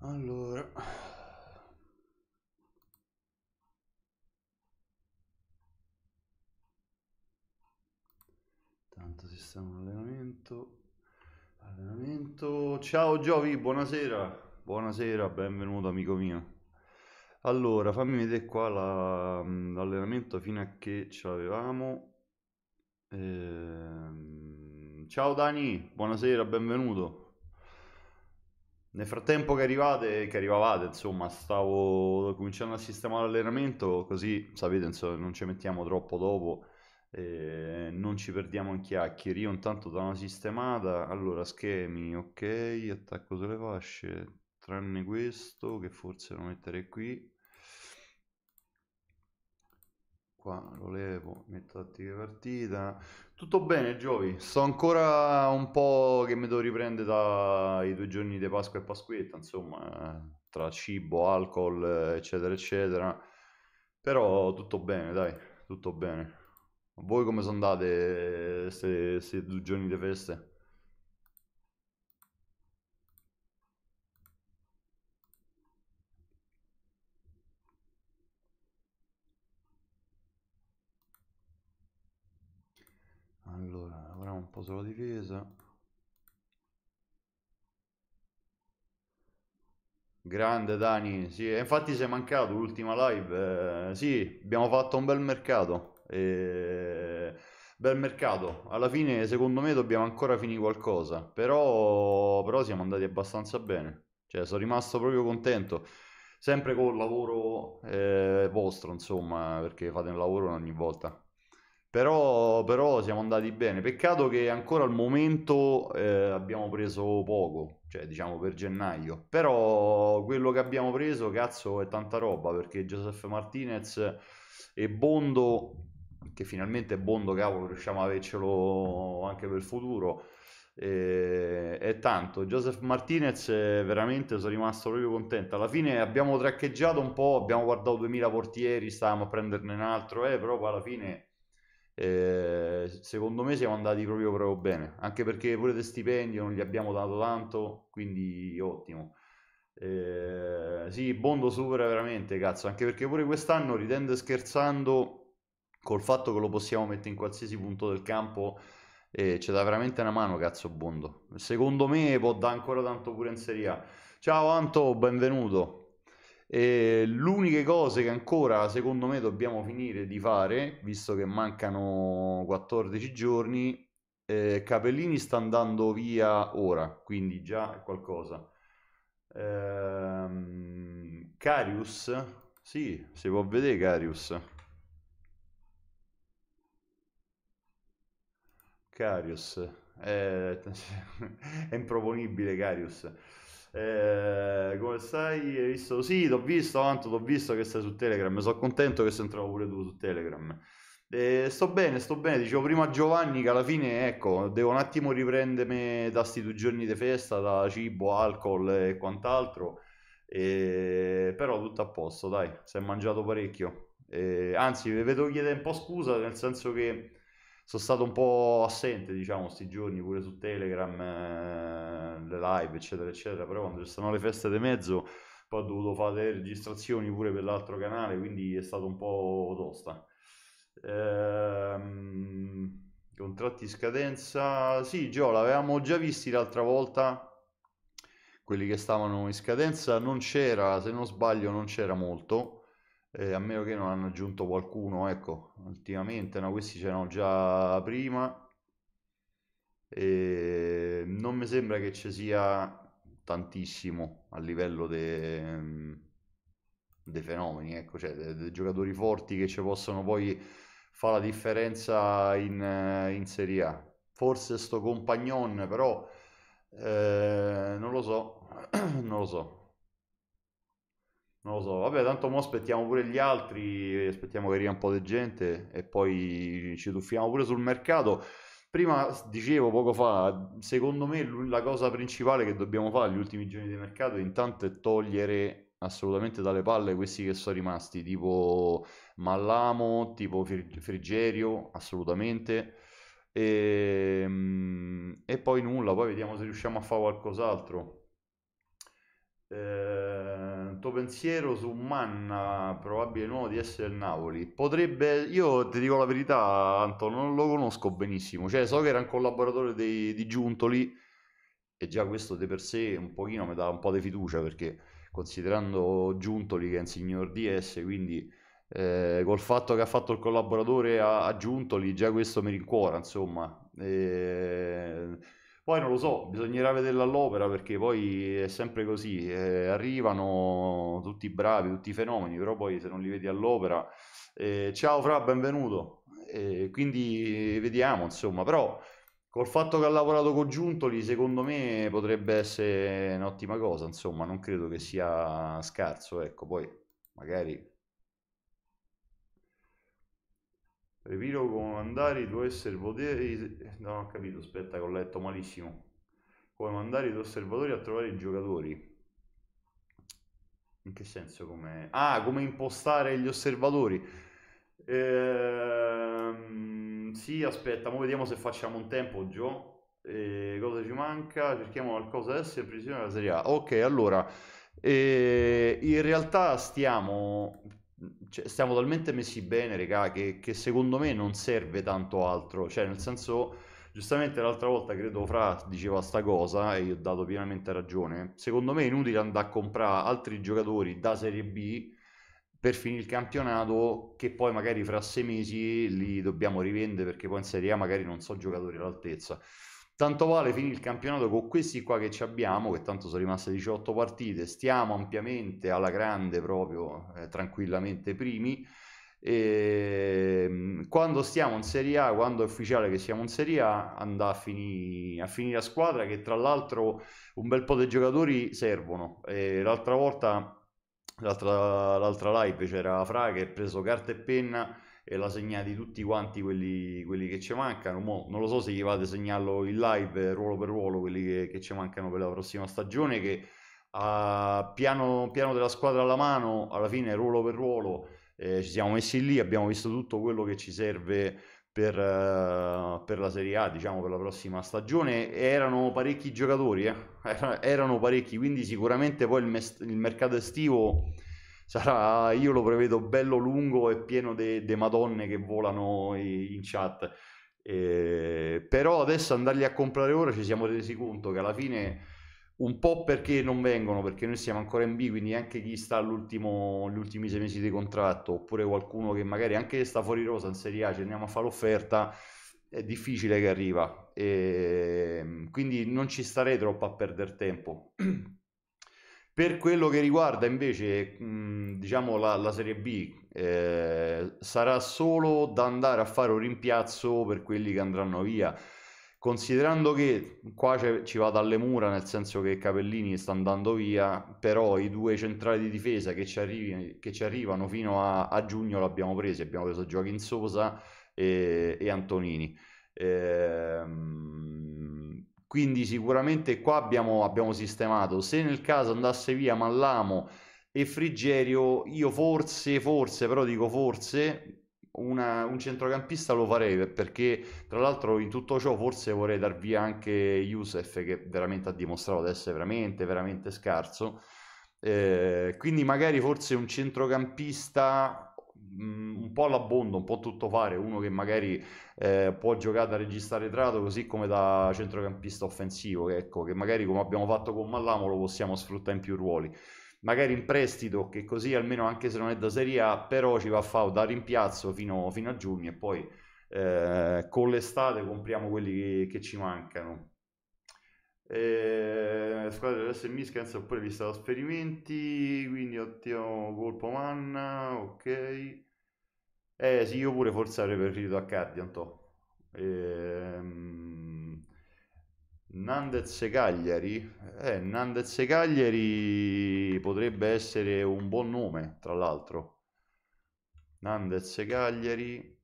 Allora Intanto sistema l'allenamento. Allenamento. Ciao Giovi, buonasera. Buonasera, benvenuto amico mio. Allora, fammi vedere qua la, l'allenamento fino a che ce l'avevamo. Ehm, ciao Dani, buonasera, benvenuto. Nel frattempo che arrivate, che arrivavate, insomma, stavo cominciando a sistemare l'allenamento, così sapete, insomma, non ci mettiamo troppo dopo Ehm, non ci perdiamo in chiacchiere. Io intanto do una sistemata. Allora, schemi, ok, attacco sulle fasce, tranne questo che forse lo metterei qui. Qua lo levo, metto attive partita. Tutto bene, Giovi. Sto ancora un po' che mi devo riprendere dai due giorni di Pasqua e Pasquetta, insomma, tra cibo, alcol, eccetera, eccetera. Però tutto bene, dai, tutto bene. Voi come sono andate questi eh, due giorni di feste? Allora, lavoriamo un po' sulla difesa. Grande Dani, sì, infatti sei mancato l'ultima live, eh, sì, abbiamo fatto un bel mercato. E... Bel mercato, alla fine secondo me dobbiamo ancora finire qualcosa, però, però siamo andati abbastanza bene, cioè sono rimasto proprio contento, sempre col lavoro eh, vostro insomma, perché fate un lavoro ogni volta. Però, però, siamo andati bene. Peccato che ancora al momento eh, abbiamo preso poco, cioè diciamo per gennaio. Però quello che abbiamo preso, cazzo, è tanta roba perché Giuseppe Martinez e Bondo che finalmente Bondo, cavolo, riusciamo a avercelo anche per il futuro. E, eh, e tanto, Joseph Martinez eh, veramente sono rimasto proprio contento. Alla fine abbiamo traccheggiato un po', abbiamo guardato 2000 portieri, stavamo a prenderne un altro, eh, però alla fine... Eh, secondo me siamo andati proprio, proprio bene, anche perché pure di stipendio non gli abbiamo dato tanto, quindi ottimo. Eh, sì, Bondo supera veramente, cazzo, anche perché pure quest'anno, ridendo e scherzando, col fatto che lo possiamo mettere in qualsiasi punto del campo eh, ce dà veramente una mano cazzo Bondo secondo me può dare ancora tanto pure in Serie A ciao Anto benvenuto e l'unica cosa che ancora secondo me dobbiamo finire di fare visto che mancano 14 giorni eh, Capellini sta andando via ora quindi già è qualcosa ehm, Carius sì si può vedere Carius Carius, eh, è improponibile Carius. Eh, come stai? Hai visto? Sì, l'ho visto, Anto, t'ho visto che stai su Telegram, sono contento che sei entrato pure tu su Telegram. Eh, sto bene, sto bene, dicevo prima a Giovanni che alla fine, ecco, devo un attimo riprendermi da sti due giorni di festa, da cibo, alcol e quant'altro, però tutto a posto, dai, si è mangiato parecchio. Eh, anzi, vi vedo chiedere un po' scusa, nel senso che sono stato un po' assente, diciamo, questi giorni, pure su Telegram, eh, le live, eccetera, eccetera, però quando ci stanno le feste di mezzo, poi ho dovuto fare le registrazioni pure per l'altro canale, quindi è stato un po' tosta. Ehm, contratti scadenza, sì, Gio, l'avevamo già visti l'altra volta, quelli che stavano in scadenza, non c'era, se non sbaglio, non c'era molto eh, a meno che non hanno aggiunto qualcuno, ecco, ultimamente, no, questi c'erano già prima, e non mi sembra che ci sia tantissimo a livello mm, dei de fenomeni, ecco, cioè dei de giocatori forti che ci possono poi fare la differenza in, in Serie A. Forse sto compagnon, però eh, non lo so, non lo so. Non lo so, vabbè, tanto mo aspettiamo pure gli altri, aspettiamo che arrivi un po' di gente e poi ci tuffiamo pure sul mercato. Prima dicevo poco fa, secondo me la cosa principale che dobbiamo fare negli ultimi giorni di mercato intanto è togliere assolutamente dalle palle questi che sono rimasti, tipo Mallamo, tipo Frigerio, assolutamente. E, ehm, e poi nulla, poi vediamo se riusciamo a fare qualcos'altro. Eh, tuo pensiero su Manna, probabile nuovo di essere il Napoli. Potrebbe, io ti dico la verità, Anton, non lo conosco benissimo. Cioè, so che era un collaboratore dei, di Giuntoli e già questo di per sé un pochino mi dà un po' di fiducia perché considerando Giuntoli che è un signor DS, quindi eh, col fatto che ha fatto il collaboratore a, a Giuntoli, già questo mi rincuora, insomma. Eh, poi non lo so, bisognerà vederla all'opera perché poi è sempre così, eh, arrivano tutti bravi, tutti i fenomeni, però poi se non li vedi all'opera... Eh, ciao Fra, benvenuto. Eh, quindi vediamo, insomma, però col fatto che ha lavorato con Giuntoli, secondo me potrebbe essere un'ottima cosa, insomma, non credo che sia scarso, ecco, poi magari Reviro comandari tuoi osservatori. Non ho capito, aspetta che ho letto malissimo. Come mandare i tuoi osservatori a trovare i giocatori. In che senso come... Ah, come impostare gli osservatori. Ehm, sì, aspetta, ora vediamo se facciamo un tempo, Gio. E eh, cosa ci manca? Cerchiamo qualcosa adesso in previsione della Serie A. Ok, allora, eh, in realtà stiamo Mhmm, cioè, stiamo talmente messi bene, regà, che, che, secondo me non serve tanto altro. Cioè, nel senso, giustamente l'altra volta credo Fra diceva sta cosa e io ho dato pienamente ragione. Secondo me è inutile andare a comprare altri giocatori da Serie B per finire il campionato che poi magari fra sei mesi li dobbiamo rivendere perché poi in Serie A magari non so giocatori all'altezza. Tanto vale finire il campionato con questi qua che ci abbiamo, che tanto sono rimaste 18 partite, stiamo ampiamente alla grande proprio, eh, tranquillamente primi. E, ehm, quando stiamo in Serie A, quando è ufficiale che siamo in Serie A, andrà a, finire a finire squadra che tra l'altro un bel po' di giocatori servono. E l'altra volta, l'altra, l'altra live c'era Fra che ha preso carta e penna e la segnati tutti quanti quelli, quelli che ci mancano. Mo, non lo so se gli vado a segnarlo in live ruolo per ruolo quelli che, che ci mancano per la prossima stagione. Che a piano, piano della squadra alla mano, alla fine ruolo per ruolo, eh, ci siamo messi lì, abbiamo visto tutto quello che ci serve. Per, eh, per, la Serie A, diciamo per la prossima stagione, erano parecchi giocatori, eh? erano parecchi, quindi sicuramente poi il, mes- il mercato estivo sarà, io lo prevedo bello lungo e pieno di madonne che volano in chat. Eh, però adesso andarli a comprare ora ci siamo resi conto che alla fine un po' perché non vengono, perché noi siamo ancora in B, quindi anche chi sta agli ultimi sei mesi di contratto, oppure qualcuno che magari anche sta fuori rosa in Serie A, ci andiamo a fare l'offerta, è difficile che arriva. E ehm, quindi non ci starei troppo a perdere tempo. Per quello che riguarda invece diciamo la, la, Serie B, eh, sarà solo da andare a fare un rimpiazzo per quelli che andranno via. Considerando che qua ci va dalle mura, nel senso che Capellini sta andando via, però i due centrali di difesa che ci, arrivi, che ci arrivano fino a, a giugno l'abbiamo presi, abbiamo preso Joachim Sosa e, e Antonini. Ehm quindi sicuramente qua abbiamo, abbiamo sistemato. Se nel caso andasse via Mallamo e Frigerio, io forse, forse, però dico forse, una, un centrocampista lo farei perché tra l'altro in tutto ciò forse vorrei dar via anche Youssef che veramente ha dimostrato di essere veramente veramente scarso eh, quindi magari forse un centrocampista Mm, un po' all'abbondo, un po' tutto fare, uno che magari eh, può giocare da regista retrato così come da centrocampista offensivo, ecco, che magari come abbiamo fatto con Mallamo lo possiamo sfruttare in più ruoli. Magari in prestito, che così almeno anche se non è da Serie A, però ci va a fare da rimpiazzo fino, fino, a giugno e poi eh, con l'estate compriamo quelli che, che ci mancano. Eh, squadra dell'SM scansa oppure lista trasferimenti, quindi ottimo colpo manna, ok. Eh sì, io pure forse avrei preferito a Cardian, to. Ehm... Nandez e Cagliari? Eh, Nandez e Cagliari potrebbe essere un buon nome, tra l'altro. Nandez e Cagliari...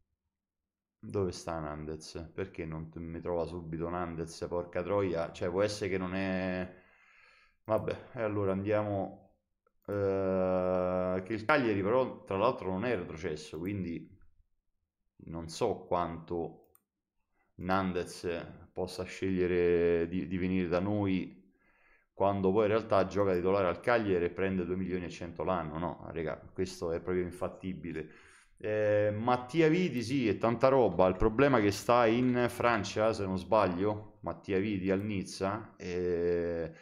Dove sta Nandez? Perché non mi trova subito Nandez? Porca troia, cioè può essere che non è... Vabbè, e allora andiamo Ehm, che il Cagliari però tra l'altro non è retrocesso, quindi non so quanto Nandez possa scegliere di, di venire da noi quando poi in realtà gioca titolare al Cagliari e prende 2 milioni e 100 l'anno, no, raga, questo è proprio infattibile. Eh, Mattia Viti, sì, è tanta roba, il problema è che sta in Francia, se non sbaglio, Mattia Viti al Nizza, eh,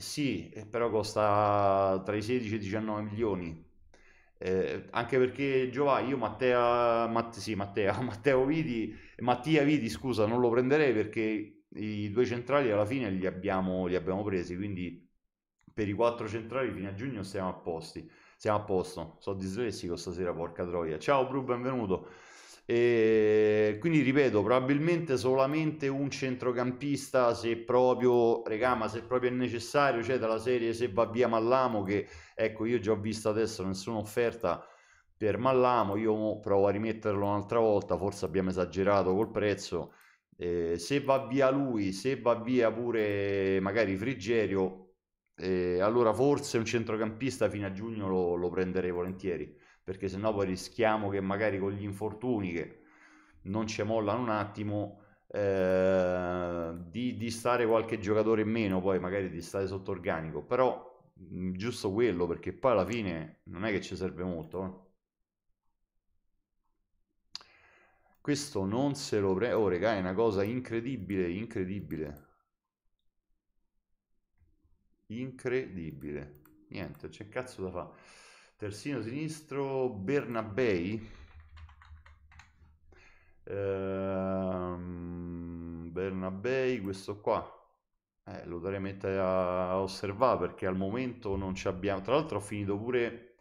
sì, eh, però costa tra i 16 e i 19 milioni. Eh, anche perché Giovanni, io Mattea, Matt- sì, Mattea, Matteo Vidi, Mattia Vidi, scusa, non lo prenderei perché i due centrali alla fine li abbiamo, li abbiamo presi, quindi per i quattro centrali fino a giugno siamo a posti. Siamo a posto, sono dislessico stasera, porca troia. Ciao Bru, benvenuto. E ehm, quindi ripeto, probabilmente solamente un centrocampista se proprio, regà, ma se proprio è necessario, cioè dalla serie se va via Mallamo, che ecco io già ho visto adesso nessuna offerta per Mallamo, io provo a rimetterlo un'altra volta, forse abbiamo esagerato col prezzo, eh, se va via lui, se va via pure magari Frigerio, eh, allora forse un centrocampista fino a giugno lo, lo prenderei volentieri perché sennò poi rischiamo che magari con gli infortuni che non ci mollano un attimo eh, di, di, stare qualche giocatore in meno poi magari di stare sotto organico però mh, mm, giusto quello perché poi alla fine non è che ci serve molto eh. questo non se lo pre... oh regà è una cosa incredibile incredibile incredibile niente c'è cazzo da fare terzino sinistro Bernabei ehm, Bernabei questo qua eh, lo dovrei mettere a osservare perché al momento non ci abbiamo tra l'altro ho finito pure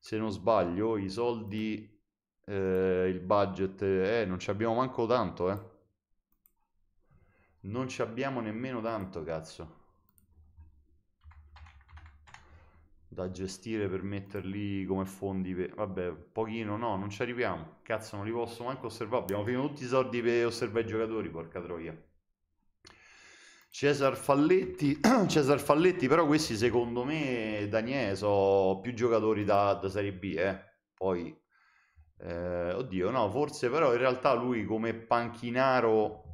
se non sbaglio i soldi eh, il budget eh, non ci abbiamo manco tanto eh non ci abbiamo nemmeno tanto cazzo da gestire per metterli come fondi per... vabbè pochino no non ci arriviamo cazzo non li posso manco osservare abbiamo finito tutti i soldi per osservare i giocatori porca troia Cesar Falletti Cesar Falletti però questi secondo me Daniele sono più giocatori da, da Serie B eh. poi eh, oddio no forse però in realtà lui come panchinaro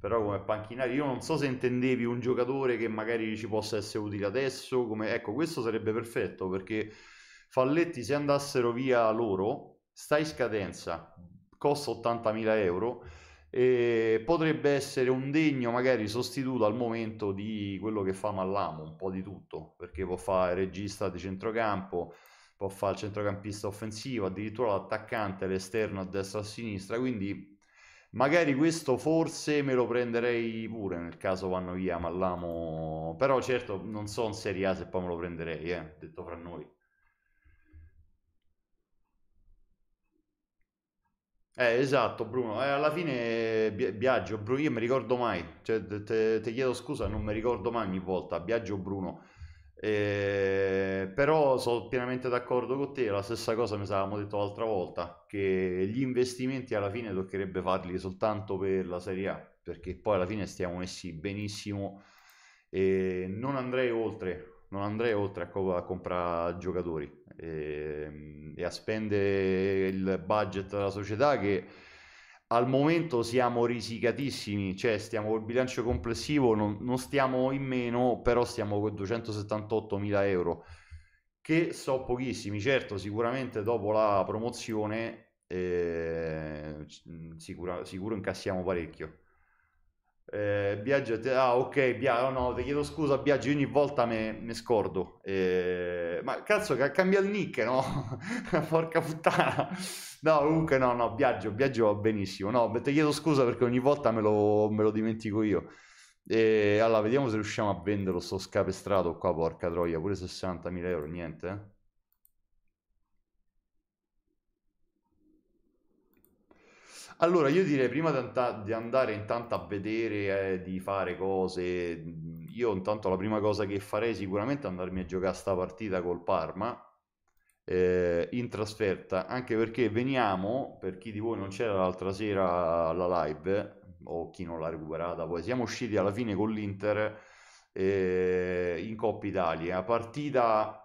però come panchinario io non so se intendevi un giocatore che magari ci possa essere utile adesso come... ecco questo sarebbe perfetto perché Falletti se andassero via loro sta in scadenza costa 80.000 euro e potrebbe essere un degno magari sostituto al momento di quello che fa Mallamo un po' di tutto perché può fare regista di centrocampo può fare centrocampista offensivo addirittura l'attaccante l'esterno a destra e a sinistra quindi Magari questo forse me lo prenderei pure nel caso vanno via Mallamo, però certo non so in Serie A se poi me lo prenderei, eh, detto fra noi. Eh, esatto, Bruno. Eh, alla fine Biagio, Bruno, io mi ricordo mai. Cioè, te, te, chiedo scusa, non mi ricordo mai ogni volta. Biagio Bruno. Eh, però sono pienamente d'accordo con te, la stessa cosa mi avevamo detto l'altra volta, che gli investimenti alla fine toccherebbe farli soltanto per la Serie A, perché poi alla fine stiamo messi benissimo e non andrei oltre, non andrei oltre a, co- a comprare giocatori e, ehm, e a spendere il budget della società che al momento siamo risicatissimi, cioè stiamo col bilancio complessivo, non, non stiamo in meno, però stiamo con 278 mila euro, che so pochissimi, certo sicuramente dopo la promozione eh, sicura, sicuro incassiamo parecchio eh, Biagio, te, ah ok, Biagio, no, ti chiedo scusa Biagio, ogni volta me, mi scordo. Eh, ma cazzo, cambia il nick, no? Porca puttana. No, comunque no, no, Biagio, Biagio va benissimo. No, ti chiedo scusa perché ogni volta me lo, me lo dimentico io. E, eh, allora, vediamo se riusciamo a venderlo sto scapestrato qua, porca troia, pure 60.000 euro, niente. Eh. Allora, io direi prima di, andare intanto a vedere, eh, di fare cose, mhmm, io intanto la prima cosa che farei sicuramente è andarmi a giocare sta partita col Parma eh, in trasferta, anche perché veniamo, per chi di voi non c'era l'altra sera alla live, o chi non l'ha recuperata poi, siamo usciti alla fine con l'Inter eh, in Coppa Italia, partita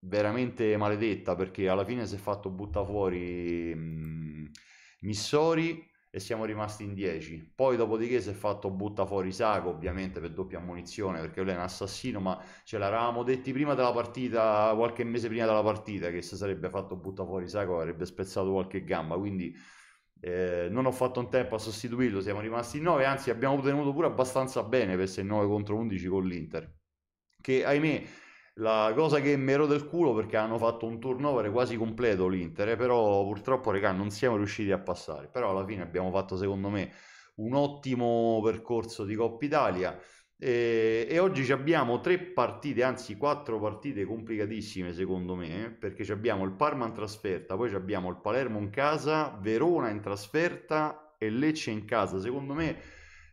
veramente maledetta perché alla fine si è fatto butta fuori... Mh, mhmm, Missori e siamo rimasti in 10. Poi dopodiché si è fatto butta fuori Saco, ovviamente per doppia ammonizione, perché lui è un assassino, ma ce l'avevamo detti prima della partita, qualche mese prima della partita, che se sarebbe fatto butta fuori Saco avrebbe spezzato qualche gamba, quindi eh, non ho fatto un tempo a sostituirlo, siamo rimasti in 9, anzi abbiamo tenuto pure abbastanza bene per essere 9 contro 11 con l'Inter, che ahimè la cosa che mi ero del culo perché hanno fatto un turnover quasi completo l'Inter, eh, però purtroppo regà, non siamo riusciti a passare, però alla fine abbiamo fatto secondo me un ottimo percorso di Coppa Italia e, e oggi abbiamo tre partite, anzi quattro partite complicatissime secondo me, eh, perché abbiamo il Parma in trasferta, poi abbiamo il Palermo in casa, Verona in trasferta e Lecce in casa, secondo me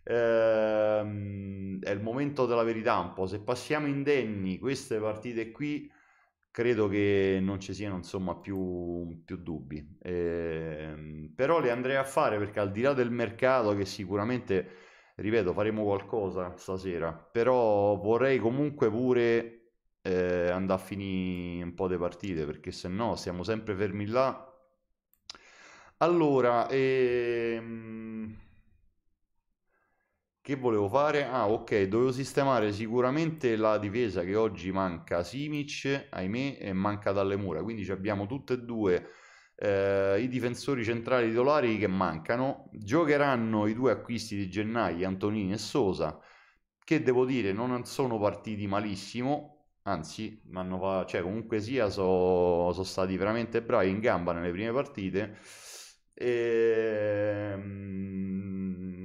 ehm, è il momento della verità un po'. Se passiamo indenni queste partite qui, credo che non ci siano insomma più, più dubbi. Eh, però le andrei a fare perché al di là del mercato che sicuramente, ripeto, faremo qualcosa stasera, però vorrei comunque pure... Eh, andare a finire un po' le partite perché se no siamo sempre fermi là allora, ehm, che volevo fare? Ah, ok, dovevo sistemare sicuramente la difesa che oggi manca Simic, ahimè, e manca dalle mura. Quindi abbiamo tutte e due eh, i difensori centrali titolari che mancano. Giocheranno i due acquisti di gennaio, Antonini e Sosa, che devo dire non sono partiti malissimo, anzi, fa... cioè, comunque sia, sono so stati veramente bravi in gamba nelle prime partite. E ehm,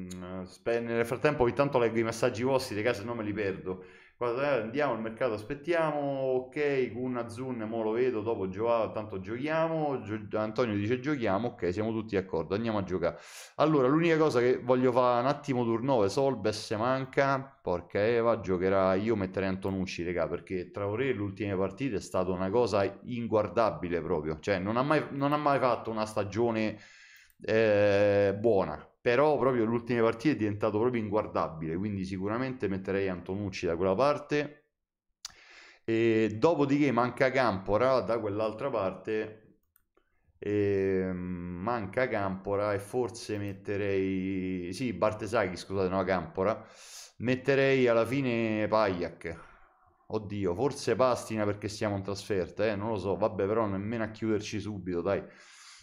nel frattempo ogni tanto leggo i messaggi vostri, di caso non me li perdo. Guarda, eh, andiamo al mercato, aspettiamo, ok, Gunna Zun, mo lo vedo, dopo Giova, tanto giochiamo, Gio- Antonio dice giochiamo, ok, siamo tutti d'accordo, andiamo a giocare. Allora, l'unica cosa che voglio fare un attimo turno, Solbes se manca, porca Eva, giocherà, io metterei Antonucci, raga, perché ore le ultime partite è stata una cosa inguardabile proprio, cioè non ha mai, non ha mai fatto una stagione eh, buona, però proprio le ultime partite è diventato proprio inguardabile, quindi sicuramente metterei Antonucci da quella parte. E dopodiché manca Campora da quell'altra parte, e mm, manca Campora e forse metterei sì Bartesaghi scusate no Campora metterei alla fine Pajak. oddio forse Pastina perché siamo in trasferta eh? non lo so vabbè però nemmeno a chiuderci subito dai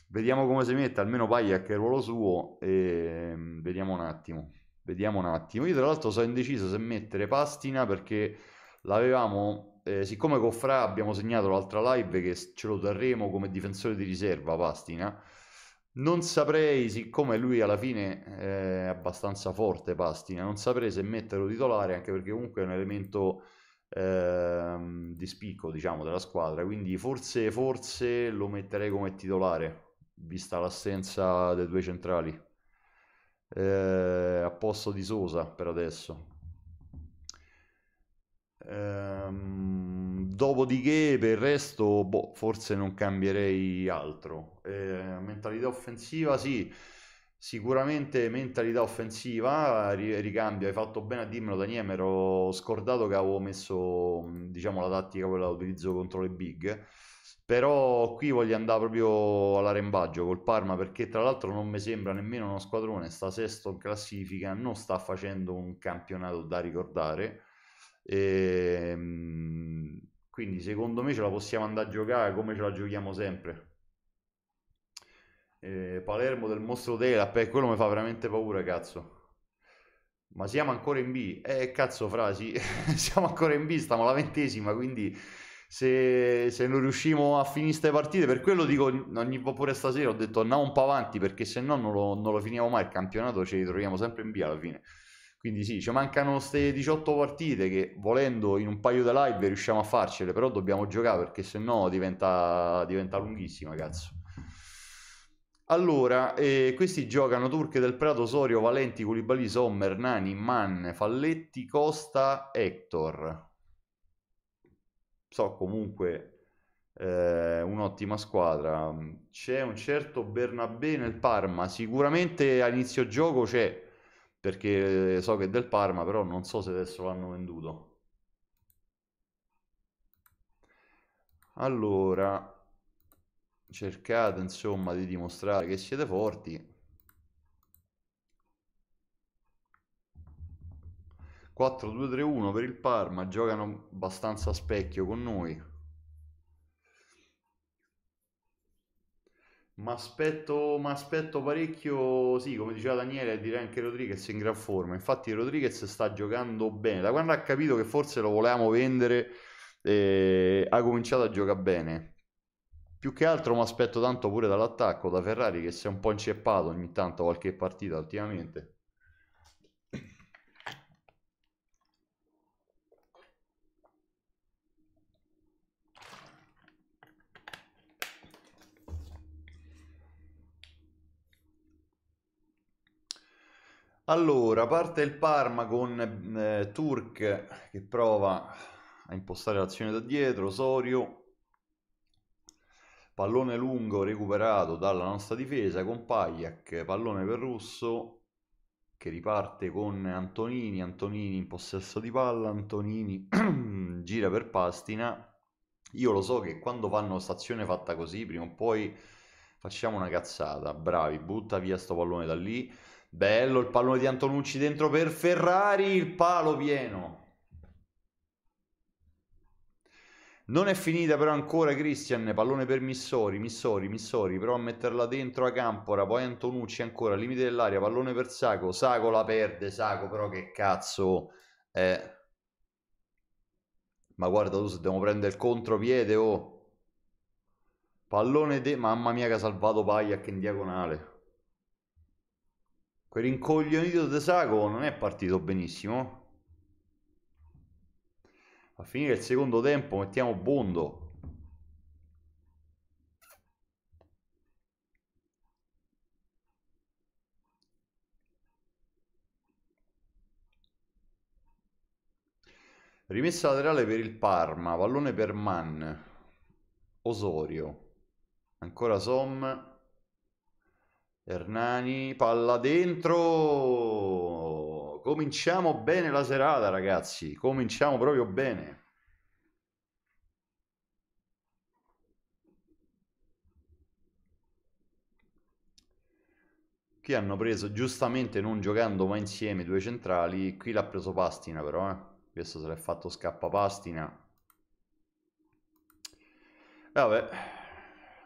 Vediamo come si mette, almeno Paglia che è il ruolo suo e ehm, vediamo un attimo. Vediamo un attimo. Io tra l'altro sono indeciso se mettere Pastina perché l'avevamo eh, siccome con Fra abbiamo segnato l'altra live che ce lo terremo come difensore di riserva Pastina. Non saprei, siccome lui alla fine eh, è abbastanza forte Pastina, non saprei se metterlo titolare anche perché comunque è un elemento ehm, di spicco diciamo della squadra quindi forse, forse lo metterei come titolare vista l'assenza dei due centrali. Eh, a posto di Sosa per adesso. Ehm, dopodiché, per il resto, boh, forse non cambierei altro. Eh, mentalità offensiva, sì. Sicuramente mentalità offensiva, ricambio, hai fatto bene a dirmelo Daniele, eh, mi ero scordato che avevo messo diciamo, la tattica quella che utilizzo contro le big, però qui voglio andare proprio all'arembaggio col Parma perché tra l'altro non mi sembra nemmeno uno squadrone, sta sesto in classifica, non sta facendo un campionato da ricordare. E, ehm, quindi secondo me ce la possiamo andare a giocare come ce la giochiamo sempre. Eh, Palermo del mostro Tela, per eh, quello mi fa veramente paura, cazzo. Ma siamo ancora in B. Eh, cazzo, frasi, siamo ancora in B, stiamo alla ventesima, quindi se, se, non riuscimo a finire queste partite, per quello dico ogni po' pure stasera, ho detto andiamo un po' avanti perché se no non lo, non lo finiamo mai il campionato, ci ritroviamo sempre in via alla fine. Quindi sì, ci mancano queste 18 partite che volendo in un paio di live riusciamo a farcele, però dobbiamo giocare perché se no diventa, diventa lunghissima, cazzo. Allora, eh, questi giocano Turche del Prato, Sorio, Valenti, Culibali, Sommer, Nani, Mann, Falletti, Costa, Hector so comunque eh, un'ottima squadra. C'è un certo Bernabé nel Parma, sicuramente a inizio gioco c'è, perché so che è del Parma, però non so se adesso l'hanno venduto. Allora, cercate insomma di dimostrare che siete forti 4-2-3-1 per il Parma, giocano abbastanza a specchio con noi. ma aspetto parecchio, sì, come diceva Daniele, direi anche Rodriguez in gran forma. Infatti Rodriguez sta giocando bene. Da quando ha capito che forse lo volevamo vendere, eh, ha cominciato a giocare bene. Più che altro mi aspetto tanto pure dall'attacco da Ferrari che si è un po' inceppato ogni tanto qualche partita ultimamente. Allora, parte il Parma con eh, Turk che prova a impostare l'azione da dietro, Osorio, pallone lungo recuperato dalla nostra difesa con Pajak, pallone per Russo che riparte con Antonini, Antonini in possesso di palla, Antonini gira per Pastina. Io lo so che quando fanno stazione fatta così, prima o poi facciamo una cazzata, bravi, butta via sto pallone da lì Bello il pallone di Antonucci dentro per Ferrari, il palo pieno. Non è finita però ancora Christian, pallone per Missori, Missori, Missori, prova a metterla dentro a Campora, poi Antonucci ancora, limite dell'aria, pallone per Saco, Saco la perde, Saco però che cazzo è... Ma guarda tu se devo prendere il contropiede, oh! Pallone de... Mamma mia che ha salvato Pagliac in diagonale. Quel rincoglionito di Sago non è partito benissimo. A finire il secondo tempo mettiamo Bondo. Rimessa laterale per il Parma, pallone per Mann, Osorio, ancora Som. Hernani, palla dentro. Cominciamo bene la serata, ragazzi. Cominciamo proprio bene. Qui hanno preso, giustamente non giocando mai insieme, due centrali. Qui l'ha preso Pastina però, eh. Questo se l'è fatto scappa Pastina. Vabbè,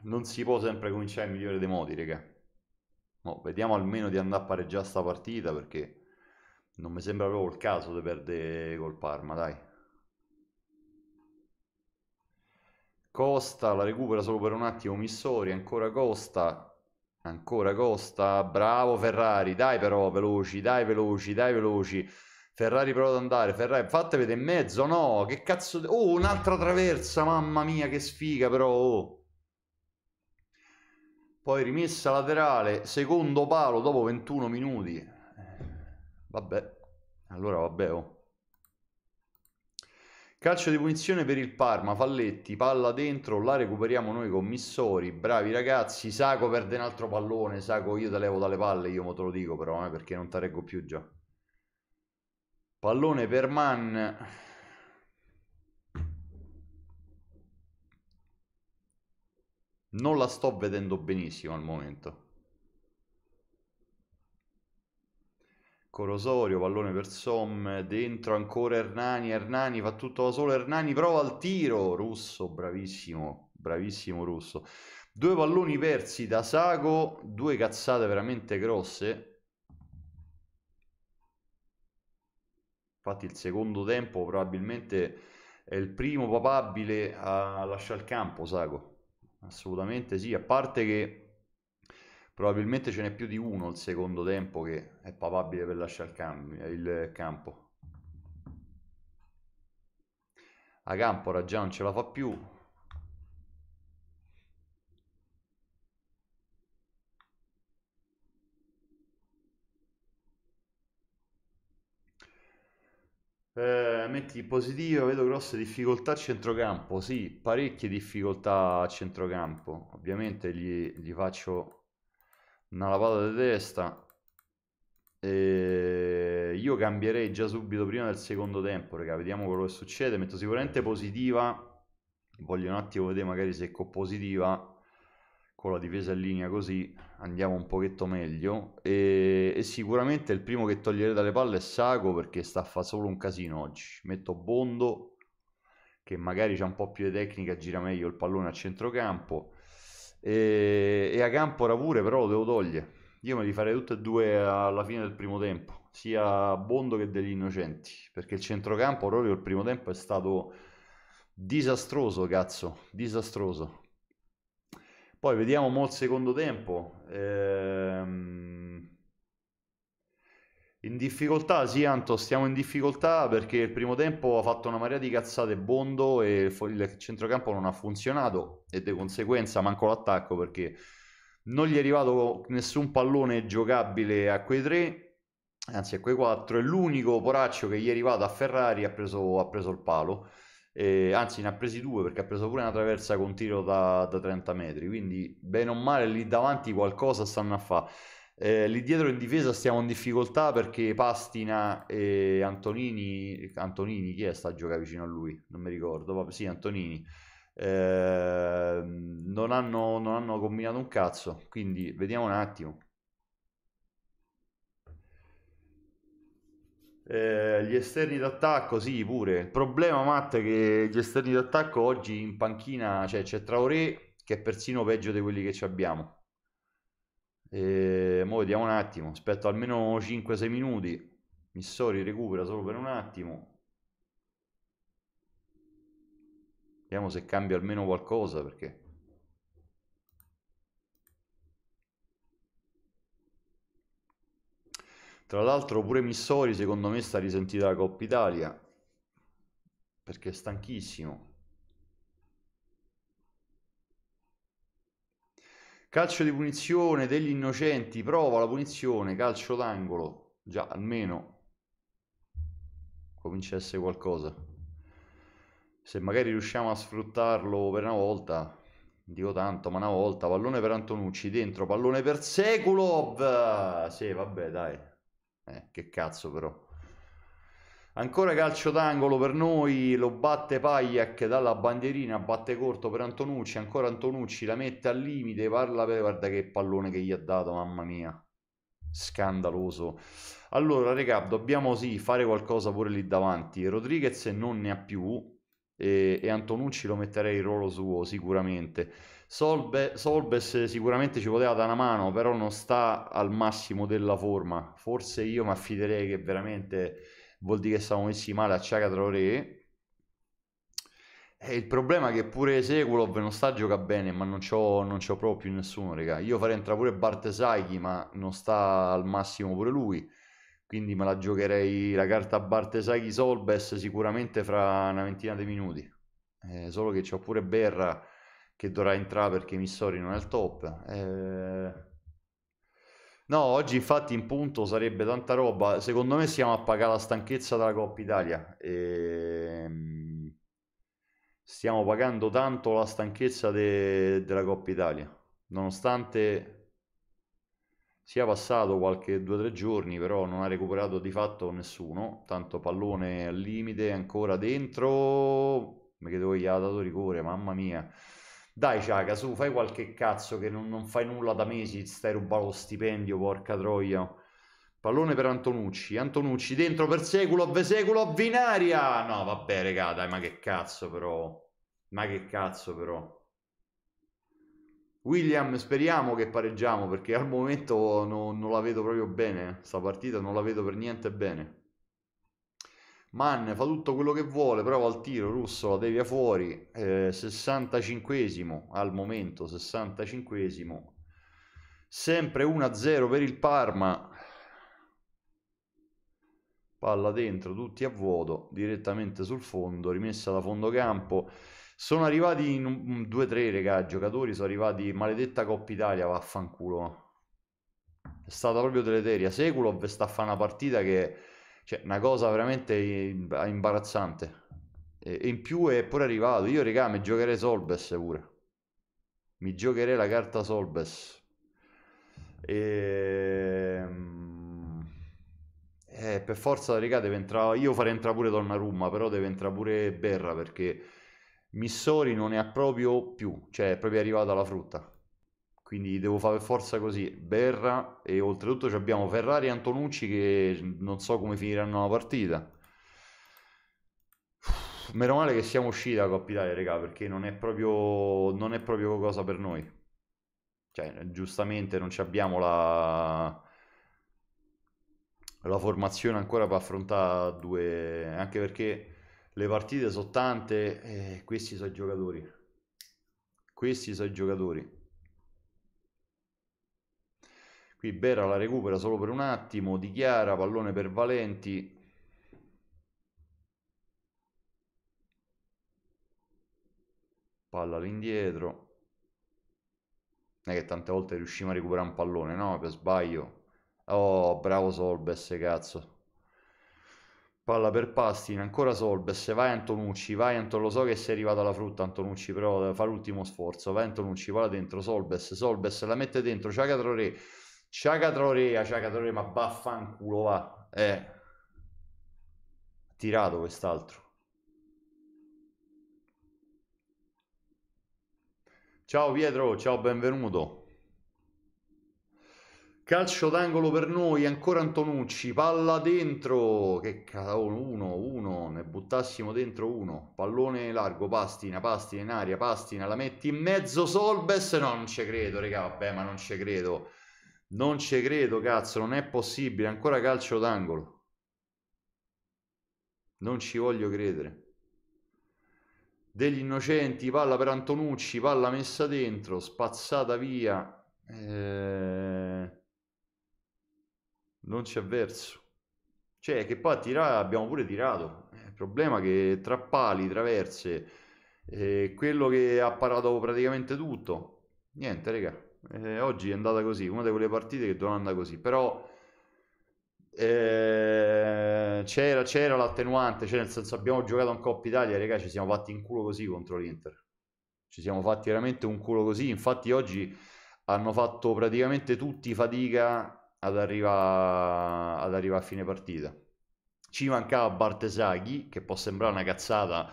non si può sempre cominciare in migliore dei modi, raga. Mo, vediamo almeno di andare a pareggiare sta partita perché non mi sembra proprio il caso di perdere col Parma, dai. Costa la recupera solo per un attimo Missori, ancora Costa, ancora Costa, bravo Ferrari, dai però veloci, dai veloci, dai veloci. Ferrari prova ad andare, Ferrari, fatte vedere in mezzo, no, che cazzo... Oh, un'altra traversa, mamma mia, che sfiga però, oh poi rimessa laterale, secondo palo dopo 21 minuti. Eh, vabbè, allora vabbè. Oh. Calcio di punizione per il Parma, Falletti, palla dentro, la recuperiamo noi commissori, bravi ragazzi, Saco perde un altro pallone, Saco io te levo dalle palle, io mo te lo dico però, eh, perché non te reggo più già. Pallone per Mann, non la sto vedendo benissimo al momento. Corosorio, pallone per Somme, dentro ancora Hernani, Hernani fa tutto da solo, Hernani prova il tiro, Russo, bravissimo, bravissimo Russo. Due palloni persi da Sago, due cazzate veramente grosse. Infatti il secondo tempo probabilmente è il primo papabile a lasciare il campo, Sago assolutamente sì, a parte che probabilmente ce n'è più di uno il secondo tempo che è papabile per lasciare il, cam il campo. A campo non ce la fa più, Eh, metti positivo, vedo grosse difficoltà a centrocampo, sì, parecchie difficoltà a centrocampo. Ovviamente gli, gli faccio una lavata di testa. E io cambierei già subito prima del secondo tempo, raga, vediamo quello che succede. Metto sicuramente positiva, voglio un attimo vedere magari se con positiva con la difesa in linea così andiamo un pochetto meglio e, e sicuramente il primo che toglierei dalle palle è Sago perché sta a fare solo un casino oggi. Metto Bondo che magari c'ha un po' più di tecnica, gira meglio il pallone a centrocampo e, e a Campora pure però lo devo togliere. Io me li farei tutti e due alla fine del primo tempo, sia Bondo che degli Innocenti, perché il centrocampo proprio il primo tempo è stato disastroso, cazzo, disastroso. Poi vediamo mo' il secondo tempo. Ehm... In difficoltà, sì Anto, stiamo in difficoltà perché il primo tempo ha fatto una marea di cazzate Bondo e il centrocampo non ha funzionato e di conseguenza manco l'attacco perché non gli è arrivato nessun pallone giocabile a quei tre, anzi a quei quattro, e l'unico poraccio che gli è arrivato a Ferrari ha preso, ha preso il palo eh, anzi ne ha presi due perché ha preso pure una traversa con tiro da, da 30 metri, quindi bene o male lì davanti qualcosa stanno a fare. Eh, lì dietro in difesa stiamo in difficoltà perché Pastina e Antonini, Antonini chi è sta a giocare vicino a lui? Non mi ricordo, vabbè, sì Antonini. Eh, non, hanno, non hanno combinato un cazzo, quindi vediamo un attimo. Eh, gli esterni d'attacco, sì, pure. Il problema, Matt, è che gli esterni d'attacco oggi in panchina cioè, c'è Traoré, che è persino peggio di quelli che abbiamo. E, mo vediamo un attimo, aspetto almeno 5-6 minuti. Missori recupera solo per un attimo. Vediamo se cambia almeno qualcosa perché Tra l'altro pure Missori secondo me sta risentita la Coppa Italia perché è stanchissimo. Calcio di punizione degli innocenti, prova la punizione, calcio d'angolo. Già, almeno comincia a essere qualcosa. Se magari riusciamo a sfruttarlo per una volta, dico tanto, ma una volta, pallone per Antonucci, dentro, pallone per Sekulov. Sì, vabbè, dai. Eh, che cazzo però. Ancora calcio d'angolo per noi, lo batte Pajak dalla bandierina, batte corto per Antonucci, ancora Antonucci la mette al limite, parla per... guarda che pallone che gli ha dato, mamma mia. Scandaloso. Allora, regà, dobbiamo sì fare qualcosa pure lì davanti. Rodriguez non ne ha più e, e Antonucci lo metterei in ruolo suo sicuramente Solbe, Solbes sicuramente ci poteva dare una mano, però non sta al massimo della forma. Forse io mi affiderei che veramente vuol dire che siamo messi male a Ciaga Traoré. E il problema è che pure Sekulov non sta a giocare bene, ma non c'ho, non c'ho proprio più nessuno, raga. Io farei entrare pure Bartesaghi, ma non sta al massimo pure lui. Quindi me la giocherei la carta Bartesaghi Solbes sicuramente fra una ventina di minuti. Eh, solo che c'ho pure Berra che dovrà entrare perché Missori non è al top. Eh... No, oggi infatti in punto sarebbe tanta roba. Secondo me stiamo a pagare la stanchezza della Coppa Italia. E... Ehm, stiamo pagando tanto la stanchezza de... della Coppa Italia. Nonostante sia passato qualche 2-3 giorni, però non ha recuperato di fatto nessuno. Tanto pallone al limite, ancora dentro. Mi che gli ha dato rigore, mamma mia. Dai, Ciaga, su, fai qualche cazzo che non, non fai nulla da mesi, stai rubando lo stipendio, porca troia. Pallone per Antonucci, Antonucci dentro per Seculov, Seculov in aria! No, vabbè, regà, dai, ma che cazzo però. Ma che cazzo però. William, speriamo che pareggiamo perché al momento no, non la vedo proprio bene. Sta partita non la vedo per niente bene. Mann fa tutto quello che vuole, prova il tiro, Russo la devia fuori, eh, 65 al momento, 65 esimo sempre 1-0 per il Parma, palla dentro, tutti a vuoto, direttamente sul fondo, rimessa da fondo campo. Sono arrivati in 2-3, regà, giocatori, sono arrivati, maledetta Coppa Italia, vaffanculo. È stata proprio deleteria. Seculov sta a fare una partita che cioè, una cosa veramente imbarazzante. E, in più è pure arrivato. Io, regà, mi giocherei Solbes pure. Mi giocherei la carta Solbes. E... Ehm, eh, per forza, regà, deve entrare... Io farei entrare pure Donnarumma, però deve entrare pure Berra, perché Missori non ne ha proprio più. Cioè, è proprio arrivata la frutta quindi devo fare forza così. Berra e oltretutto abbiamo Ferrari e Antonucci che non so come finiranno la partita. meno male che siamo usciti da Coppa Italia, raga, perché non è proprio, non è proprio cosa per noi. Cioè, giustamente non abbiamo la, la formazione ancora per affrontare due... anche perché le partite sono tante e eh, questi sono i giocatori. Questi sono i giocatori qui Bera la recupera solo per un attimo, dichiara pallone per Valenti, palla all'indietro. Non è che tante volte riusciamo a recuperare un pallone, no? Per sbaglio. Oh, bravo Solbes, cazzo. Palla per Pastin, ancora Solbes, vai Antonucci, vai Antonucci, lo so che sei arrivato alla frutta Antonucci, però eh, fa l'ultimo sforzo, vai Antonucci, palla dentro, Solbes, Solbes, la mette dentro, Ciagatro Re, Ciacatorea, Traorea, ma vaffanculo va. Eh. Tirato quest'altro. Ciao Pietro, ciao, benvenuto. Calcio d'angolo per noi, ancora Antonucci, palla dentro, che cavolo, uno, uno, ne buttassimo dentro uno, pallone largo, pastina, pastina in aria, pastina, la metti in mezzo, Solbes, no, non ci credo, raga, vabbè, ma non ci credo, non ci credo, cazzo, non è possibile. Ancora calcio d'angolo. Non ci voglio credere. Degli innocenti, palla per Antonucci, palla messa dentro, spazzata via. Eh... Non ci ha verso. Cioè, che poi a tirare abbiamo pure tirato. Il problema è che tra pali, traverse, eh, quello che ha parato praticamente tutto. Niente, raga. Eh, oggi è andata così, una di quelle partite che doveva andare così, però eh, c'era, c'era l'attenuante, cioè nel senso abbiamo giocato in Coppa Italia, raga, ci siamo fatti in culo così contro l'Inter. Ci siamo fatti veramente un culo così, infatti oggi hanno fatto praticamente tutti fatica ad arrivare, ad arrivare a fine partita. Ci mancava Bartesaghi, che può sembrare una cazzata,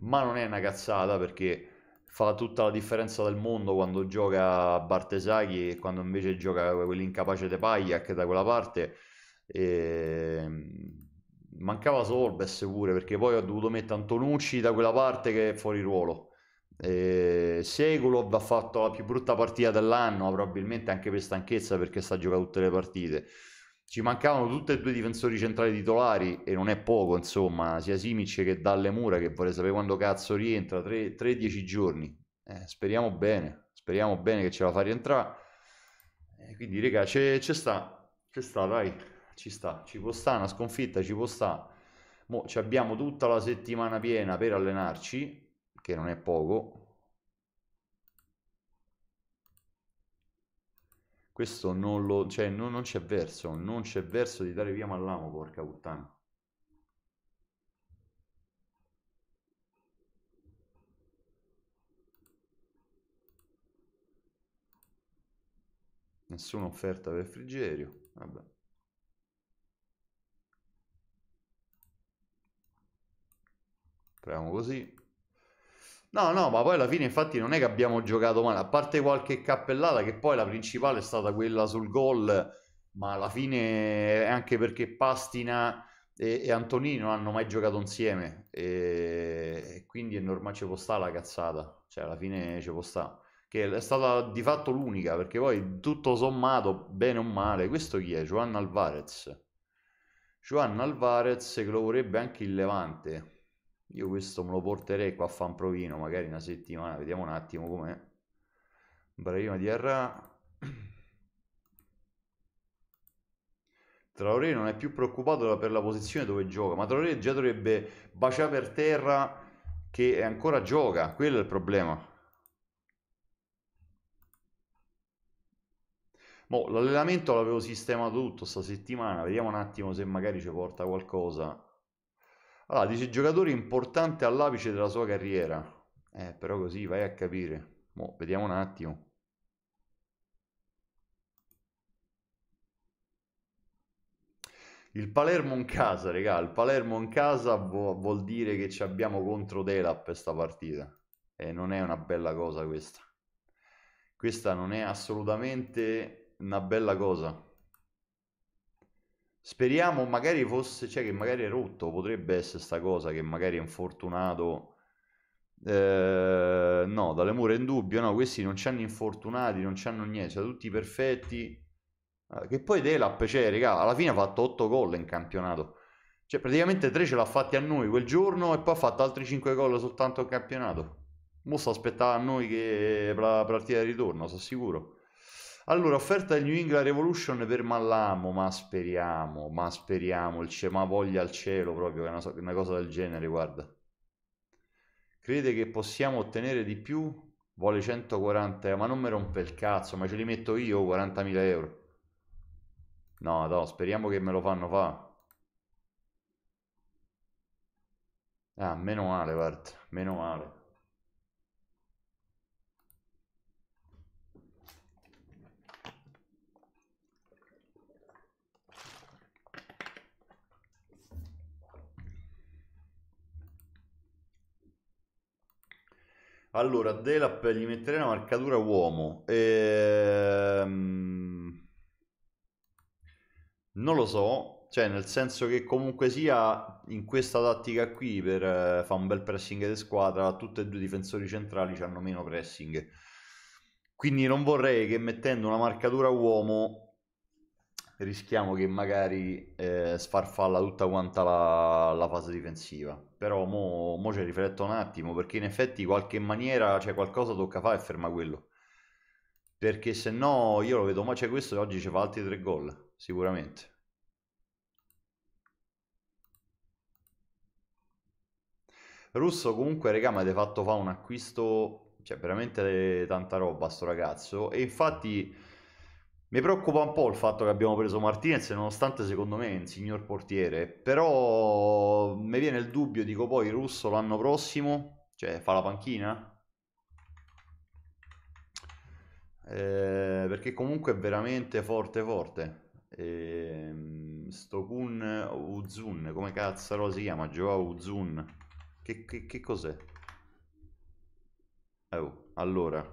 ma non è una cazzata perché fa tutta la differenza del mondo quando gioca Bartesaghi e quando invece gioca quell'incapace De Paglia che da quella parte. E... Ehm, mancava Sorbes pure perché poi ho dovuto mettere Antonucci da quella parte che è fuori ruolo. E... Ehm, Segulov ha fatto la più brutta partita dell'anno, probabilmente anche per stanchezza perché sta giocando tutte le partite ci mancavano tutti e due i difensori centrali titolari e non è poco insomma sia Simic che Dalle Mura che vorrei sapere quando cazzo rientra 3-10 giorni eh, speriamo bene speriamo bene che ce la fa rientrare eh, quindi raga c'è, sta c'è sta dai ci sta ci può stare una sconfitta ci può stare Mo, abbiamo tutta la settimana piena per allenarci che non è poco Questo non lo... cioè no, non c'è verso, non c'è verso di dare via Mallamo, porca puttana. Nessuna offerta per Frigerio, vabbè. Proviamo così. No, no, ma poi alla fine infatti non è che abbiamo giocato male, a parte qualche cappellata che poi la principale è stata quella sul gol, ma alla fine è anche perché Pastina e, e Antonini non hanno mai giocato insieme e, e quindi è normale, ci può stare la cazzata, cioè alla fine ci può stare, che è stata di fatto l'unica, perché poi tutto sommato, bene o male, questo chi è? Juan Alvarez. Juan Alvarez che lo vorrebbe anche il Levante io questo me lo porterei qua a Fanprovino, magari una settimana, vediamo un attimo com'è. Brahima Diarra. Traoré non è più preoccupato per la posizione dove gioca, ma Traoré già dovrebbe baciare per terra che ancora gioca, quello è il problema. l'allenamento l'avevo sistemato tutto sta settimana, vediamo un attimo se magari ci porta qualcosa. Allora, dice giocatore importante all'apice della sua carriera. Eh, però così vai a capire. Mo, vediamo un attimo. Il Palermo in casa, regà, il Palermo in casa vuol dire che ci abbiamo contro Delap questa partita. E non è una bella cosa questa. Questa non è assolutamente una bella cosa. Speriamo magari fosse, cioè che magari è rotto, potrebbe essere sta cosa che magari è infortunato. Eh, no, dalle mura in dubbio, no, questi non c'hanno infortunati, non c'hanno niente, sono tutti perfetti. Ah, che poi Delap, cioè, regà, alla fine ha fatto 8 gol in campionato. Cioè, praticamente 3 ce l'ha fatti a noi quel giorno e poi ha fatto altri 5 gol soltanto in campionato. Mo' sta aspettando a noi che la eh, partita di ritorno, sono sicuro. Allora, offerta del New England Revolution per Mallamo, ma speriamo, ma speriamo, il ce, ma voglia al cielo proprio che una, una cosa del genere, guarda. Crede che possiamo ottenere di più? Vuole 140 euro, ma non mi rompe il cazzo, ma ce li metto io 40.000 euro. No, no, speriamo che me lo fanno fa. Ah, meno male, guarda, meno male. Allora, Delap gli metterei una marcatura uomo. Ehm... Non lo so, cioè nel senso che comunque sia in questa tattica qui per eh, fa un bel pressing di squadra, tutti e due i difensori centrali hanno meno pressing. Quindi non vorrei che mettendo una marcatura uomo rischiamo che magari eh, sfarfalla tutta quanta la, la, fase difensiva. Però mo, mo ci rifletto un attimo, perché in effetti qualche maniera, cioè qualcosa tocca fare e ferma quello. Perché se no io lo vedo, ma c'è questo e oggi ci fa altri tre gol, sicuramente. Russo comunque, regà, mi avete fatto fa un acquisto, cioè veramente tanta roba sto ragazzo. E infatti mi preoccupa un po' il fatto che abbiamo preso Martinez, nonostante secondo me è un signor portiere, però mi viene il dubbio, dico poi Russo l'anno prossimo, cioè fa la panchina? Eh, perché comunque è veramente forte forte. Eh, sto Uzun, come cazzo si chiama? Joao Uzun. Che, che, che cos'è? Eh, oh, allora...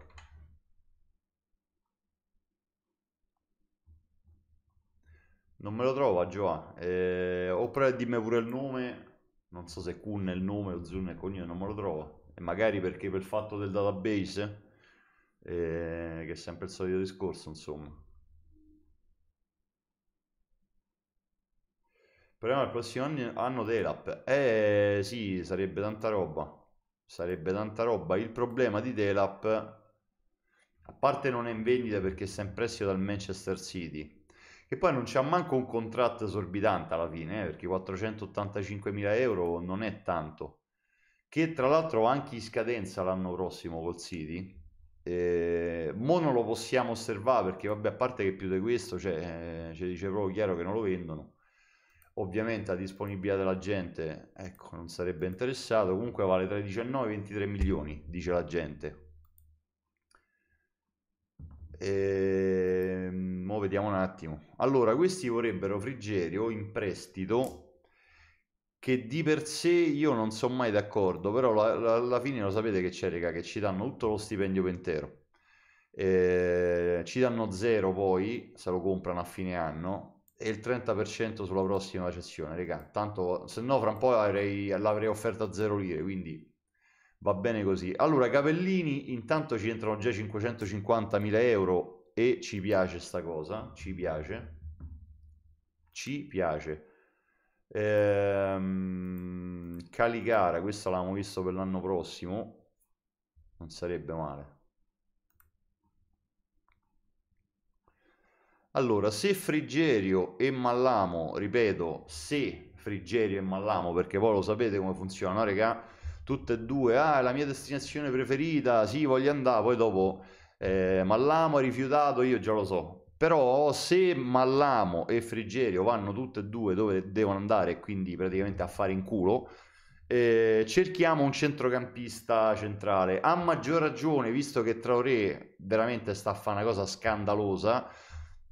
Non me lo trovo a Eh, oppure dimmi pure il nome. Non so se Kun è il nome o Zun è il cognome, non me lo trovo. E magari perché per il fatto del database, eh, che è sempre il solito discorso, insomma. Proviamo il prossimo anno Telap. Eh sì, sarebbe tanta roba. Sarebbe tanta roba. Il problema di Telap, a parte non è in vendita perché sta in prestito dal Manchester City e poi non c'è manco un contratto esorbitante alla fine, eh, perché 485.000 euro non è tanto. Che tra l'altro anche in scadenza l'anno prossimo col City. Eh, mo non lo possiamo osservare perché, vabbè, a parte che più di questo cioè, eh, ci dice proprio chiaro che non lo vendono. Ovviamente la disponibilità della gente, ecco, non sarebbe interessato. Comunque vale tra i 19 e i 23 milioni, dice la gente. Ehm, vediamo un attimo. Allora, questi vorrebbero Frigerio in prestito, che di per sé io non sono mai d'accordo, però la, la, alla fine lo sapete che c'è, raga, che ci danno tutto lo stipendio intero. Eh, ci danno zero poi se lo comprano a fine anno e il 30% sulla prossima cessione regà tanto se no fra un po' l'avrei offerta a zero lire quindi Va bene così. Allora, Capellini, intanto ci entrano già 550.000 euro e ci piace sta cosa, ci piace, ci piace. Ehm, Caligara, questa l'abbiamo visto per l'anno prossimo, non sarebbe male. Allora, se Frigerio e Mallamo, ripeto, se Frigerio e Mallamo, perché voi lo sapete come funziona, no, regà? tutte e due, ah, è la mia destinazione preferita, sì, voglio andare, poi dopo eh, Mallamo ha rifiutato, io già lo so. Però se Mallamo e Frigerio vanno tutte e due dove devono andare, quindi praticamente a fare in culo, eh, cerchiamo un centrocampista centrale. A maggior ragione, visto che Traoré veramente sta a fare una cosa scandalosa,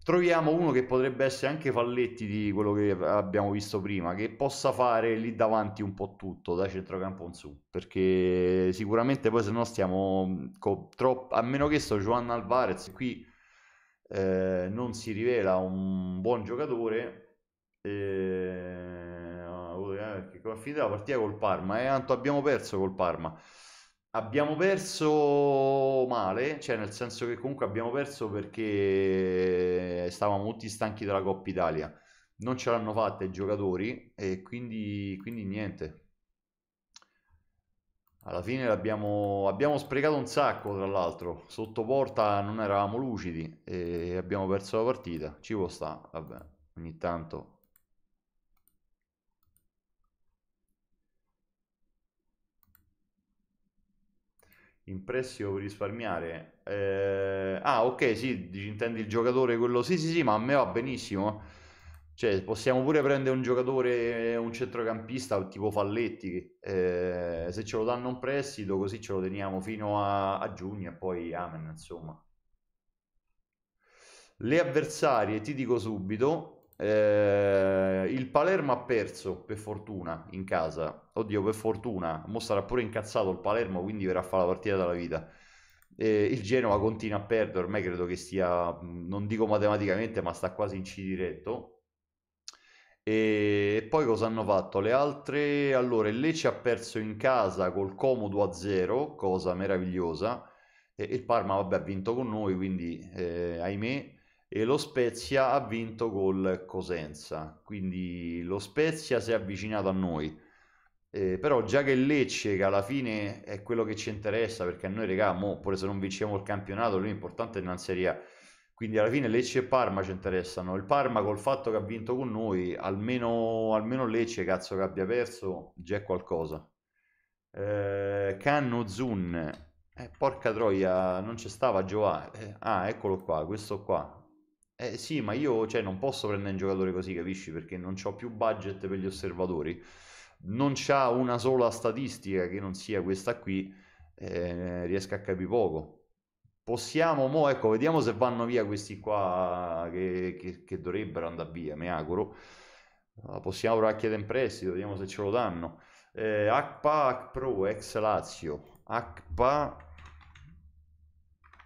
troviamo uno che potrebbe essere anche Falletti di quello che abbiamo visto prima, che possa fare lì davanti un po' tutto, da centrocampo in su, perché sicuramente poi se no stiamo mm, troppo, a meno che sto Joan Alvarez qui eh, non si rivela un buon giocatore, eh, eh che fine della partita col Parma, eh, Anto abbiamo perso col Parma. Abbiamo perso male, cioè nel senso che comunque abbiamo perso perché stavamo tutti stanchi della Coppa Italia. Non ce l'hanno fatta i giocatori e quindi, quindi niente. Alla fine l'abbiamo, abbiamo sprecato un sacco, tra l'altro. Sotto porta non eravamo lucidi e abbiamo perso la partita. Ci può sta, vabbè, ogni tanto in prestito per risparmiare. Eh, ah, ok, sì, dici, intendi il giocatore quello. Sì, sì, sì, ma a me va benissimo. Cioè, possiamo pure prendere un giocatore, un centrocampista tipo Falletti, eh, se ce lo danno un prestito, così ce lo teniamo fino a, a giugno e poi amen, insomma. Le avversarie, ti dico subito, eh, il Palermo ha perso, per fortuna, in casa. Oddio, per fortuna. Mo sarà pure incazzato il Palermo, quindi verrà a fare la partita della vita. Eh, il Genova continua a perdere, ormai credo che stia, mm, non dico matematicamente, ma sta quasi in C diretto. E, poi cosa hanno fatto? Le altre... Allora, il Lecce ha perso in casa col Comodo a 0, cosa meravigliosa. E, il Parma, vabbè, ha vinto con noi, quindi eh, ahimè e lo Spezia ha vinto col Cosenza, quindi lo Spezia si è avvicinato a noi. Eh, però già che il Lecce, che alla fine è quello che ci interessa, perché noi, regà, mo, pure se non vinciamo il campionato, lui è importante in Serie A. Quindi alla fine Lecce e Parma ci interessano. Il Parma col fatto che ha vinto con noi, almeno, almeno Lecce, cazzo che abbia perso, già è qualcosa. Eh, Canno Zun, eh, porca troia, non ci stava Gioa. Eh, ah, eccolo qua, questo qua, eh sì, ma io cioè, non posso prendere un giocatore così, capisci? Perché non ho più budget per gli osservatori. Non c'ha una sola statistica che non sia questa qui, eh, riesco a capire poco. Possiamo, mo, ecco, vediamo se vanno via questi qua che, che, che dovrebbero andare via, mi auguro. Ah, possiamo provare a chiedere in prestito, vediamo se ce lo danno. Eh, HPA, HPRO, ex Lazio, HPA,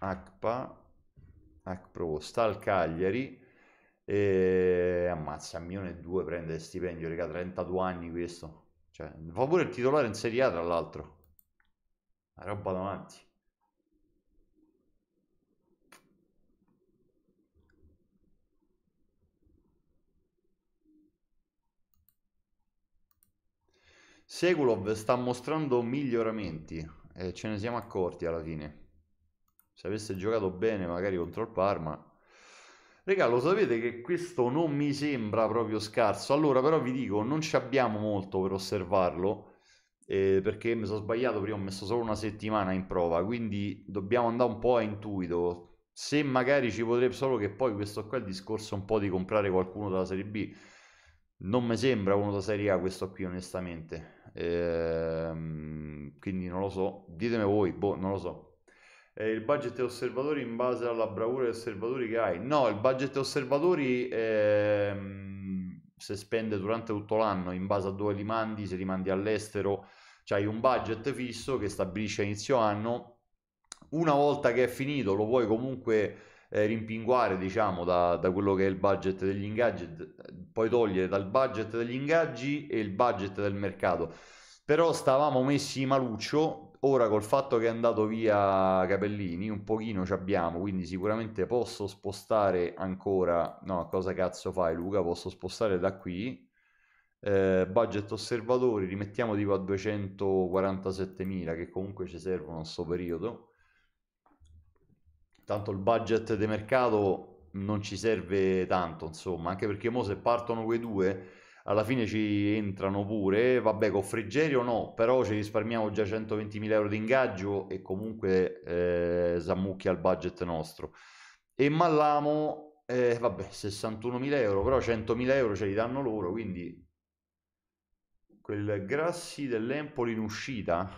HPA Akpro ah, sta al Cagliari e ammazza, milione e due prende stipendio, raga, 32 anni questo. Cioè, fa pure il titolare in Serie A tra l'altro. La roba davanti. Segulov sta mostrando miglioramenti, e ce ne siamo accorti alla fine avesse giocato bene magari contro il Parma. Regà, lo sapete che questo non mi sembra proprio scarso. Allora, però vi dico, non ci abbiamo molto per osservarlo, eh, perché mi sono sbagliato, prima ho messo solo una settimana in prova, quindi dobbiamo andare un po' a intuito. Se magari ci potrebbe, solo che poi questo qua è il discorso un po' di comprare qualcuno dalla Serie B. Non mi sembra uno da Serie A questo qui, onestamente. Ehm, quindi non lo so. Ditemi voi, boh, non lo so eh, il budget osservatori in base alla bravura degli osservatori che hai. No, il budget osservatori ehm, si spende durante tutto l'anno in base a dove li mandi, se li mandi all'estero, cioè un budget fisso che stabilisce a inizio anno. Una volta che è finito lo puoi comunque eh, rimpinguare diciamo da, da, quello che è il budget degli ingaggi, puoi togliere dal budget degli ingaggi e il budget del mercato. Però stavamo messi maluccio ora col fatto che è andato via Capellini, un pochino ci abbiamo, quindi sicuramente posso spostare ancora... No, cosa cazzo fai Luca? Posso spostare da qui. Eh, budget osservatori, rimettiamo tipo a 247.000 che comunque ci servono a questo periodo. Tanto il budget di mercato non ci serve tanto, insomma, anche perché mo se partono quei due alla fine ci entrano pure, vabbè con Frigerio no, però ci risparmiamo già 120.000 euro di ingaggio e comunque eh, zammucchia il budget nostro. E Mallamo, eh, vabbè 61.000 euro, però 100.000 euro ce li danno loro, quindi quel Grassi dell'Empoli in uscita,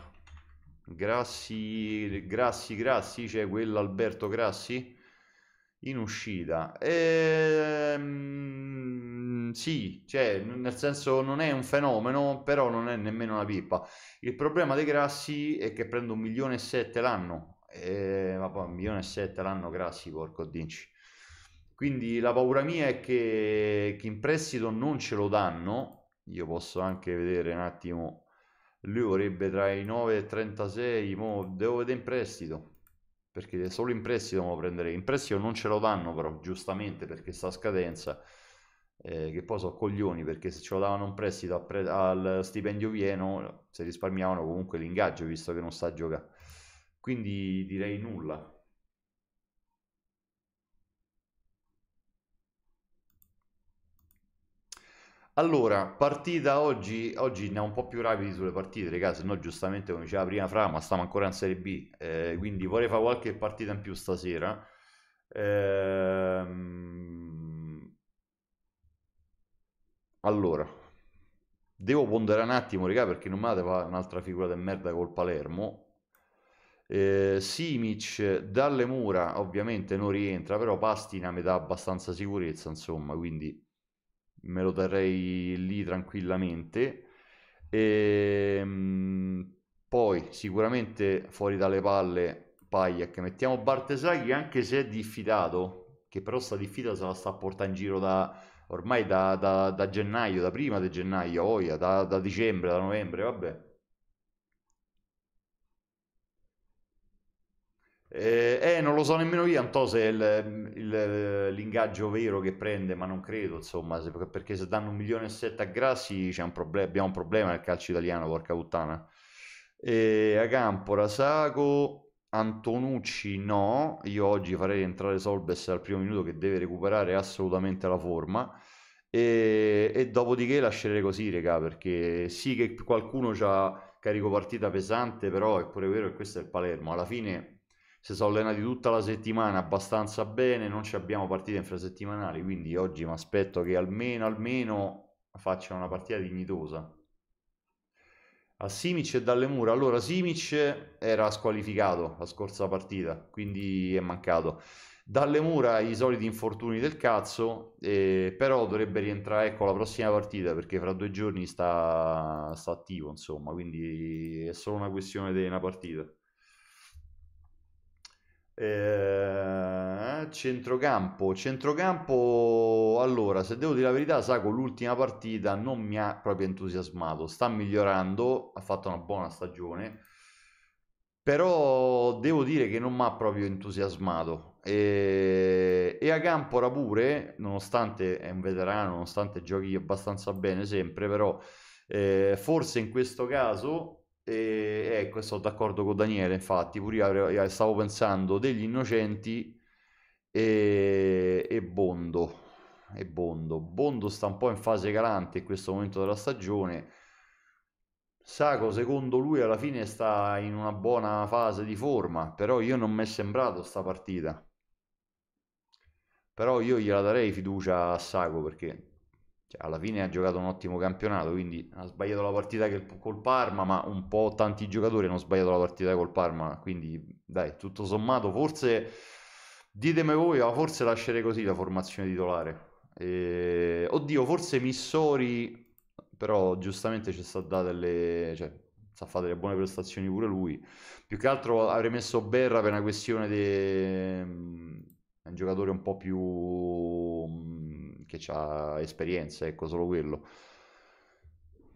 Grassi, Grassi, Grassi, c'è cioè quell'Alberto Grassi? in uscita. Ehm, sì, cioè, nel senso non è un fenomeno, però non è nemmeno una pippa. Il problema dei grassi è che prendo un milione e sette l'anno, e, eh, ma poi un milione e sette l'anno grassi, porco dinci. Quindi la paura mia è che, che in prestito non ce lo danno. Io posso anche vedere un attimo. Lui vorrebbe tra i 9 e 36, mo devo vedere in prestito perché solo in prestito devono prendere. In prestito non ce lo danno però, giustamente, perché sta a scadenza. Eh, che poi sono coglioni perché se ce lo davano in prestito pre- al stipendio pieno si risparmiavano comunque l'ingaggio visto che non sta a giocare quindi direi nulla Allora, partita oggi, oggi andiamo un po' più rapidi sulle partite, ragazzi, se no giustamente come diceva prima Fra, ma stiamo ancora in Serie B, eh, quindi vorrei fare qualche partita in più stasera. Ehm... Allora, devo ponderare un attimo, raga, perché non mi fate fare un'altra figura del merda col Palermo. Eh, Simic dalle mura ovviamente non rientra, però Pastina mi dà abbastanza sicurezza, insomma, quindi me lo terrei lì tranquillamente. E, ehm, poi sicuramente fuori dalle palle Pajak. Mettiamo Bartesaghi anche se è diffidato, che però sta diffida se la sta a portare in giro da ormai da, da, da gennaio, da prima di gennaio, oia, da, da dicembre, da novembre, vabbè. Eh, eh, non lo so nemmeno io, non so se è il, il, eh, l'ingaggio vero che prende, ma non credo, insomma, se, perché se danno un milione e sette a Grassi un proble- abbiamo un problema nel calcio italiano, porca puttana. Eh, campo, Rasago, Antonucci no, io oggi farei entrare Solbes al primo minuto che deve recuperare assolutamente la forma. E, e dopodiché lascerei così, regà, perché sì che qualcuno ha carico partita pesante, però è pure vero che questo è il Palermo. Alla fine si sono allenati tutta la settimana abbastanza bene, non ci abbiamo partite infrasettimanali, quindi oggi mi aspetto che almeno, almeno facciano una partita dignitosa. A Simic e dalle mura, allora Simic era squalificato la scorsa partita, quindi è mancato. Dalle mura i soliti infortuni del cazzo, eh, però dovrebbe rientrare ecco la prossima partita perché fra due giorni sta, sta attivo, insomma, quindi è solo una questione di una partita. Eh, centrocampo, centrocampo. Allora, se devo dire la verità, sa con l'ultima partita non mi ha proprio entusiasmato. Sta migliorando, ha fatto una buona stagione, però devo dire che non mi ha proprio entusiasmato. E, e a Campora pure, nonostante è un veterano, nonostante giochi abbastanza bene sempre, però eh, forse in questo caso e, eh, ecco, sono d'accordo con Daniele, infatti, pure io stavo pensando degli innocenti e, e Bondo. E Bondo. Bondo sta un po' in fase calante in questo momento della stagione. Sacco, secondo lui, alla fine sta in una buona fase di forma, però io non mi è sembrato sta partita. Però io gliela darei fiducia a Sacco perché cioè, alla fine ha giocato un ottimo campionato, quindi ha sbagliato la partita col Parma, ma un po' tanti giocatori hanno sbagliato la partita col Parma, quindi dai, tutto sommato, forse, ditemi voi, ma forse lascerei così la formazione titolare. E... Oddio, forse Missori, però giustamente ci sta dando delle... Cioè, sta fa delle buone prestazioni pure lui. Più che altro avrei messo Berra per una questione di... De... Mm, un giocatore un po' più mm, che ha esperienza, ecco, solo quello.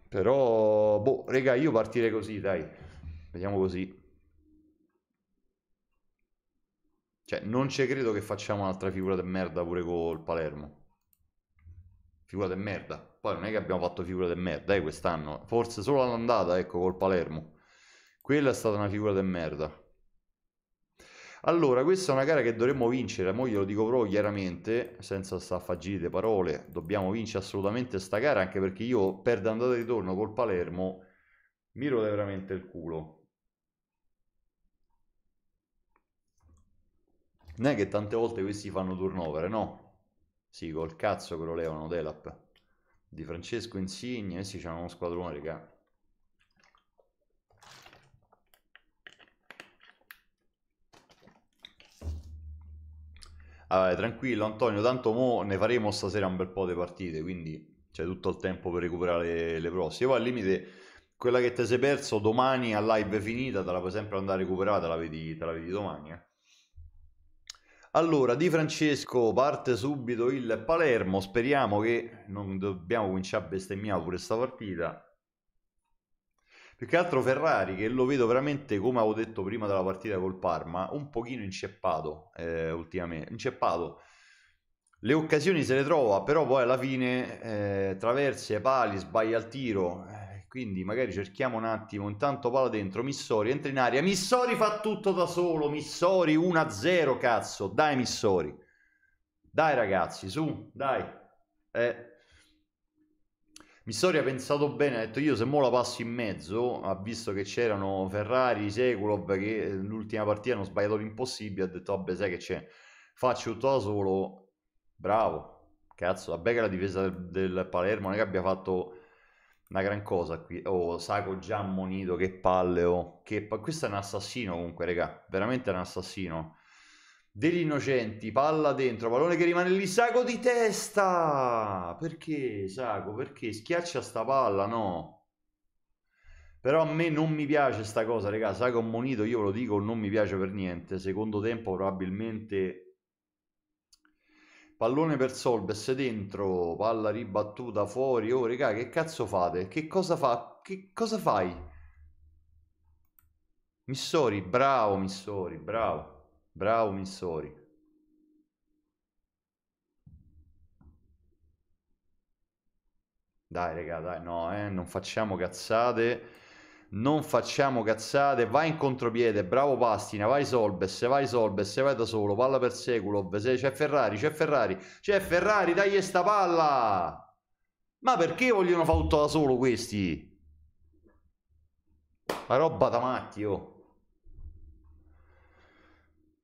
Però, boh, raga, io partirei così, dai. Vediamo così. Cioè, non ci credo che facciamo un'altra figura di merda pure col Palermo. Figura di merda. Poi non è che abbiamo fatto figura di merda, eh, quest'anno. Forse solo l'andata, ecco, col Palermo. Quella è stata una figura di merda. Allora, questa è una gara che dovremmo vincere, ma glielo dico proprio chiaramente, senza sta faggire parole, dobbiamo vincere assolutamente sta gara, anche perché io perdo andata e ritorno col Palermo, mi rode veramente il culo. Non è che tante volte questi fanno turnover, no? Sì, col cazzo che lo levano Delap. Di Francesco Insigne, questi c'è uno squadrone, raga. Vabbè, tranquillo Antonio, tanto mo ne faremo stasera un bel po' di partite, quindi c'è tutto il tempo per recuperare le prossime. Poi al limite, quella che ti sei perso domani a live finita, te la puoi sempre andare a recuperare, te la vedi, te la vedi domani. Eh. Allora, Di Francesco parte subito il Palermo, speriamo che non dobbiamo cominciare a bestemmiare pure questa partita. Più che altro Ferrari, che lo vedo veramente, come avevo detto prima della partita col Parma, un pochino inceppato eh, ultimamente. Inceppato. Le occasioni se le trova, però poi alla fine eh, traverse, pali, sbaglia il tiro. Eh, quindi magari cerchiamo un attimo, intanto palla dentro, Missori entra in aria, Missori fa tutto da solo, Missori 1-0 cazzo, dai Missori. Dai ragazzi, su, dai. Eh, Missori ha pensato bene, ha detto io se mo la passo in mezzo, ha visto che c'erano Ferrari, Sekulov che eh, l'ultima partita hanno sbagliato l'impossibile, ha detto vabbè sai che c'è, faccio tutto da solo, bravo, cazzo, vabbè che la difesa del, del Palermo non è che abbia fatto una gran cosa qui, oh Saco già ammonito, che palle, oh, che questo è un assassino comunque regà, veramente è un assassino degli innocenti, palla dentro, pallone che rimane lì, Sago di testa! Perché Sago? Perché schiaccia sta palla, no? Però a me non mi piace sta cosa, raga, Sago un monito, io ve lo dico, non mi piace per niente. Secondo tempo probabilmente pallone per Solbes dentro, palla ribattuta fuori. Oh, raga, che cazzo fate? Che cosa fa? Che cosa fai? Missori, bravo Missori, bravo. Bravo Missori. Dai, raga, dai, no, eh, non facciamo cazzate. Non facciamo cazzate. Vai in contropiede, bravo Pastina, vai Solbes, vai Solbes, vai da solo, palla per Sekulov, c'è Ferrari, c'è Ferrari, c'è Ferrari, dai sta palla! Ma perché vogliono fare tutto da solo questi? La roba da matti, oh.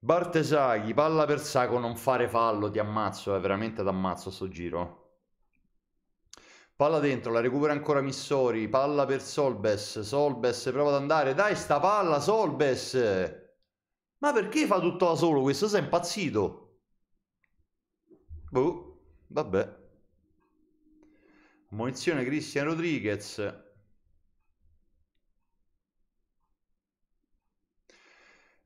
Bartesaghi, palla per Saco, non fare fallo, ti ammazzo, è eh, veramente t'ammazzo sto giro. Palla dentro, la recupera ancora Missori, palla per Solbes, Solbes prova ad andare, dai sta palla Solbes! Ma perché fa tutto da solo questo? Sei impazzito? Boh, vabbè. Munizione Cristian Rodriguez.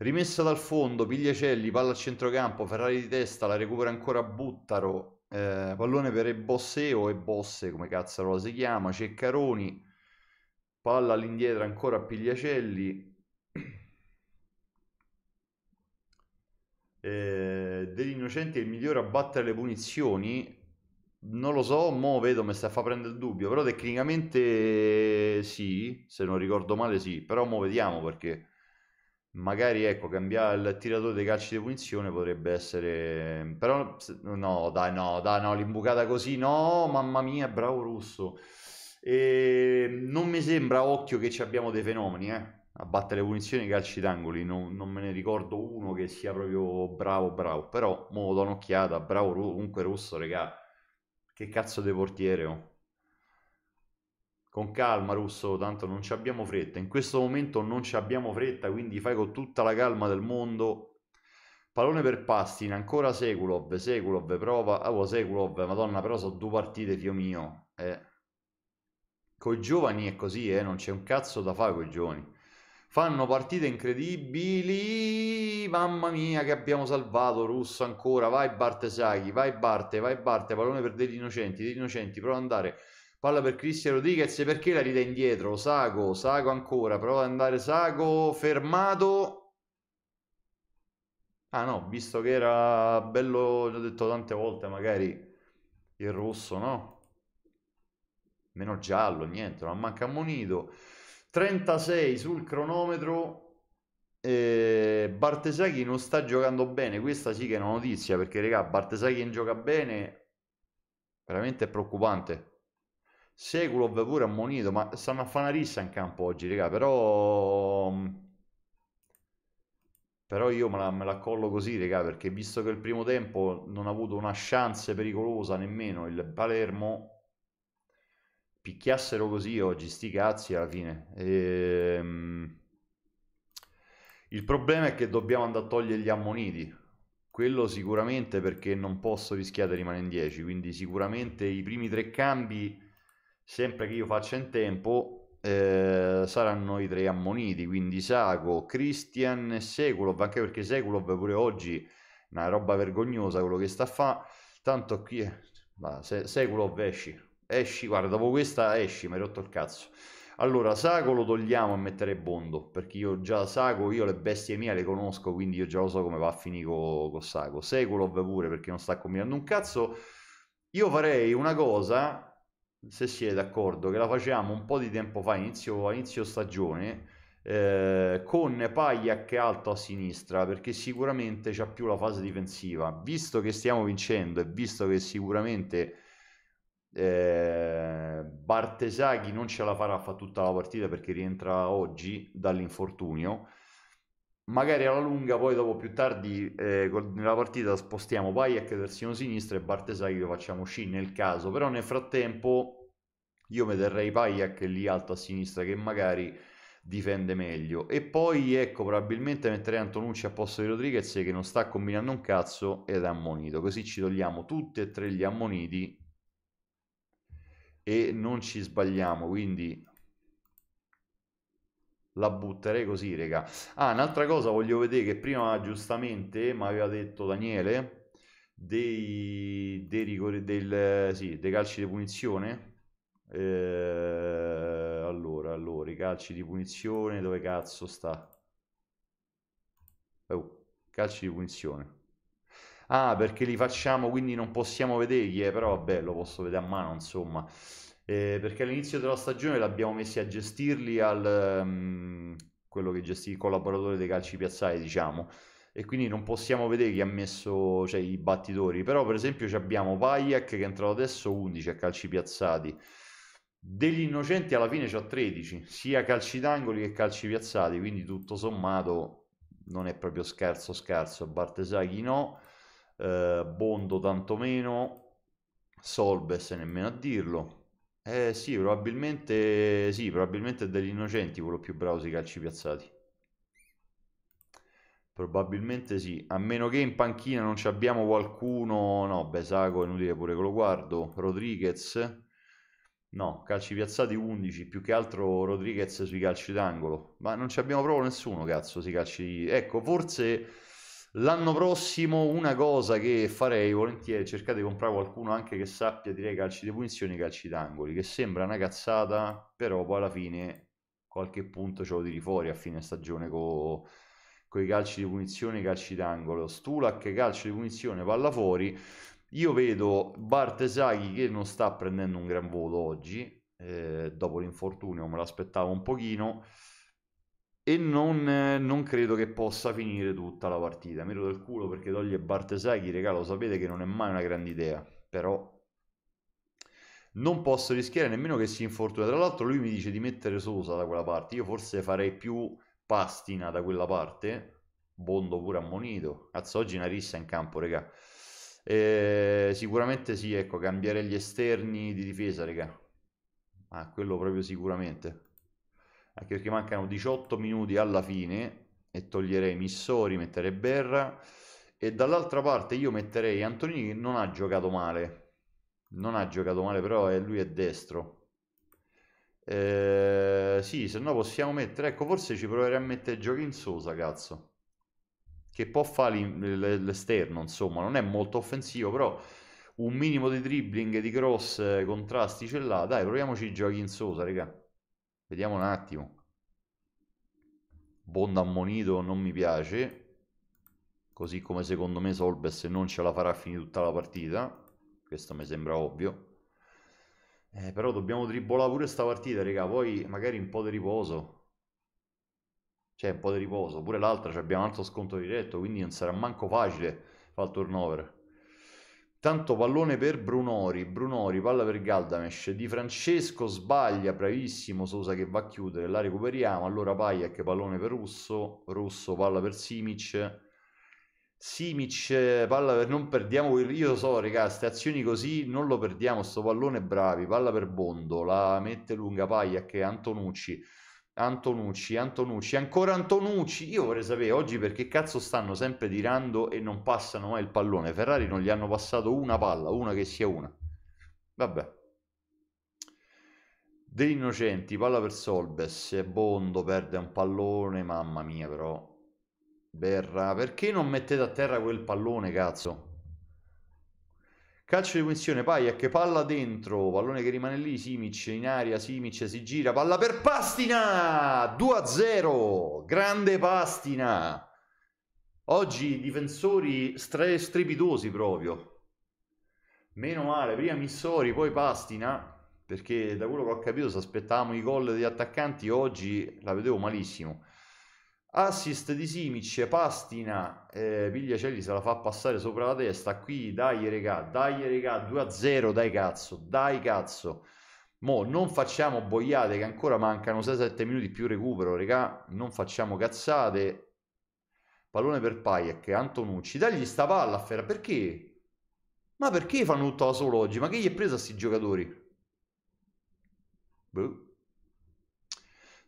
Rimessa dal fondo, Pigliacelli, palla al centrocampo, Ferrari di testa, la recupera ancora Buttaro, eh, pallone per Ebosseo o Ebosse, come cazzarola si chiama, Ceccaroni, palla all'indietro ancora Pigliacelli, eh, degli è il migliore a battere le punizioni, non lo so, mo vedo, mi sta a fa prendere il dubbio, però tecnicamente sì, se non ricordo male sì, però mo vediamo perché magari ecco, cambiare il tiratore dei calci di punizione potrebbe essere... Però no, dai, no, dai, no, l'imbucata così, no, mamma mia, bravo Russo. E ehm, non mi sembra, occhio, che ci abbiamo dei fenomeni, eh a battere punizioni e calci d'angoli. Non, non, me ne ricordo uno che sia proprio bravo, bravo. Però mo do un'occhiata. Bravo, comunque russo, regà. Che cazzo di portiere, oh con calma Russo, tanto non ci abbiamo fretta, in questo momento non ci abbiamo fretta, quindi fai con tutta la calma del mondo. Pallone per Pastin, ancora Sekulov, Sekulov prova, ah, oh Sekulov, madonna però sono due partite Dio mio, eh. Coi giovani è così, eh, non c'è un cazzo da fare coi giovani. Fanno partite incredibili, mamma mia che abbiamo salvato Russo ancora, vai Bartesaghi, vai Barte, vai Barte, pallone per degli innocenti, degli innocenti, prova ad andare palla per Cristian Rodriguez perché la ride indietro Sago, Sago ancora prova ad andare Sago fermato ah no visto che era bello l'ho detto tante volte magari il rosso no meno giallo niente non manca ammonito 36 sul cronometro eh, Bartesaghi non sta giocando bene questa sì che è una notizia perché regà Bartesaghi non gioca bene veramente è preoccupante Sekulov pure ammonito, ma stanno a fare una rissa in campo oggi, raga, però... Mm, però io me la, me la collo così, raga, perché visto che il primo tempo non ha avuto una chance pericolosa nemmeno il Palermo, picchiassero così oggi, sti cazzi alla fine. Ehm... Il problema è che dobbiamo andare a togliere gli ammoniti. Quello sicuramente perché non posso rischiare di rimanere in 10, quindi sicuramente i primi tre cambi sempre che io faccia in tempo, eh, saranno i tre ammoniti, quindi Sago, Christian e Sekulov, anche perché Sekulov pure oggi una roba vergognosa quello che sta a fare, tanto qui eh, va, se, Sekulov esci, esci, guarda, dopo questa esci, mi hai rotto il cazzo. Allora, Sago lo togliamo a mettere Bondo, perché io già Sago, io le bestie mie le conosco, quindi io già lo so come va a finire con co Sago. Sekulov pure, perché non sta combinando un cazzo. Io farei una cosa se siete d'accordo, che la facevamo un po' di tempo fa, inizio, inizio stagione, eh, con Pagliac alto a sinistra, perché sicuramente c'ha più la fase difensiva. Visto che stiamo vincendo e visto che sicuramente eh, Bartesaghi non ce la farà a fare tutta la partita perché rientra oggi dall'infortunio, magari alla lunga poi dopo più tardi eh, nella partita spostiamo Pajak terzino sinistro e Bartesaghi lo facciamo uscire nel caso però nel frattempo io mi terrei Pajak lì alto a sinistra che magari difende meglio e poi ecco probabilmente metterei Antonucci a posto di Rodriguez che non sta combinando un cazzo ed è ammonito così ci togliamo tutti e tre gli ammoniti e non ci sbagliamo quindi la butterei così, raga. Ah, un'altra cosa voglio vedere che prima giustamente mi aveva detto Daniele dei, dei rigori del sì, dei calci di punizione. Eh, allora, allora, i calci di punizione dove cazzo sta? Oh, calci di punizione. Ah, perché li facciamo, quindi non possiamo vederli, eh, però vabbè, lo posso vedere a mano, insomma eh, perché all'inizio della stagione l'abbiamo messi a gestirli al um, quello che gestì il collaboratore dei calci piazzali, diciamo. E quindi non possiamo vedere chi ha messo cioè, i battitori. Però, per esempio, abbiamo Pajak che è entrato adesso 11 a calci piazzati. Degli innocenti alla fine c'ha 13, sia calci d'angoli che calci piazzati. Quindi, tutto sommato, non è proprio scherzo scherzo Bartesaghi no, eh, Bondo tantomeno, Solbes nemmeno a dirlo. Eh sì, probabilmente sì, probabilmente è degli innocenti quello più bravo sui calci piazzati. Probabilmente sì, a meno che in panchina non ci abbiamo qualcuno, no, beh, Besago è inutile pure che lo guardo, Rodriguez, no, calci piazzati 11, più che altro Rodriguez sui calci d'angolo, ma non ci abbiamo proprio nessuno, cazzo, sui calci, ecco, forse L'anno prossimo una cosa che farei volentieri cercate di comprare qualcuno anche che sappia dire calci di punizione e calci d'angoli, che sembra una cazzata, però poi alla fine qualche punto ce lo tiri fuori a fine stagione con i calci di punizione e i calci d'angolo. Stulac calcio di punizione, palla fuori. Io vedo Bartesaghi che non sta prendendo un gran voto oggi, eh, dopo l'infortunio me l'aspettavo un pochino e non, non, credo che possa finire tutta la partita. Mi il culo perché toglie Bartesaghi, regalo, sapete che non è mai una grande idea, però non posso rischiare nemmeno che si infortuni. Tra l'altro lui mi dice di mettere Sosa da quella parte, io forse farei più Pastina da quella parte, Bondo pure ammonito. Cazzo, oggi una rissa in campo, regà. Eh, sicuramente sì, ecco, cambiare gli esterni di difesa, regà. Ma ah, quello proprio sicuramente anche perché mancano 18 minuti alla fine e toglierei Missori, metterei Berra e dall'altra parte io metterei Antonini che non ha giocato male non ha giocato male però è, eh, lui è destro eh, sì, se no possiamo mettere ecco forse ci proverei a mettere Giochi Sosa cazzo che può fare l'esterno insomma non è molto offensivo però un minimo di dribbling, di cross, eh, contrasti ce l'ha dai proviamoci Giochi Sosa raga Vediamo un attimo. Bond ammonito non mi piace. Così come secondo me Solbes non ce la farà a finire tutta la partita. Questo mi sembra ovvio. Eh, però dobbiamo tribolare pure sta partita, raga. Poi magari un po' di riposo. Cioè, un po' di riposo. Pure l'altra, cioè abbiamo un altro sconto diretto, quindi non sarà manco facile fare il turnover. Tanto pallone per Brunori, Brunori, palla per Galdamesh, Di Francesco sbaglia, bravissimo Sosa che va a chiudere, la recuperiamo, allora Pajak, pallone per Russo, Russo, palla per Simic, Simic, palla per... non perdiamo, io so regà, queste azioni così non lo perdiamo, sto pallone bravi, palla per Bondo, la mette lunga Pajak Antonucci, Antonucci, Antonucci, ancora Antonucci. Io vorrei sapere oggi perché cazzo stanno sempre tirando e non passano mai il pallone. Ferrari non gli hanno passato una palla, una che sia una. Vabbè. Degli innocenti, palla per Solbes, Bondo perde un pallone, mamma mia però. Berra, perché non mettete a terra quel pallone, cazzo? Calcio di punizione, Paiac, palla dentro, pallone che rimane lì, Simic in aria, Simic si gira, palla per Pastina, 2-0, grande Pastina. Oggi difensori stre- strepitosi proprio. Meno male, prima Missori, poi Pastina, perché da quello che ho capito se aspettavamo i gol degli attaccanti, oggi la vedevo malissimo. Assist di Simic, Pastina, eh, Pigliacelli se la fa passare sopra la testa, qui dai regà, dai regà, 2-0, dai cazzo, dai cazzo. Mo non facciamo boiate che ancora mancano 6-7 minuti più recupero, regà, non facciamo cazzate. Pallone per Pajek, Antonucci, dagli sta palla a Ferra, perché? Ma perché fanno tutto da solo oggi? Ma che gli è presa a sti giocatori? Boh.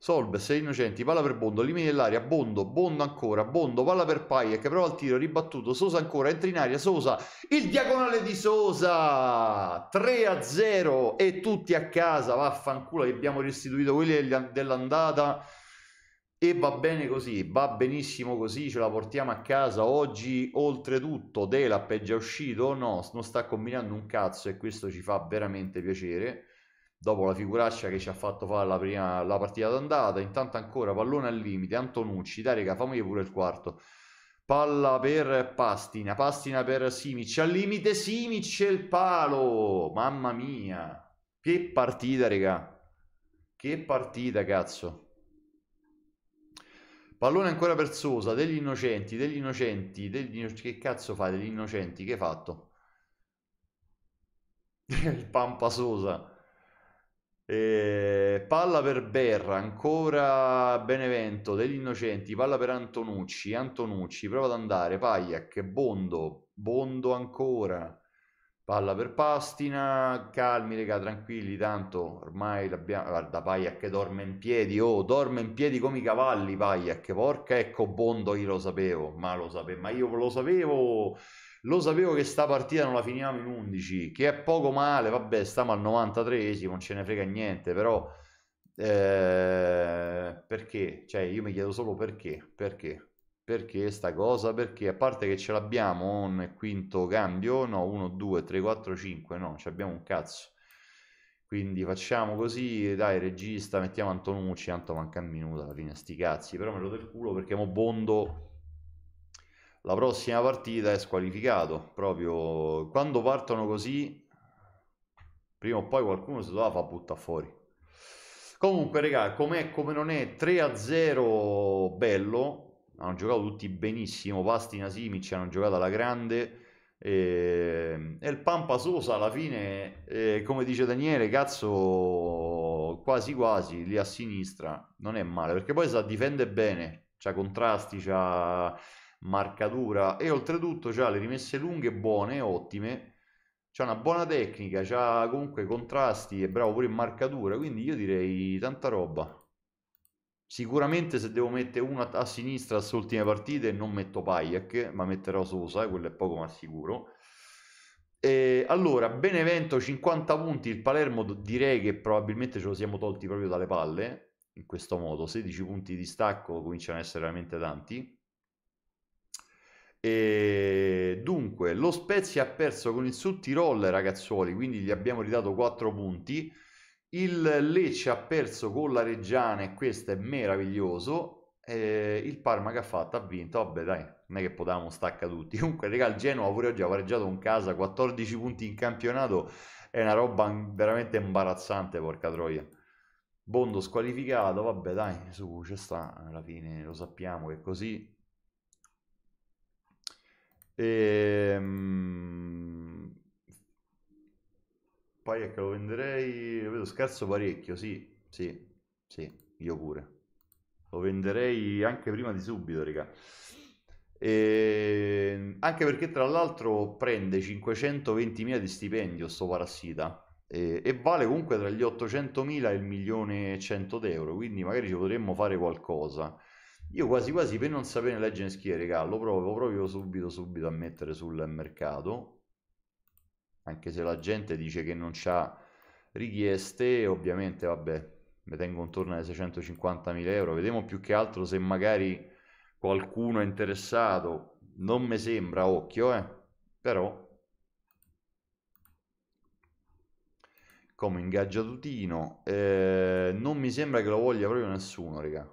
Solbes sei Innocenti, palla per Bondo, limite dell'aria, Bondo, Bondo ancora, Bondo, palla per Paia che prova il tiro, ribattuto, Sosa ancora, entra in aria, Sosa, il diagonale di Sosa, 3 0 e tutti a casa, vaffanculo abbiamo restituito quelli dell'andata e va bene così, va benissimo così, ce la portiamo a casa. Oggi oltretutto Delap è già uscito, no, non sta combinando un cazzo e questo ci fa veramente piacere dopo la figuraccia che ci ha fatto fare la, prima, la partita d'andata, intanto ancora pallone al limite, Antonucci, dai raga, fammi pure il quarto. Palla per Pastina, Pastina per Simic, al limite Simic e il palo, mamma mia, che partita raga, che partita cazzo. Pallone ancora per Sosa, degli innocenti, degli innocenti, degli che cazzo fai degli innocenti, che hai fatto? il Pampa Sosa. Eh, palla per Berra, ancora Benevento, degli Innocenti, palla per Antonucci, Antonucci, prova ad andare, Pagliac, Bondo, Bondo ancora, palla per Pastina, calmi regà, tranquilli, tanto ormai l'abbiamo, guarda Pagliac dorme in piedi, oh, dorme in piedi come i cavalli Pagliac, porca ecco Bondo, io lo sapevo, ma lo sapevo, ma io lo sapevo... Lo sapevo che sta partita non la finivamo in 11, che è poco male, vabbè, stiamo al 93esimo, non ce ne frega niente, però eh, perché? Cioè, io mi chiedo solo perché, perché? Perché sta cosa? Perché a parte che ce l'abbiamo un quinto cambio, no, 1, 2, 3, 4, 5, no, ci abbiamo un cazzo. Quindi facciamo così, dai regista, mettiamo Antonucci, tanto manca un minuto alla fine, sti cazzi, però me lo del culo perché mo Bondo la prossima partita è squalificato. Proprio quando partono così, prima o poi qualcuno si doveva fa buttare fuori. Comunque, raga, com'è come non è 3-0 bello. Hanno giocato tutti benissimo. Pastina Simic hanno giocato alla grande. E, ehm, e il Pampa Sosa alla fine, eh, come dice Daniele, cazzo, quasi quasi lì a sinistra non è male perché poi sa difende bene. C'ha contrasti, c'ha marcatura e oltretutto ha le rimesse lunghe buone, ottime, c'ha una buona tecnica, c'ha comunque contrasti, è bravo pure in marcatura, quindi io direi tanta roba. Sicuramente se devo mettere uno a sinistra alle ultime partite non metto Payak, ma metterò Sosa, quello è poco ma sicuro. E allora, Benevento 50 punti, il Palermo direi che probabilmente ce lo siamo tolti proprio dalle palle, in questo modo, 16 punti di stacco cominciano a essere veramente tanti. E dunque, lo Spezia ha perso con il Sud Tirol, ragazzuoli, quindi gli abbiamo ridato 4 punti. Il Lecce ha perso con la Reggiana e questo è meraviglioso. E il Parma che ha fatto ha vinto. Vabbè, dai, non è che potevamo stacca tutti. Comunque, regà, il Genoa pure oggi ha pareggiato in casa, 14 punti in campionato. È una roba veramente imbarazzante, porca troia. Bondo squalificato, vabbè, dai, su, c'è sta alla fine, lo sappiamo che così e, ehm, poi ecco, lo venderei, lo vedo scarso parecchio, sì, sì, sì, io pure. Lo venderei anche prima di subito, raga. E, ehm, anche perché tra l'altro prende 520.000 di stipendio sto parassita e, e, vale comunque tra gli 800.000 e il milione e 100 euro quindi magari ci potremmo fare qualcosa io quasi quasi per non sapere leggere schiere, regà, lo provo proprio subito subito a mettere sul mercato, anche se la gente dice che non c'ha richieste, ovviamente vabbè, mi tengo intorno alle 650.000 euro, vediamo più che altro se magari qualcuno è interessato, non mi sembra, occhio eh, però... Come ingaggiatutino, eh, non mi sembra che lo voglia proprio nessuno, regà.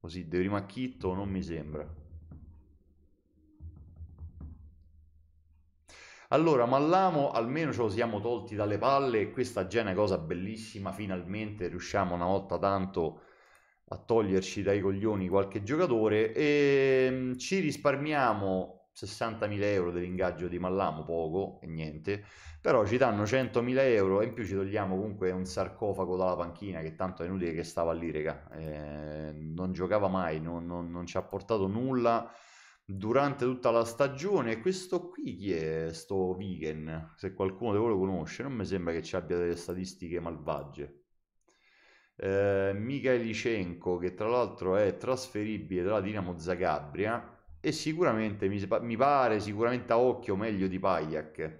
Così, di Rimacchitto non mi sembra. Allora, Mallamo almeno ce lo siamo tolti dalle palle questa già è una cosa bellissima, finalmente riusciamo una volta tanto a toglierci dai coglioni qualche giocatore e ehm, ci risparmiamo 60.000 euro dell'ingaggio di Mallamo, poco e niente, però ci danno 100.000 euro e in più ci togliamo comunque un sarcofago dalla panchina che tanto è inutile che stava lì, raga. Eh, non giocava mai, non, non, non, ci ha portato nulla durante tutta la stagione. E questo qui chi è? Sto Vigen, se qualcuno di voi lo conosce, non mi sembra che ci abbia delle statistiche malvagie. Eh, Michaelicenko che tra l'altro è trasferibile dalla Dinamo Zagabria e sicuramente mi, mi pare sicuramente a occhio meglio di Pagliac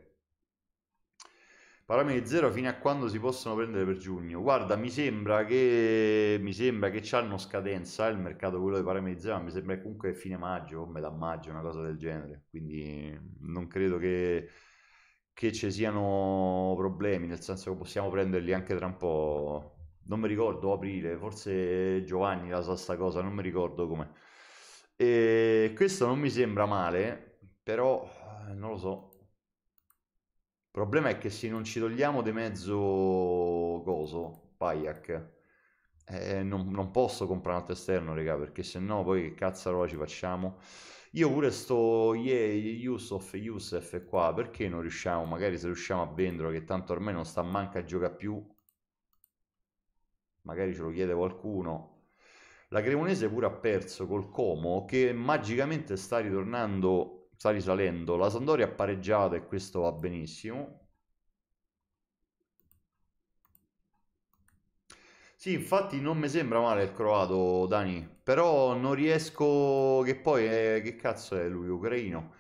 parametri zero fino a quando si possono prendere per giugno. Guarda, mi sembra che mi sembra che hanno scadenza eh, il mercato quello dei parametri zero, ma mi sembra che comunque è fine maggio o metà maggio, una cosa del genere. Quindi non credo che, che ci siano problemi, nel senso che possiamo prenderli anche tra un po'. Non mi ricordo aprile, forse Giovanni la sa sta cosa, non mi ricordo come. E ehm, questo non mi sembra male, però eh, non lo so. Il problema è che se non ci togliamo di mezzo coso, Payak, eh, non, non, posso comprare un altro esterno, raga, perché se no poi che cazzo cazzarola ci facciamo? Io pure sto yeah, Yusuf, Yusef qua, perché non riusciamo? Magari se riusciamo a venderlo, che tanto ormai non sta manca a giocare più. Magari ce lo chiede qualcuno la Cremonese pure ha perso col Como che magicamente sta ritornando, sta risalendo. La Sandoria ha pareggiato e questo va benissimo. Sì, infatti non mi sembra male il croato, Dani, però non riesco... che poi è... Eh, che cazzo è lui, ucraino?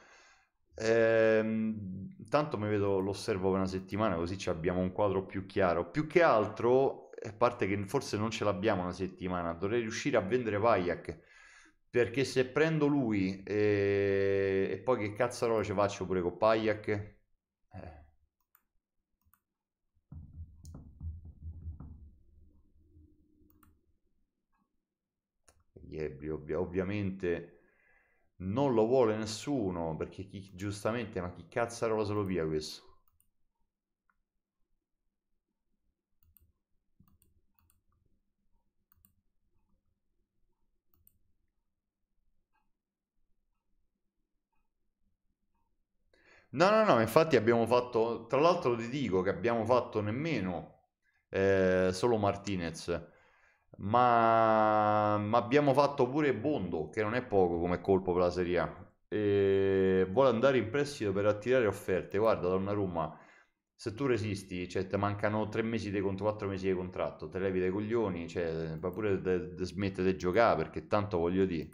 Ehm, tanto mi vedo, l'osservo per una settimana così abbiamo un quadro più chiaro. Più che altro a parte che forse non ce l'abbiamo una settimana, dovrei riuscire a vendere Vajak perché se prendo lui e, eh, e poi che cazzarola ci faccio pure con Pajak eh. Iebri ovvia, ovviamente non lo vuole nessuno perché chi, giustamente ma chi cazzarola se lo via questo No, no, no, infatti abbiamo fatto, tra l'altro ti dico che abbiamo fatto nemmeno eh, solo Martinez, ma, ma abbiamo fatto pure Bondo, che non è poco come colpo per la Serie A. E vuole andare in prestito per attirare offerte. Guarda, donna Roma, se tu resisti, cioè, ti mancano tre mesi di contratto, quattro mesi di contratto, te levi dai coglioni, cioè, ma pure te, te smettete di giocare, perché tanto voglio dire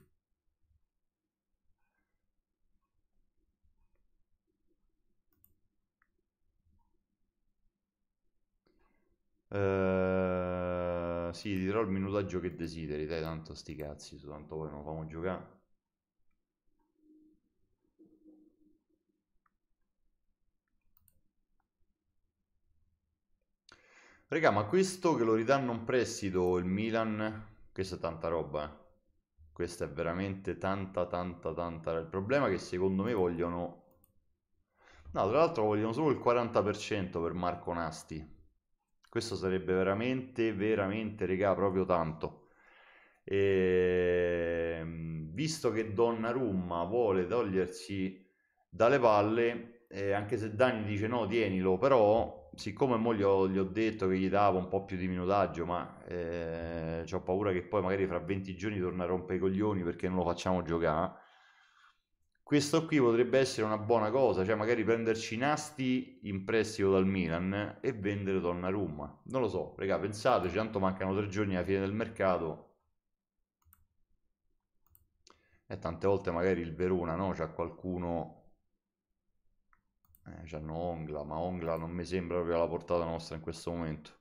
Eh, sì, ti darò il minutaggio che desideri, dai tanto sti cazzi, soltanto poi non lo famo giocare. Raga, ma questo che lo ridanno in prestito il Milan, questa è tanta roba, eh. Questa è veramente tanta, tanta, tanta. Il problema è che secondo me vogliono... No, tra l'altro vogliono solo il 40% per Marco Nasti questo sarebbe veramente, veramente, regà, proprio tanto. E, ehm, visto che Donnarumma vuole togliersi dalle palle, eh, anche se Dani dice no, tienilo, però siccome mo gli ho, gli ho detto che gli davo un po' più di minutaggio, ma eh, ho paura che poi magari fra 20 giorni torna a rompere i coglioni perché non lo facciamo giocare, questo qui potrebbe essere una buona cosa, cioè magari prenderci Nasti in prestito dal Milan e vendere Donnarumma. Non lo so, raga, pensateci, tanto mancano tre giorni alla fine del mercato. E tante volte magari il Verona, no? C'ha qualcuno... Eh, c'hanno Ongla, ma Ongla non mi sembra proprio alla portata nostra in questo momento.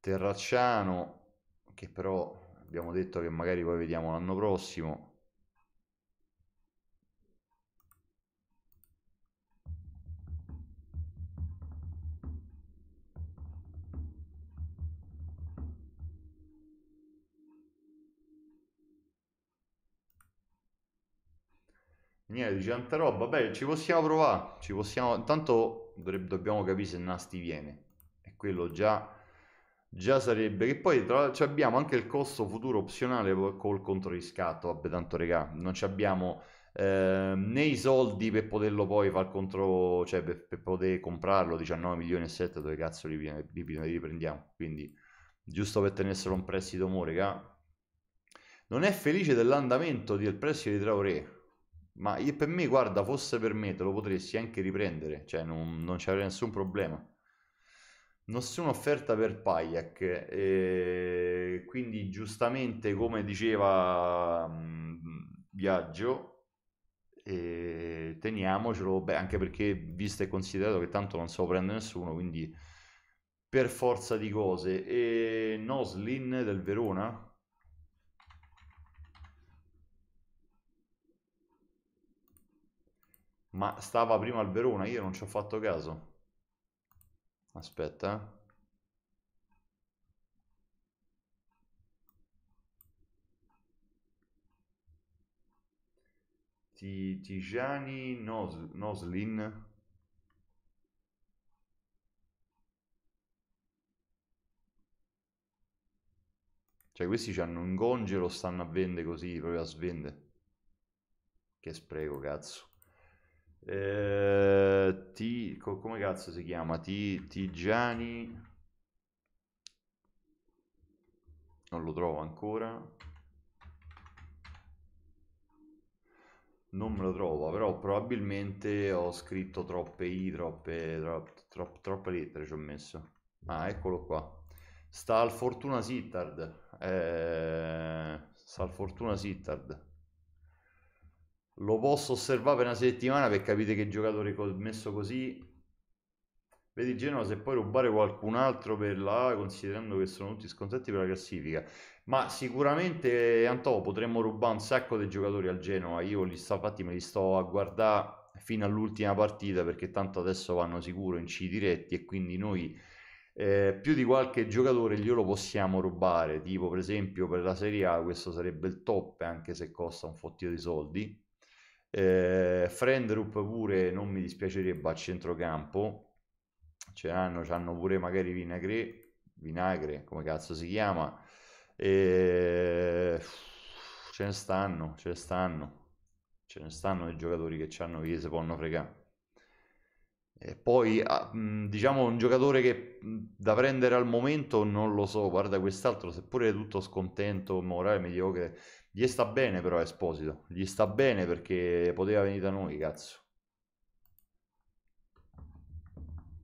Terracciano, che però abbiamo detto che magari poi vediamo l'anno prossimo. Niente, dice tanta roba, beh, ci possiamo provare, ci possiamo... Intanto dovrebbe, dobbiamo capire se Nasti viene. E quello già, già sarebbe... Che poi tra, abbiamo anche il costo futuro opzionale col controriscatto, vabbè, tanto regà, non abbiamo... Eh, né i soldi per poterlo poi far contro, cioè per, per poter comprarlo 19 milioni e 7 dove cazzo li, li, li prendiamo quindi giusto per tenerselo un prestito more non è felice dell'andamento del prestito di Traoré ma io, per me, guarda, fosse per me, te lo potresti anche riprendere, cioè non, non ci avrei nessun problema. Nessuna offerta per Payak, eh, quindi giustamente come diceva mh, Viaggio, eh, teniamocelo, beh, anche perché visto e considerato che tanto non se lo prende nessuno, quindi per forza di cose. E Noslin del Verona, Ma stava prima al Verona, io non ci ho fatto caso. Aspetta, eh. Tijani Nos Noslin. Cioè questi hanno un lo stanno a vende così, proprio a svende. Che spreco, cazzo. Eh, T, co- come cazzo si chiama? Ti, Tigiani. Non lo trovo ancora. Non me lo trovo, però probabilmente ho scritto troppe i, troppe, troppe, troppe, troppe lettere ci ho messo. Ah, eccolo qua. Sta al Fortuna Sittard. Eh, sta al Fortuna Sittard lo posso osservare per una settimana per capire che giocatore ho messo così vedi Genova se puoi rubare qualcun altro per la considerando che sono tutti scontenti per la classifica ma sicuramente Antò potremmo rubare un sacco di giocatori al Genova io li sto fatti me li sto a guardare fino all'ultima partita perché tanto adesso vanno sicuro in C diretti e quindi noi eh, più di qualche giocatore glielo possiamo rubare tipo per esempio per la Serie A questo sarebbe il top anche se costa un fottio di soldi eh, Frendrup pure non mi dispiacerebbe a centrocampo, ce l'hanno, hanno pure magari Vinagre, Vinagre come cazzo si chiama, eh, ce ne stanno, ce ne stanno, ce ne stanno i giocatori che ci hanno che si possono fregare. E poi ah, mm, diciamo un giocatore che mm, da prendere al momento non lo so, guarda quest'altro seppure è tutto scontento, morale mediocre, gli sta bene però Esposito, gli sta bene perché poteva venire da noi, cazzo.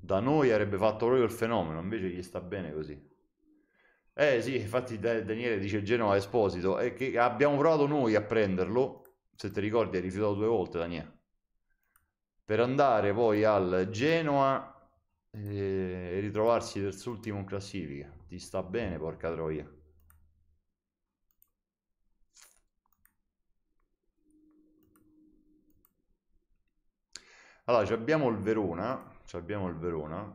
Da noi avrebbe fatto proprio il fenomeno, invece gli sta bene così. Eh sì, infatti Daniele dice Genova Esposito, è eh, che abbiamo provato noi a prenderlo, se ti ricordi hai rifiutato due volte Daniele, per andare poi al Genoa eh, e ritrovarsi terzultimo in classifica. Ti sta bene, porca troia. Allora, abbiamo il Verona, abbiamo il Verona,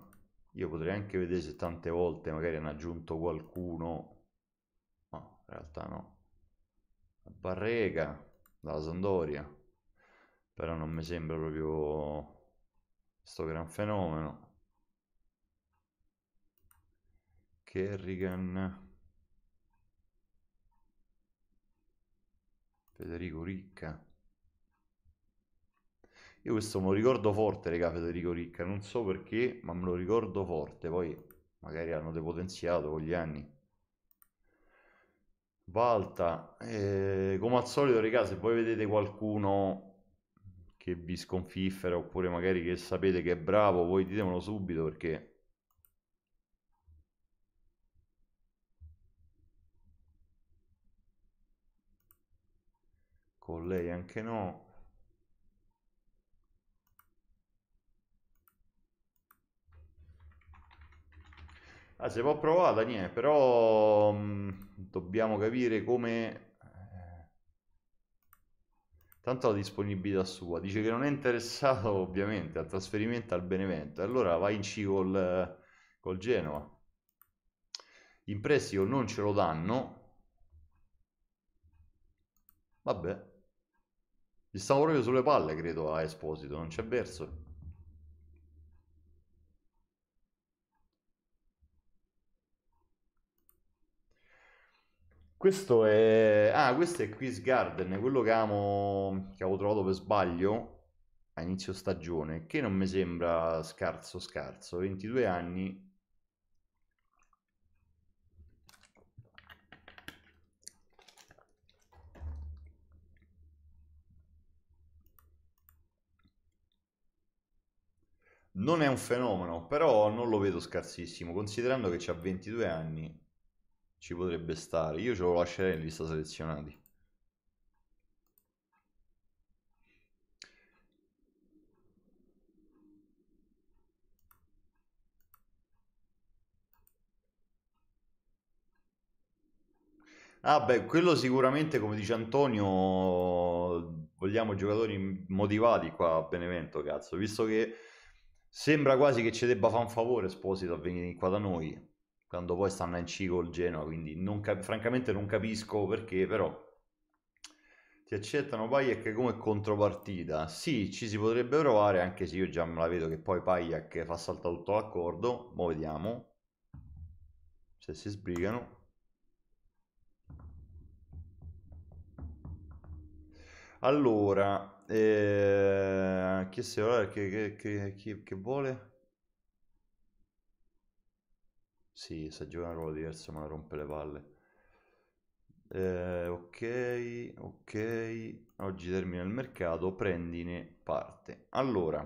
io potrei anche vedere se tante volte magari hanno aggiunto qualcuno, ma no, in realtà no. La Barrega, la Sandoria, però non mi sembra proprio sto gran fenomeno. Kerrigan, Federico Ricca. Io questo me lo ricordo forte, raga, Federico Ricca, non so perché, ma me lo ricordo forte, poi magari hanno depotenziato con gli anni. Valta, eh, come al solito, raga, se voi vedete qualcuno che vi sconfiffera oppure magari che sapete che è bravo, voi ditemelo subito perché con lei anche no Ah, si può provare, niente, però mh, mm, dobbiamo capire come... Eh, tanto la disponibilità sua, dice che non è interessato ovviamente al trasferimento al Benevento, allora vai in C col, col Genova. In prestito non ce lo danno. Vabbè. Gli stavo proprio sulle palle, credo, a Esposito, non c'è verso. Questo è... Ah, questo è Quiz Garden, quello che, amo... che avevo trovato per sbaglio a inizio stagione, che non mi sembra scarso scarso, 22 anni. Non è un fenomeno, però non lo vedo scarsissimo, considerando che ha 22 anni ci potrebbe stare. Io ce lo lascerei in lista selezionati. Ah beh, quello sicuramente, come dice Antonio, vogliamo giocatori motivati qua a Benevento, cazzo, visto che sembra quasi che ci debba fare un favore Esposito a venire qua da noi quando poi stanno in C col Genoa, quindi non cap- francamente non capisco perché, però ti accettano Pajek come contropartita. Sì, ci si potrebbe provare, anche se io già me la vedo che poi Pajek fa saltare tutto l'accordo, ma vediamo se si sbrigano. Allora, eh, chi, se, che, che, che, che vuole? Sì, sa giocare un ruolo diverso la rompe le palle. Eh, ok, ok, oggi termina il mercato, prendine parte. Allora,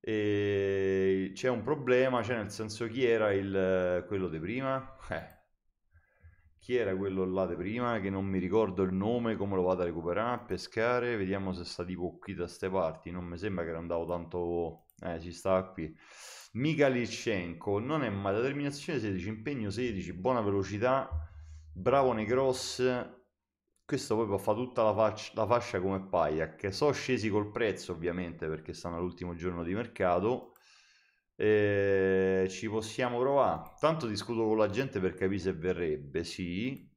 eh, c'è un problema, cioè nel senso chi era il, quello di prima? Eh. Chi era quello là di prima che non mi ricordo il nome, come lo vado a recuperare, a pescare, vediamo se sta tipo qui da ste parti, non mi sembra che era andato tanto... Eh, ci sta qui. Mikhailichenko non è male, determinazione 16, impegno 16, buona velocità, bravo nei cross, questo poi fa tutta la, fascia, la fascia come Pajak, sono scesi col prezzo ovviamente perché stanno all'ultimo giorno di mercato, eh, ci possiamo provare, tanto discuto con la gente per capire se verrebbe, sì,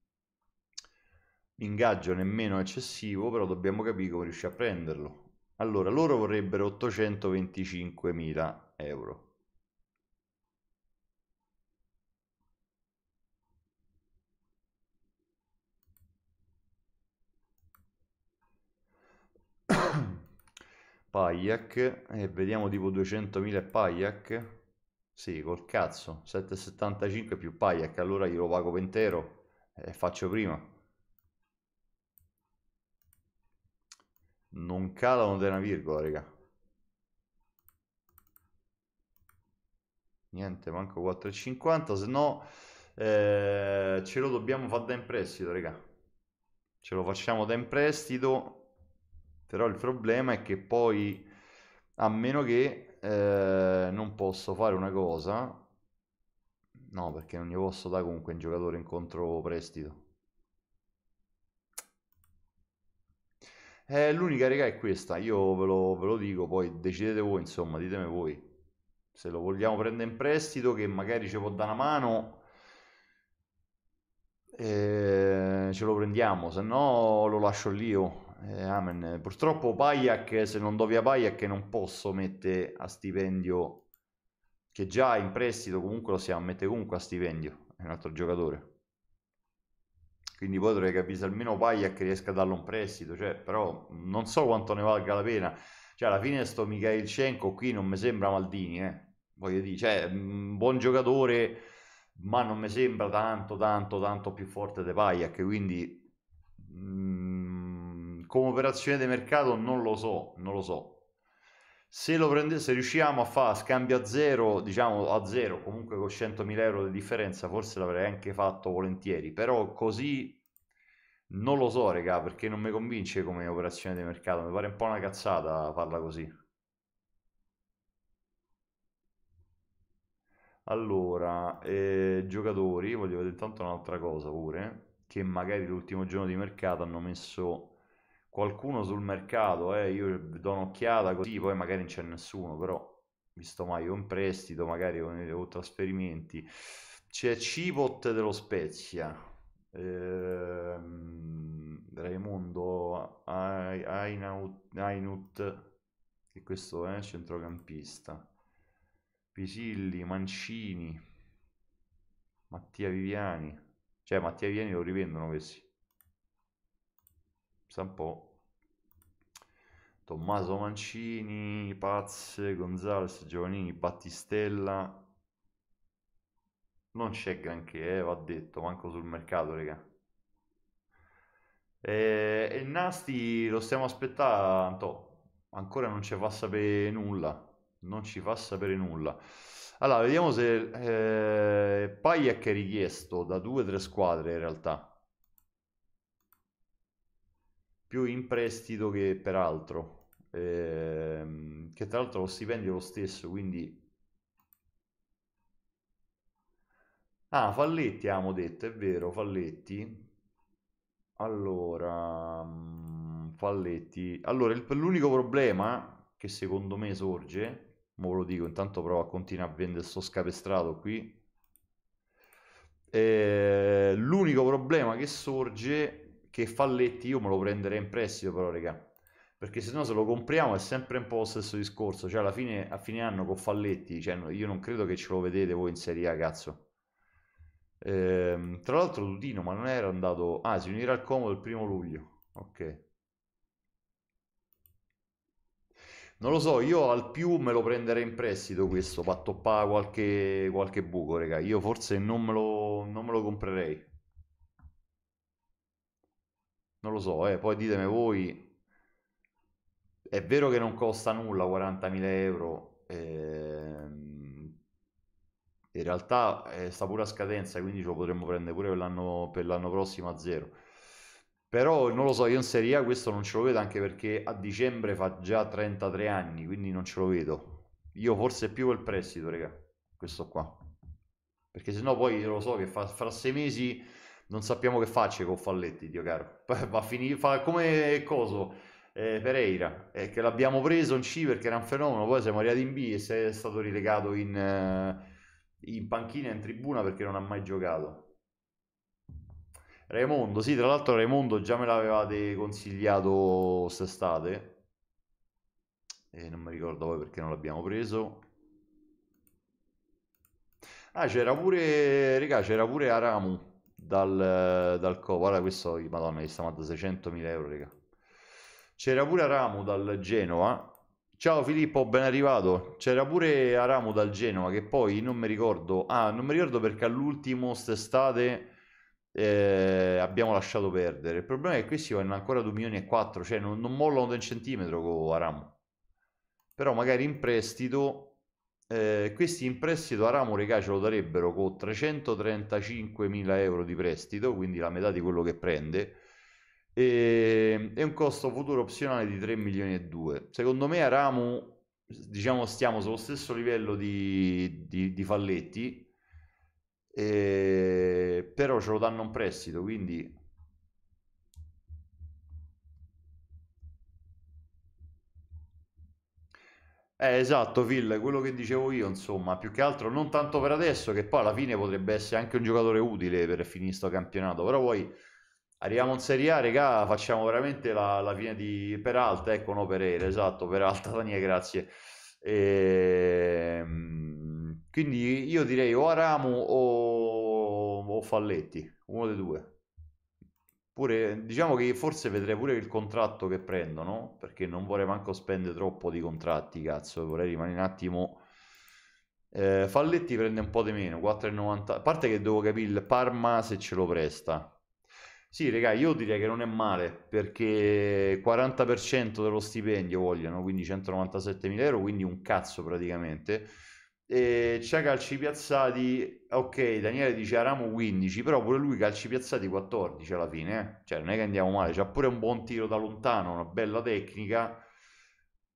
ingaggio nemmeno eccessivo, però dobbiamo capire come riuscire a prenderlo. Allora, loro vorrebbero 825.000 euro. Payak e eh, vediamo tipo 200.000 Payak. sì col cazzo 7,75 più Payak, allora glielo pago intero e eh, faccio prima non calano da una virgola raga niente manco 4,50 se no eh, ce lo dobbiamo fare da in prestito raga ce lo facciamo da in prestito però il problema è che poi, a meno che eh, non posso fare una cosa, no perché non gli posso dare comunque un giocatore in contro prestito. Eh, l'unica rega è questa, io ve lo, ve lo dico, poi decidete voi, insomma, ditemi voi. Se lo vogliamo prendere in prestito, che magari ci può dare una mano, eh, ce lo prendiamo, se no lo lascio lì io. Oh eh, amen. Purtroppo Pajak, se non do via Pajak, non posso mettere a stipendio, che già in prestito comunque lo siamo, mette comunque a stipendio, è un altro giocatore. Quindi poi dovrei capire se almeno Pajak riesca a darlo un prestito, cioè, però non so quanto ne valga la pena. Cioè, alla fine sto Mikhailchenko qui non mi sembra Maldini, eh. Voglio dire, cioè, un mm, buon giocatore, ma non mi sembra tanto, tanto, tanto più forte di Pajak, quindi... Mh, mm, come operazione di mercato non lo so, non lo so. Se, lo prende, se riusciamo a fare scambio a zero, diciamo a zero, comunque con 100.000 euro di differenza, forse l'avrei anche fatto volentieri, però così non lo so, raga, perché non mi convince come operazione di mercato, mi pare un po' una cazzata farla così. Allora, eh, giocatori, voglio vedere intanto un'altra cosa pure, che magari l'ultimo giorno di mercato hanno messo qualcuno sul mercato, eh, io do un'occhiata così, poi magari non c'è nessuno, però visto mai ho in prestito, magari ho trasferimenti. C'è Cipot dello Spezia, eh, Raimondo Ainut, Ainut, che questo è centrocampista, Pisilli, Mancini, Mattia Viviani, cioè Mattia Viviani lo rivendono questi sa un po'. Tommaso Mancini, Pazze, Gonzales, Giovannini, Battistella. Non c'è granché, eh, va detto, manco sul mercato, raga. E, e Nasti lo stiamo aspettando, ancora non ci fa sapere nulla, non ci fa sapere nulla. Allora, vediamo se eh, Paiac è richiesto da due o tre squadre in realtà più in prestito che per altro, eh, che tra l'altro lo stipendio è lo stesso, quindi... Ah, Falletti abbiamo ah, detto, è vero, Falletti. Allora, mm, Falletti. Allora, l'unico problema che secondo me sorge, ma ve lo dico, intanto provo a continuare a vendere sto scapestrato qui. Eh, l'unico problema che sorge che Falletti io me lo prenderei in prestito però regà perché se no se lo compriamo è sempre un po' lo stesso discorso cioè alla fine a fine anno con Falletti cioè, io non credo che ce lo vedete voi in Serie A cazzo ehm, tra l'altro Tutino ma non era andato ah si unirà al Como il primo luglio ok non lo so io al più me lo prenderei in prestito questo fatto toppare qualche, qualche buco raga io forse non me lo, non me lo comprerei non lo so, eh, poi ditemi voi, è vero che non costa nulla 40.000 euro, ehm, in realtà eh, sta pure a scadenza, quindi ce lo potremmo prendere pure per l'anno, per l'anno prossimo a zero. Però non lo so, io in Serie A questo non ce lo vedo anche perché a dicembre fa già 33 anni, quindi non ce lo vedo. Io forse più il prestito, raga, questo qua. Perché sennò poi lo so che fa, fra sei mesi non sappiamo che faccia con Falletti, Dio caro. Va a finire, fa come coso eh, Pereira, eh, che l'abbiamo preso in C perché era un fenomeno, poi siamo arrivati in B e si è stato relegato in, eh, in panchina e in tribuna perché non ha mai giocato. Raimondo, sì, tra l'altro Raimondo già me l'avevate consigliato quest'estate. E eh, non mi ricordo poi perché non l'abbiamo preso. Ah, c'era pure, regà, c'era pure Aramu dal, dal covo. Guarda questo, madonna, mi stiamo a 600.000 euro, raga. C'era pure Aramu dal Genoa. Ciao Filippo, ben arrivato. C'era pure Aramu dal Genoa che poi non mi ricordo. Ah, non mi ricordo perché all'ultimo st'estate eh, abbiamo lasciato perdere. Il problema è che questi vanno ancora 2 milioni e 4, cioè non, non mollano del centimetro con Aramu. Però magari in prestito eh, questi in prestito a Ramo Recà ce lo darebbero con 335.000 euro di prestito, quindi la metà di quello che prende, e, e un costo futuro opzionale di 3 milioni e 2. Secondo me a Ramu, diciamo, stiamo sullo stesso livello di, di, di Falletti, eh, però ce lo danno in prestito, quindi Eh, esatto, Phil, quello che dicevo io, insomma, più che altro non tanto per adesso, che poi alla fine potrebbe essere anche un giocatore utile per finire sto campionato, però poi arriviamo in Serie A, regà, facciamo veramente la, la fine di Peralta, ecco, no Pereira, esatto, Peralta, Tania, grazie. E... Ehm, quindi io direi o Aramu o... o Falletti, uno dei due. Pure, diciamo che forse vedrei pure il contratto che prendono, perché non vorrei manco spendere troppo di contratti, cazzo, vorrei rimanere un attimo... Eh, Falletti prende un po' di meno, 4,90. A parte che devo capire il Parma se ce lo presta. Sì, regà, io direi che non è male perché 40% dello stipendio vogliono, quindi 197.000 euro, quindi un cazzo praticamente eh, c'è calci piazzati ok Daniele dice Aramo 15 però pure lui calci piazzati 14 alla fine eh? cioè non è che andiamo male c'ha pure un buon tiro da lontano una bella tecnica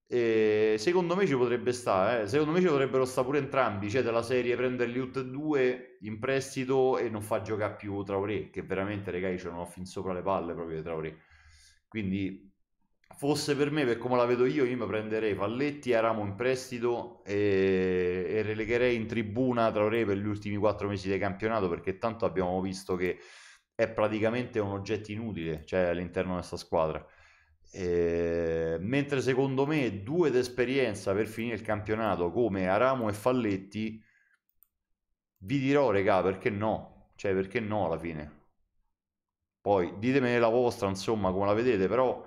eh, secondo me ci potrebbe stare secondo me ci potrebbero stare pure entrambi cioè della serie prenderli tutti e due in prestito e non fa giocare più Traoré che veramente ragazzi c'erano fin sopra le palle proprio di Traoré quindi fosse per me, per come la vedo io, io mi prenderei Falletti e Aramo in prestito e, e relegherei in tribuna Traoré per gli ultimi quattro mesi di campionato perché tanto abbiamo visto che è praticamente un oggetto inutile cioè all'interno di questa squadra. E, mentre secondo me due d'esperienza per finire il campionato come Aramo e Falletti, vi dirò, regà, perché no? Cioè, perché no alla fine? Poi ditemi la vostra, insomma, come la vedete, però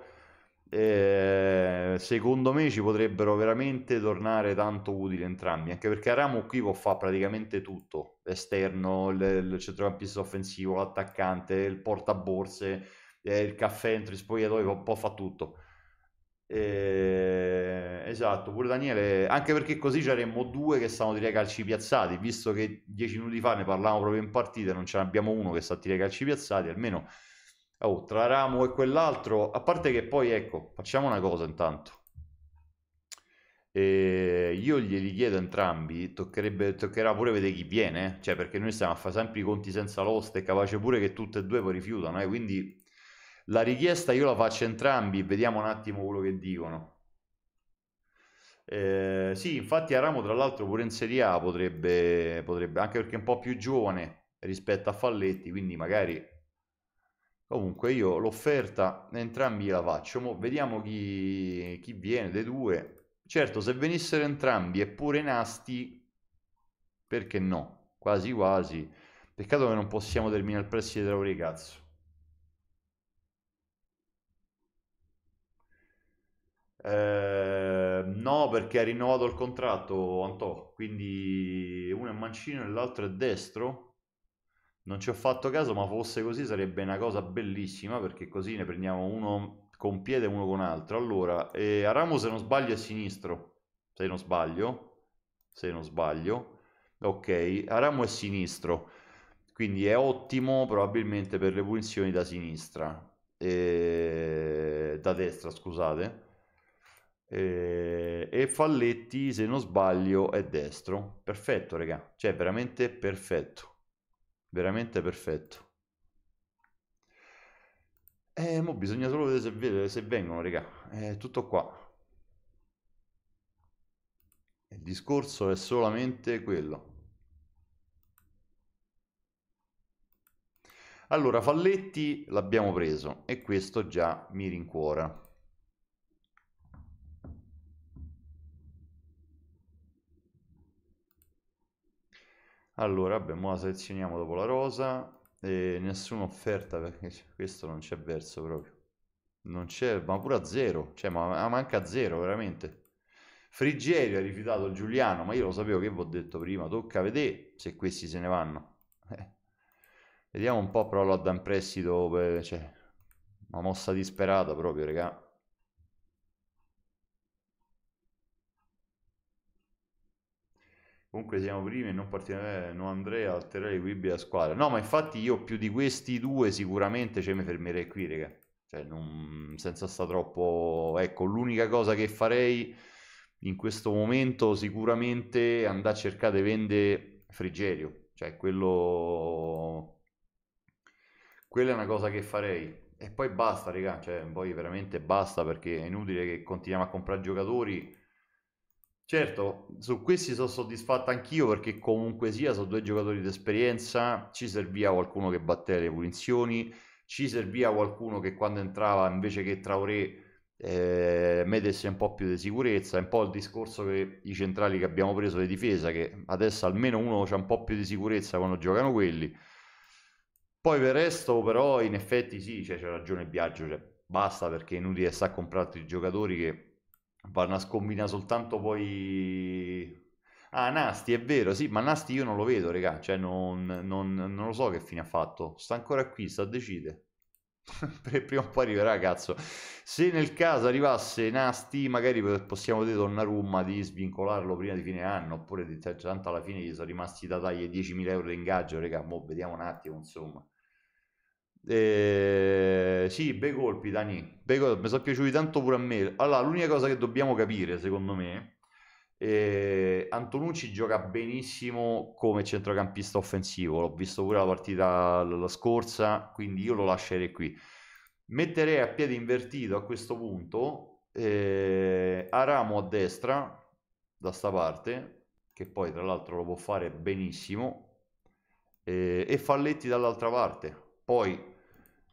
Ehm, secondo me ci potrebbero veramente tornare tanto utili entrambi, anche perché Aramo qui può fare praticamente tutto, esterno, il, il centrocampista offensivo, l'attaccante, il portaborse, eh, il caffè entro in spogliatoio, può, può fare tutto. Eh, esatto, pure Daniele, anche perché così ci avremmo due che stanno tirando calci piazzati, visto che dieci minuti fa ne parlavamo proprio in partita, non ce n'abbiamo uno che sta tirando calci piazzati, almeno Oh, tra Ramo e quell'altro, a parte che poi, ecco, facciamo una cosa intanto. E io glieli chiedo entrambi, toccherà pure vedere chi viene, eh? cioè perché noi stiamo a fare sempre i conti senza l'oste, è capace pure che tutte e due poi rifiutano, eh? quindi la richiesta io la faccio entrambi, vediamo un attimo quello che dicono. Eh, sì, infatti Aramo tra l'altro pure in Serie A potrebbe, potrebbe, anche perché è un po' più giovane rispetto a Falletti, quindi magari Comunque io l'offerta entrambi la faccio, Mo vediamo chi, chi viene dei due. Certo, se venissero entrambi eppure Nasti, perché no? Quasi quasi. Peccato che non possiamo terminare il prestito di Traoré, cazzo. Eh, no, perché ha rinnovato il contratto Antò, quindi uno è mancino e l'altro è destro non ci ho fatto caso, ma fosse così sarebbe una cosa bellissima perché così ne prendiamo uno con piede e uno con altro. Allora, eh, Aramo se non sbaglio è sinistro, se non sbaglio, se non sbaglio, ok, Aramo è sinistro, quindi è ottimo probabilmente per le punizioni da sinistra, eh, da destra scusate. Eh, e Falletti, se non sbaglio, è destro. Perfetto, raga. Cioè, veramente perfetto veramente perfetto. E eh, mo bisogna solo vedere se, vedere se vengono, raga. È eh, tutto qua. Il discorso è solamente quello. Allora, Falletti l'abbiamo preso e questo già mi rincuora. Allora, vabbè, mo la selezioniamo dopo la rosa. E nessuna offerta perché questo non c'è verso proprio. Non c'è, ma pure a zero. Cioè, ma, manca a zero, veramente. Frigerio ha rifiutato il Giuliano, ma io lo sapevo che vi ho detto prima. Tocca vedere se questi se ne vanno. Eh. Vediamo un po', però lo da in prestito, eh, cioè, una mossa disperata proprio, raga. comunque siamo primi e non, eh, non andrei a alterare i equilibri della squadra. No, ma infatti io più di questi due sicuramente cioè, mi fermerei qui, raga. Cioè, non, senza sta troppo... Ecco, l'unica cosa che farei in questo momento sicuramente andare a cercare vende Frigerio. Cioè, quello... Quella è una cosa che farei. E poi basta, raga. Cioè, poi veramente basta perché è inutile che continuiamo a comprare giocatori Certo, su questi sono soddisfatto anch'io perché comunque sia sono due giocatori d'esperienza, ci serviva qualcuno che batteva le punizioni, ci serviva qualcuno che quando entrava invece che Traoré eh, mettesse un po' più di sicurezza, è un po' il discorso che i centrali che abbiamo preso di difesa, che adesso almeno uno c'ha un po' più di sicurezza quando giocano quelli. Poi per il resto però in effetti sì, cioè, c'è ragione Biagio, cioè, basta perché è inutile sta a comprarti i giocatori che vanno a scombinare soltanto poi... Ah, Nasti, è vero, sì, ma Nasti io non lo vedo, regà, cioè non, non, non lo so che fine ha fatto. Sta ancora qui, sta a decidere. Prima o poi arriverà, cazzo. Se nel caso arrivasse Nasti, magari possiamo dire Donnarumma di svincolarlo prima di fine anno, oppure di cioè, tanto alla fine gli sono rimasti da taglie 10.000 euro di ingaggio, regà, mo vediamo un attimo, insomma. Eh, sì, bei colpi, Dani. Bei colpi, mi sono piaciuti tanto pure a me. Allora, l'unica cosa che dobbiamo capire, secondo me, eh, Antonucci gioca benissimo come centrocampista offensivo, l'ho visto pure la partita la scorsa, quindi io lo lascerei qui. Metterei a piede invertito a questo punto eh, Aramo a destra, da sta parte, che poi tra l'altro lo può fare benissimo, eh, e Falletti dall'altra parte. Poi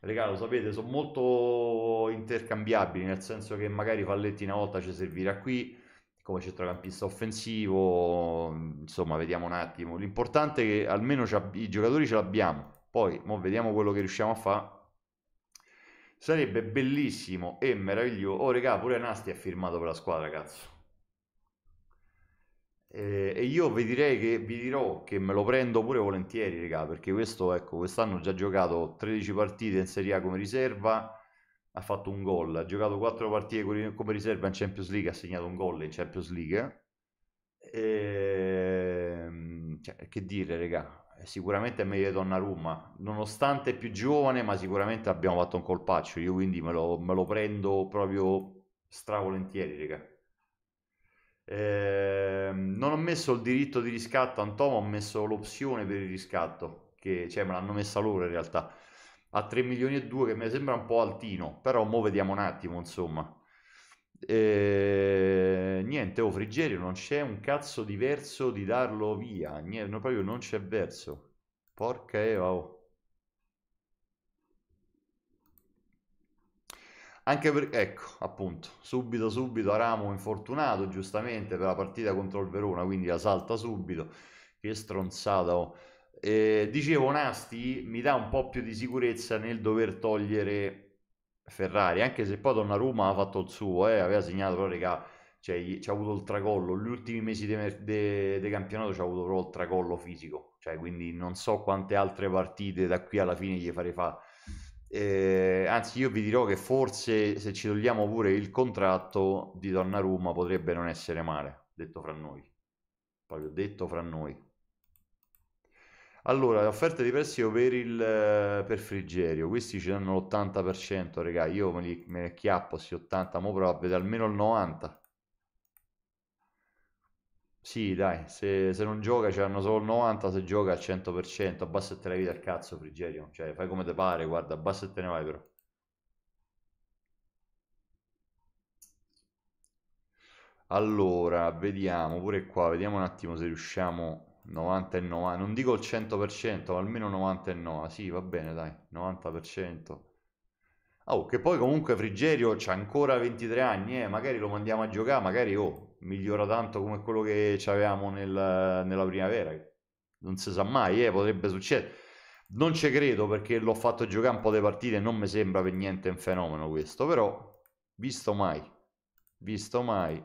regà lo sapete sono molto intercambiabili nel senso che magari Falletti una volta ci servirà qui come centrocampista offensivo insomma vediamo un attimo l'importante è che almeno i giocatori ce l'abbiamo poi mo vediamo quello che riusciamo a fare sarebbe bellissimo e meraviglioso oh regà pure Nasti ha firmato per la squadra cazzo eh, e io vi direi che vi dirò che me lo prendo pure volentieri, raga, perché questo, ecco, quest'anno ha già giocato 13 partite in Serie A come riserva, ha fatto un gol, ha giocato 4 partite come riserva in Champions League, ha segnato un gol in Champions League. E... Ehm, cioè, che dire, raga, eh, sicuramente è meglio di Donnarumma, nonostante è più giovane, ma sicuramente abbiamo fatto un colpaccio, io quindi me lo, me lo prendo proprio stravolentieri, raga. Eh, non ho messo il diritto di riscatto a Antoma, ho messo l'opzione per il riscatto, che cioè, me l'hanno messa loro in realtà. A 3 milioni e 2 che mi sembra un po' altino, però mo vediamo un attimo, insomma. Eh, niente, o oh, Frigerio, non c'è un cazzo diverso di darlo via, niente, no, proprio non c'è verso. Porca Eva, oh. Anche perché, ecco, appunto, subito subito Aramo infortunato, giustamente, per la partita contro il Verona, quindi la salta subito. Che stronzata, oh. Eh, dicevo, Nasti mi dà un po' più di sicurezza nel dover togliere Ferrari, anche se poi Donnarumma ha fatto il suo, eh, aveva segnato, però regà, cioè, ci ha avuto il tracollo, gli ultimi mesi di de, de campionato ci ha avuto proprio il tracollo fisico, cioè, quindi non so quante altre partite da qui alla fine gli farei fare eh, anzi, io vi dirò che forse se ci togliamo pure il contratto di Donnarumma potrebbe non essere male, detto fra noi. Proprio detto fra noi. Allora, offerte di prestito per, il, per Frigerio, questi ci danno l'80%, regà, io me, me ne chiappo, sì 80, ma provo a vedere almeno il 90%. Sì, dai, se, se non gioca ci hanno solo il 90, se gioca al 100%, abbassa la vita al cazzo, Frigerio. Cioè, fai come te pare, guarda, abbassa vai però. Allora, vediamo pure qua, vediamo un attimo se riusciamo 90 e 90, non dico il 100%, ma almeno 90 e 90, sì, va bene, dai, 90%. Oh, che poi comunque Frigerio c'ha ancora 23 anni, eh, magari lo mandiamo a giocare, magari oh, migliora tanto come quello che avevamo nel, nella primavera. Non si sa mai, eh, potrebbe succedere. Non ci credo perché l'ho fatto giocare un po' di partite e non mi sembra per niente un fenomeno questo, però visto mai, visto mai.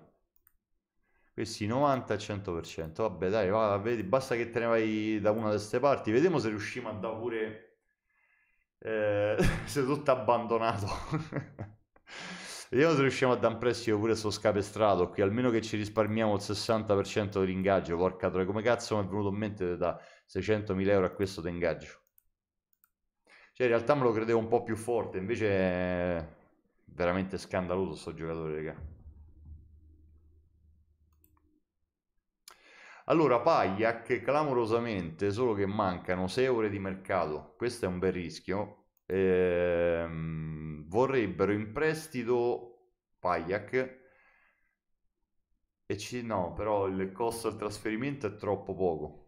Questi 90 al 100%, vabbè dai, va, vedi, basta che te ne vai da una di queste parti, vediamo se riusciamo a dare pure... Eh, sei tutto abbandonato. Vediamo se riusciamo a dar un prestito pure sto scapestrato qui, almeno che ci risparmiamo il 60% di ingaggio, porca troia, come cazzo mi è venuto in mente da 600.000 euro a questo d'ingaggio? Cioè in realtà me lo credevo un po' più forte, invece è veramente scandaloso sto giocatore, raga. Allora, Pagliac clamorosamente, solo che mancano 6 ore di mercato, questo è un bel rischio. Ehm vorrebbero in prestito Pajak e ci no, però il costo del trasferimento è troppo poco.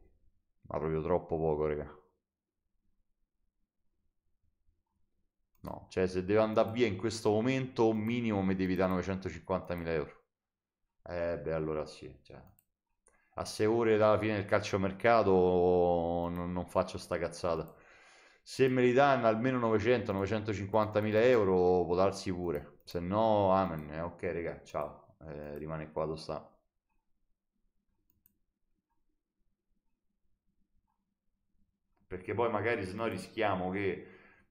Ma proprio troppo poco, raga. No, cioè se deve andare via in questo momento, minimo mi devi da 950.000 euro. Eh beh, allora sì, cioè. A 6 ore dalla fine del calciomercato non, non faccio sta cazzata se me li danno almeno 900-950 mila euro può darsi pure, se no amen, eh, ok raga, ciao, eh, rimane qua dove sta. Perché poi magari se no rischiamo che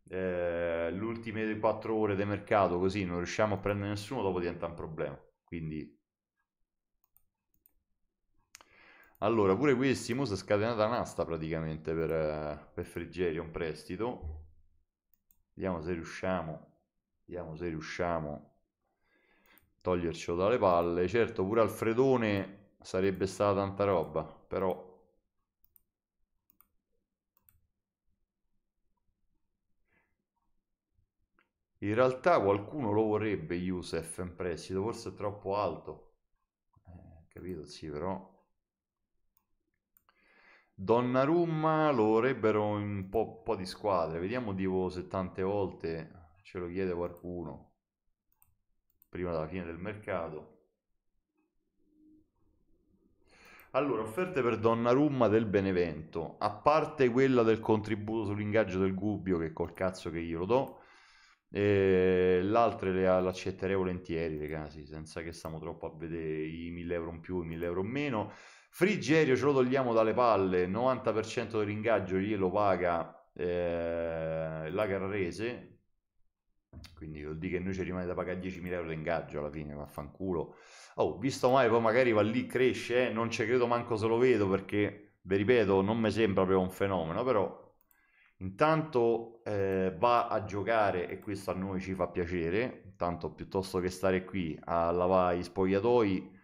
eh, le ultime 4 ore di mercato così non riusciamo a prendere nessuno, dopo diventa un problema. Quindi Allora, pure questi, mo si è scatenata un'asta praticamente per, per Frigerio, un prestito. Vediamo se riusciamo, vediamo se riusciamo a togliercelo dalle palle. Certo, pure Alfredone sarebbe stata tanta roba, però... In realtà qualcuno lo vorrebbe Yusef in prestito, forse è troppo alto. Eh, capito, sì, però... Donnarumma lo vorrebbero un po', po', di squadre, vediamo Divo se tante volte ce lo chiede qualcuno prima della fine del mercato. Allora, offerte per Donnarumma del Benevento, a parte quella del contributo sull'ingaggio del Gubbio che col cazzo che io lo do, e l'altra accetterei volentieri, ragazzi, senza che stiamo troppo a vedere i 1000 euro in più, i 1000 euro in meno. Frigerio ce lo togliamo dalle palle, 90% del ringaggio glielo paga eh, la Carrese, quindi vuol dire che noi ci rimane da pagare 10.000 euro di ingaggio alla fine, vaffanculo. Oh, visto mai, poi magari va lì, cresce, eh? non ci credo manco se lo vedo perché, vi ripeto, non mi sembra proprio un fenomeno, però intanto eh, va a giocare e questo a noi ci fa piacere, tanto piuttosto che stare qui a lavare i spogliatoi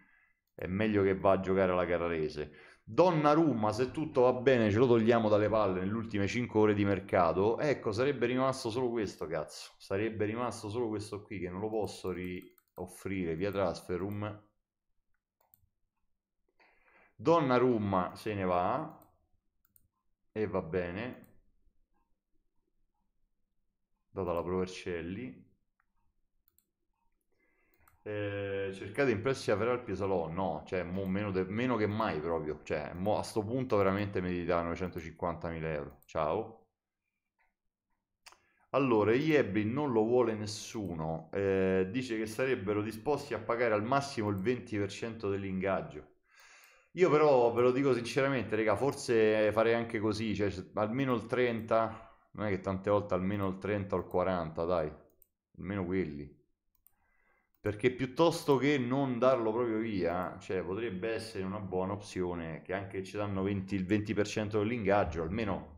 è meglio che va a giocare alla Carrarese. Donnarumma, se tutto va bene, ce lo togliamo dalle palle nelle ultime 5 ore di mercato. Ecco, sarebbe rimasto solo questo, cazzo. Sarebbe rimasto solo questo qui che non lo posso rioffrire via Transferum. Donnarumma se ne va e va bene. Data la Provercelli. Eh, cercate in a avrà il Piesalò? No, cioè meno, de- meno, che mai proprio. Cioè, mo, a sto punto veramente mi dà 950.000 euro. Ciao. Allora, Iebri non lo vuole nessuno, eh, dice che sarebbero disposti a pagare al massimo il 20% dell'ingaggio. Io però ve lo dico sinceramente, raga, forse farei anche così, cioè almeno il 30, non è che tante volte almeno il 30 o il 40, dai, almeno quelli perché piuttosto che non darlo proprio via, cioè potrebbe essere una buona opzione che anche ci danno 20, il 20% dell'ingaggio, almeno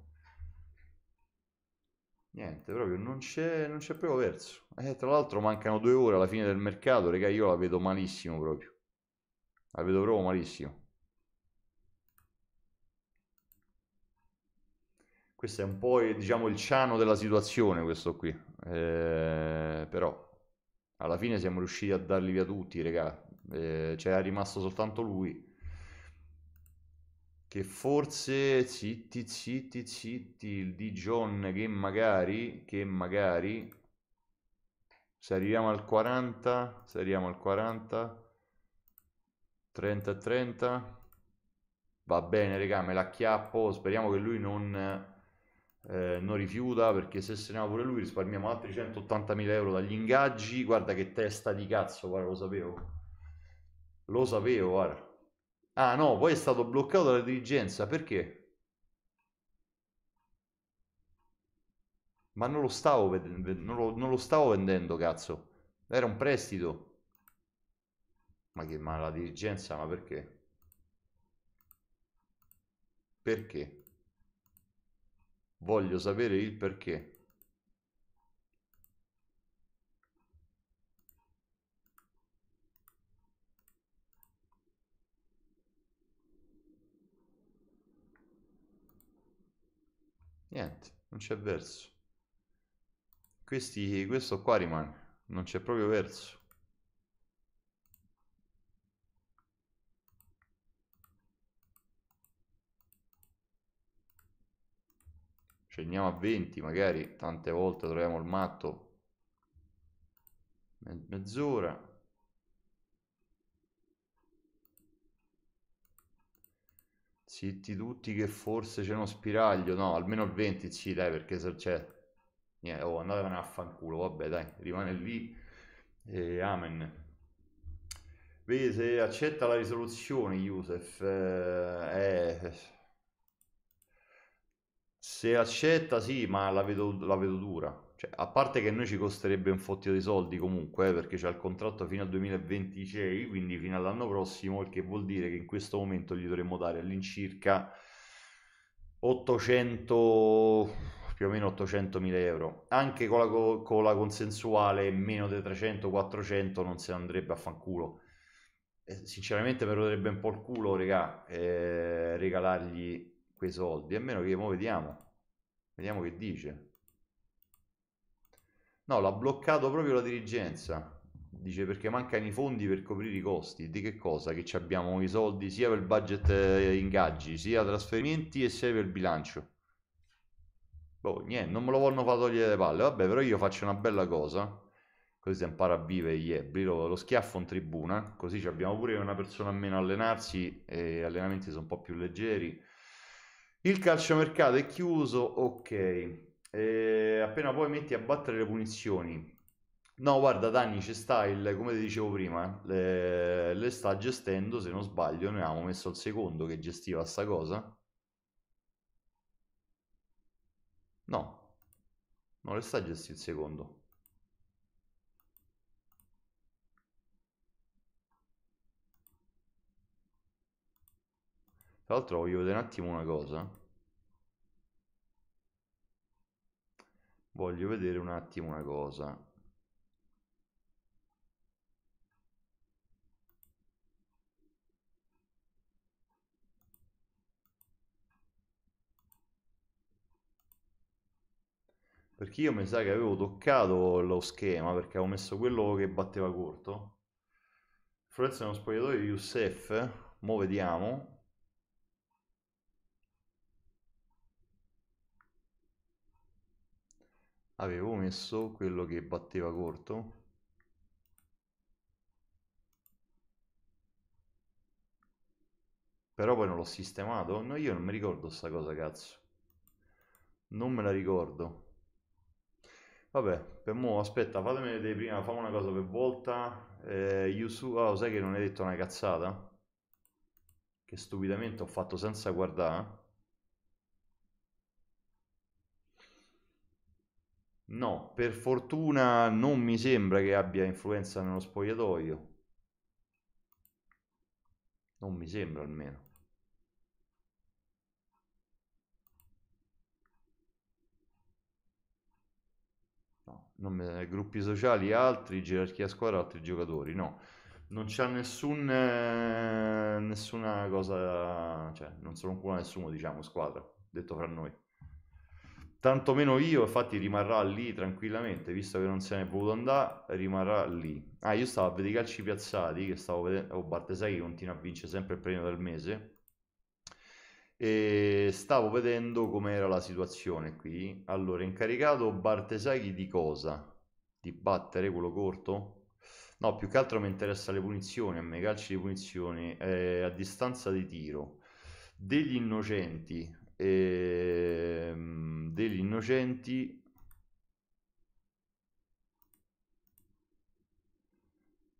niente, proprio non c'è, non c'è proprio verso. Eh, tra l'altro mancano due ore alla fine del mercato, raga, io la vedo malissimo proprio, la vedo proprio malissimo. Questo è un po' diciamo il ciano della situazione questo qui, eh, però alla fine siamo riusciti a darli via tutti, raga. Eh, C'era cioè, rimasto soltanto lui. Che forse, zitti, zitti, zitti, il di John che magari, che magari, se arriviamo al 40, se arriviamo al 40, 30, 30, va bene, raga, me l'acchiappo, speriamo che lui non eh, non rifiuta perché se se ne va pure lui risparmiamo altri 180.000 euro dagli ingaggi guarda che testa di cazzo guarda lo sapevo lo sapevo guarda ah no poi è stato bloccato dalla dirigenza perché? ma non lo stavo vendendo non lo, non lo stavo vendendo cazzo era un prestito ma che ma la dirigenza ma perché? perché? Voglio sapere il perché. Niente, non c'è verso. Questi, questo qua rimane, non c'è proprio verso. scendiamo a 20 magari tante volte troviamo il matto mezz'ora zitti tutti che forse c'è uno spiraglio no almeno il 20 sì dai perché se c'è niente oh andatevene a fanculo vabbè dai rimane lì e amen vedi se accetta la risoluzione Yusef eh, eh se accetta sì, ma la vedo, la vedo dura. Cioè, a parte che noi ci costerebbe un fottio di soldi comunque, eh, perché c'è il contratto fino al 2026, quindi fino all'anno prossimo, il che vuol dire che in questo momento gli dovremmo dare all'incirca 800 più o meno 800 mila euro. Anche con la, con la consensuale meno di 300-400 non se ne andrebbe a fanculo. Eh, sinceramente mi roderebbe un po' il culo, regà, eh, regalargli quei soldi, a meno che mo vediamo Vediamo che dice. No, l'ha bloccato proprio la dirigenza. Dice perché mancano i fondi per coprire i costi. Di che cosa? Che abbiamo i soldi sia per il budget eh, ingaggi, sia trasferimenti e sia per il bilancio. Boh, niente, non me lo vogliono far togliere le palle. Vabbè, però io faccio una bella cosa. Così si impara a vivere gli ebri. Lo, lo schiaffo in tribuna. Così abbiamo pure una persona a meno allenarsi. E allenamenti sono un po' più leggeri il calciomercato è chiuso, ok. E eh, appena poi metti a battere le punizioni. No, guarda, Dani, c'è sta il, come ti dicevo prima, le, le sta gestendo, se non sbaglio, ne avevamo messo il secondo che gestiva sta cosa. No, non le sta gestendo il secondo. Tra l'altro voglio vedere un attimo una cosa. Voglio vedere un attimo una cosa. Perché io mi sa che avevo toccato lo schema perché avevo messo quello che batteva corto. Florezza nello spogliatoio di Youssef, mo vediamo. avevo messo quello che batteva corto però poi non l'ho sistemato no io non mi ricordo sta cosa cazzo non me la ricordo vabbè per mo aspetta fatemi vedere prima famo una cosa per volta eh, Yusu oh sai che non hai detto una cazzata che stupidamente ho fatto senza guardare No, per fortuna non mi sembra che abbia influenza nello spogliatoio. Non mi sembra almeno. No, mi... gruppi sociali, altri, gerarchia squadra, altri giocatori, no. Non c'è nessun, eh, nessuna cosa, cioè non sono ancora nessuno, diciamo, squadra, detto fra noi tantomeno io, infatti rimarrà lì tranquillamente, visto che non se n'è voluto andare, rimarrà lì. Ah, io stavo a vedere i calci piazzati, che stavo vedendo, oh, Bartesai che continua a vincere sempre il premio del mese, e stavo vedendo com'era la situazione qui. Allora, incaricato Bartesai di cosa? Di battere quello corto? No, più che altro mi interessa le punizioni, a me calci di punizione eh, a distanza di tiro. Degli innocenti, ehm, degli innocenti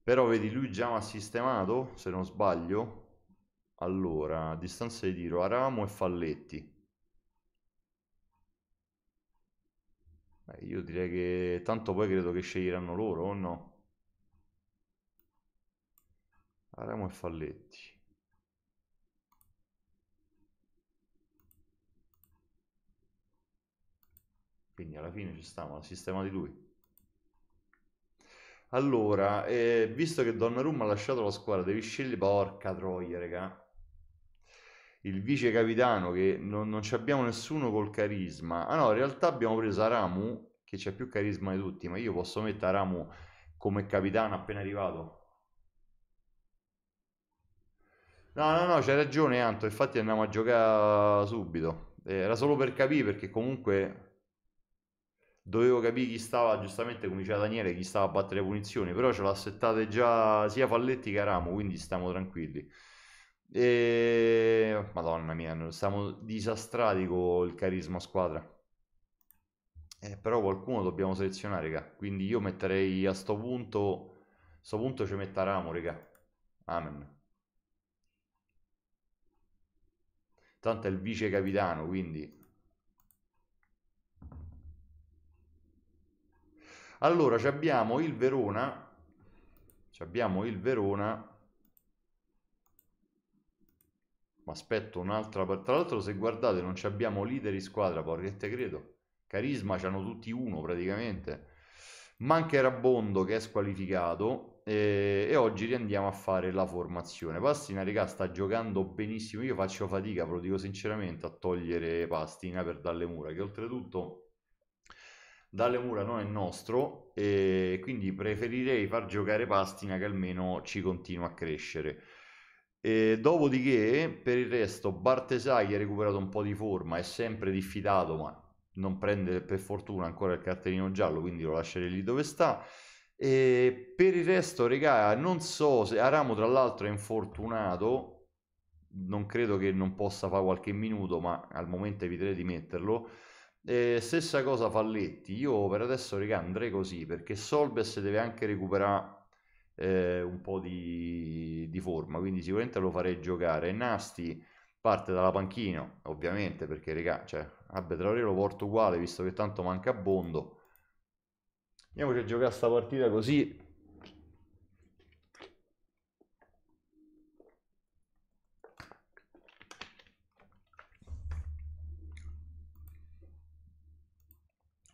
Però vedi lui già mi ha sistemato, se non sbaglio. Allora, distanza di tiro, Aramo e Falletti. Beh, io direi che tanto poi credo che sceglieranno loro o no? Aramo e Falletti. Quindi alla fine ci stiamo al sistema di lui. Allora, eh, visto che Donnarumma ha lasciato la squadra, devi scegliere... Porca troia, raga. Il vice capitano che non, non abbiamo nessuno col carisma. Ah no, in realtà abbiamo preso Aramu, che c'è più carisma di tutti, ma io posso mettere Aramu come capitano appena arrivato. No, no, no, c'hai ragione Anto, infatti andiamo a giocare subito. Eh, era solo per capire perché comunque dovevo capire chi stava, giustamente come diceva Daniele, chi stava a battere le punizioni, però ce l'ha settate già sia Falletti che Ramo, quindi stiamo tranquilli. E... Madonna mia, siamo disastrati con il carisma squadra. Eh, però qualcuno dobbiamo selezionare, raga. Quindi io metterei a sto punto... A sto punto ci metta Ramo, raga. Amen. Tanto è il vice capitano, quindi... Allora, abbiamo il Verona, abbiamo il Verona, ma aspetto un'altra, parte. tra l'altro se guardate non abbiamo leader in squadra, perché te credo, Carisma ci hanno tutti uno praticamente, manca Rabondo che è squalificato e, e oggi riandiamo a fare la formazione. Pastina, regà, sta giocando benissimo, io faccio fatica, ve lo dico sinceramente, a togliere Pastina per dalle mura, che oltretutto dalle Mura non è nostro e quindi preferirei far giocare Pastina che almeno ci continua a crescere. E dopodiché, per il resto, Bartesaghi ha recuperato un po' di forma, è sempre diffidato, ma non prende per fortuna ancora il cartellino giallo, quindi lo lascerei lì dove sta. E per il resto, regà, non so se Aramo tra l'altro è infortunato, non credo che non possa fare qualche minuto, ma al momento eviterei di metterlo. E eh, stessa cosa Falletti, io per adesso regà, andrei così perché Solbes deve anche recuperare eh, un po' di, di, forma, quindi sicuramente lo farei giocare. Nasti parte dalla panchina, ovviamente, perché regà, cioè, vabbè, Traoré lo porto uguale visto che tanto manca Bondo. Andiamoci a giocare questa partita così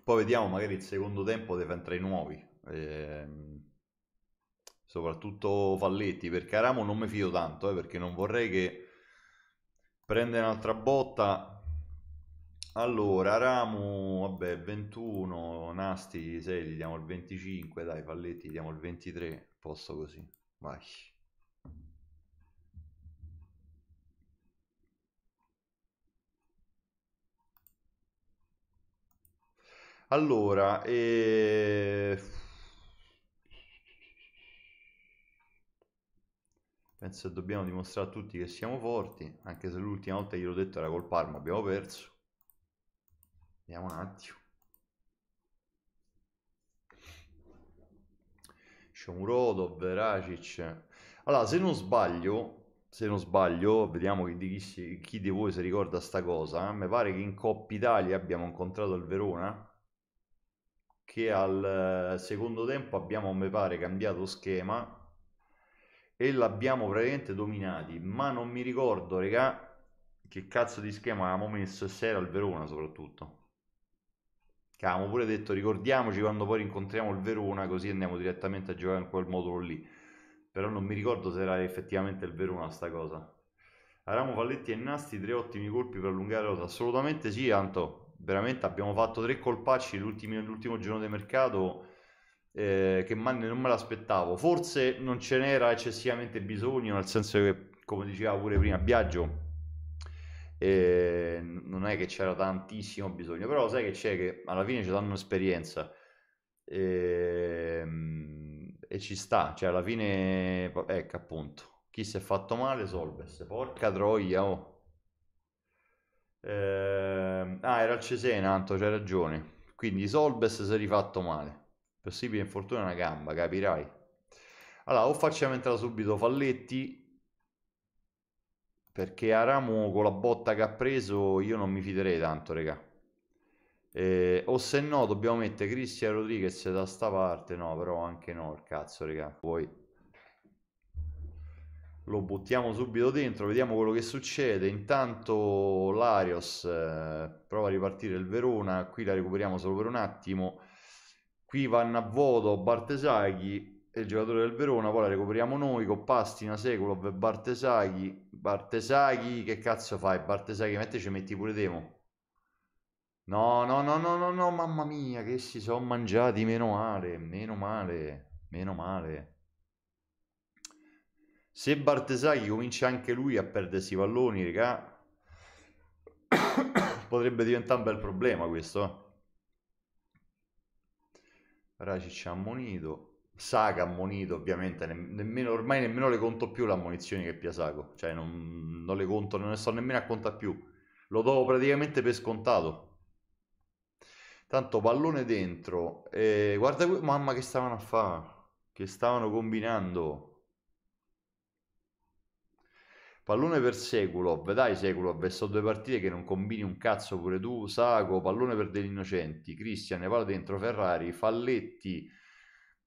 poi vediamo magari il secondo tempo deve entrare i nuovi. Eh, soprattutto Falletti, per Caramo non mi fido tanto, eh, perché non vorrei che prenda un'altra botta. Allora, Ramo, vabbè, 21, Nasti 6, gli diamo il 25, dai, Falletti, gli diamo il 23, posto così, vai. Allora, eh... penso che dobbiamo dimostrare a tutti che siamo forti, anche se l'ultima volta gliel'ho detto era col Parma, abbiamo perso. Vediamo un attimo. Shomurodov, Veracic. Allora, se non sbaglio, se non sbaglio, vediamo chi, chi, chi di voi si ricorda sta cosa, eh. mi pare che in Coppa Italia abbiamo incontrato il Verona che al eh, secondo tempo abbiamo, mi pare, cambiato schema e l'abbiamo praticamente dominati, ma non mi ricordo, regà, che cazzo di schema avevamo messo e se era il Verona soprattutto. Che avevamo pure detto ricordiamoci quando poi rincontriamo il Verona così andiamo direttamente a giocare in quel modulo lì. Però non mi ricordo se era effettivamente il Verona sta cosa. Aramo, Falletti e Nasti, tre ottimi colpi per allungare la rosa. Assolutamente sì, Anto veramente abbiamo fatto tre colpacci l'ultimo giorno di mercato eh, che man- non me l'aspettavo. Forse non ce n'era eccessivamente bisogno, nel senso che, come diceva pure prima Biagio, eh, non è che c'era tantissimo bisogno, però sai che c'è che alla fine ci danno esperienza. Eh, e ci sta, cioè alla fine, ecco appunto, chi si è fatto male, Solves, porca troia, oh. Eh, ah, era il Cesena, Anto, c'hai ragione. Quindi Solbes si è rifatto male. Possibile infortunio una gamba, capirai. Allora, o facciamo entrare subito Falletti, perché Aramo con la botta che ha preso io non mi fiderei tanto, raga. Eh, o se no dobbiamo mettere Cristian Rodriguez da sta parte, no, però anche no, il cazzo, raga. Poi lo buttiamo subito dentro, vediamo quello che succede. Intanto Larios eh, prova a ripartire il Verona, qui la recuperiamo solo per un attimo. Qui vanno a vuoto Bartesaghi e il giocatore del Verona, poi la recuperiamo noi con Pastina, Sekulov e Bartesaghi. Bartesaghi, che cazzo fai? Bartesaghi, metteci, metti pure Demo. No, no, no, no, no, no, mamma mia, che si sono mangiati, meno male, meno male, meno male. Se Bartesaghi comincia anche lui a perdersi i palloni, regà, potrebbe diventare un bel problema questo. ci ha ammonito. Saga ammonito ovviamente, nemmeno, ormai nemmeno le conto più le ammonizioni che Piasago, cioè non, non, le conto, non ne sto nemmeno a conta più, lo do praticamente per scontato. Tanto pallone dentro, eh, guarda qui, mamma che stavano a fare, che stavano combinando. Pallone per Sekulov, dai Sekulov, e so due partite che non combini un cazzo pure tu, Sago, pallone per degli innocenti, Cristian ne parla dentro Ferrari, Falletti,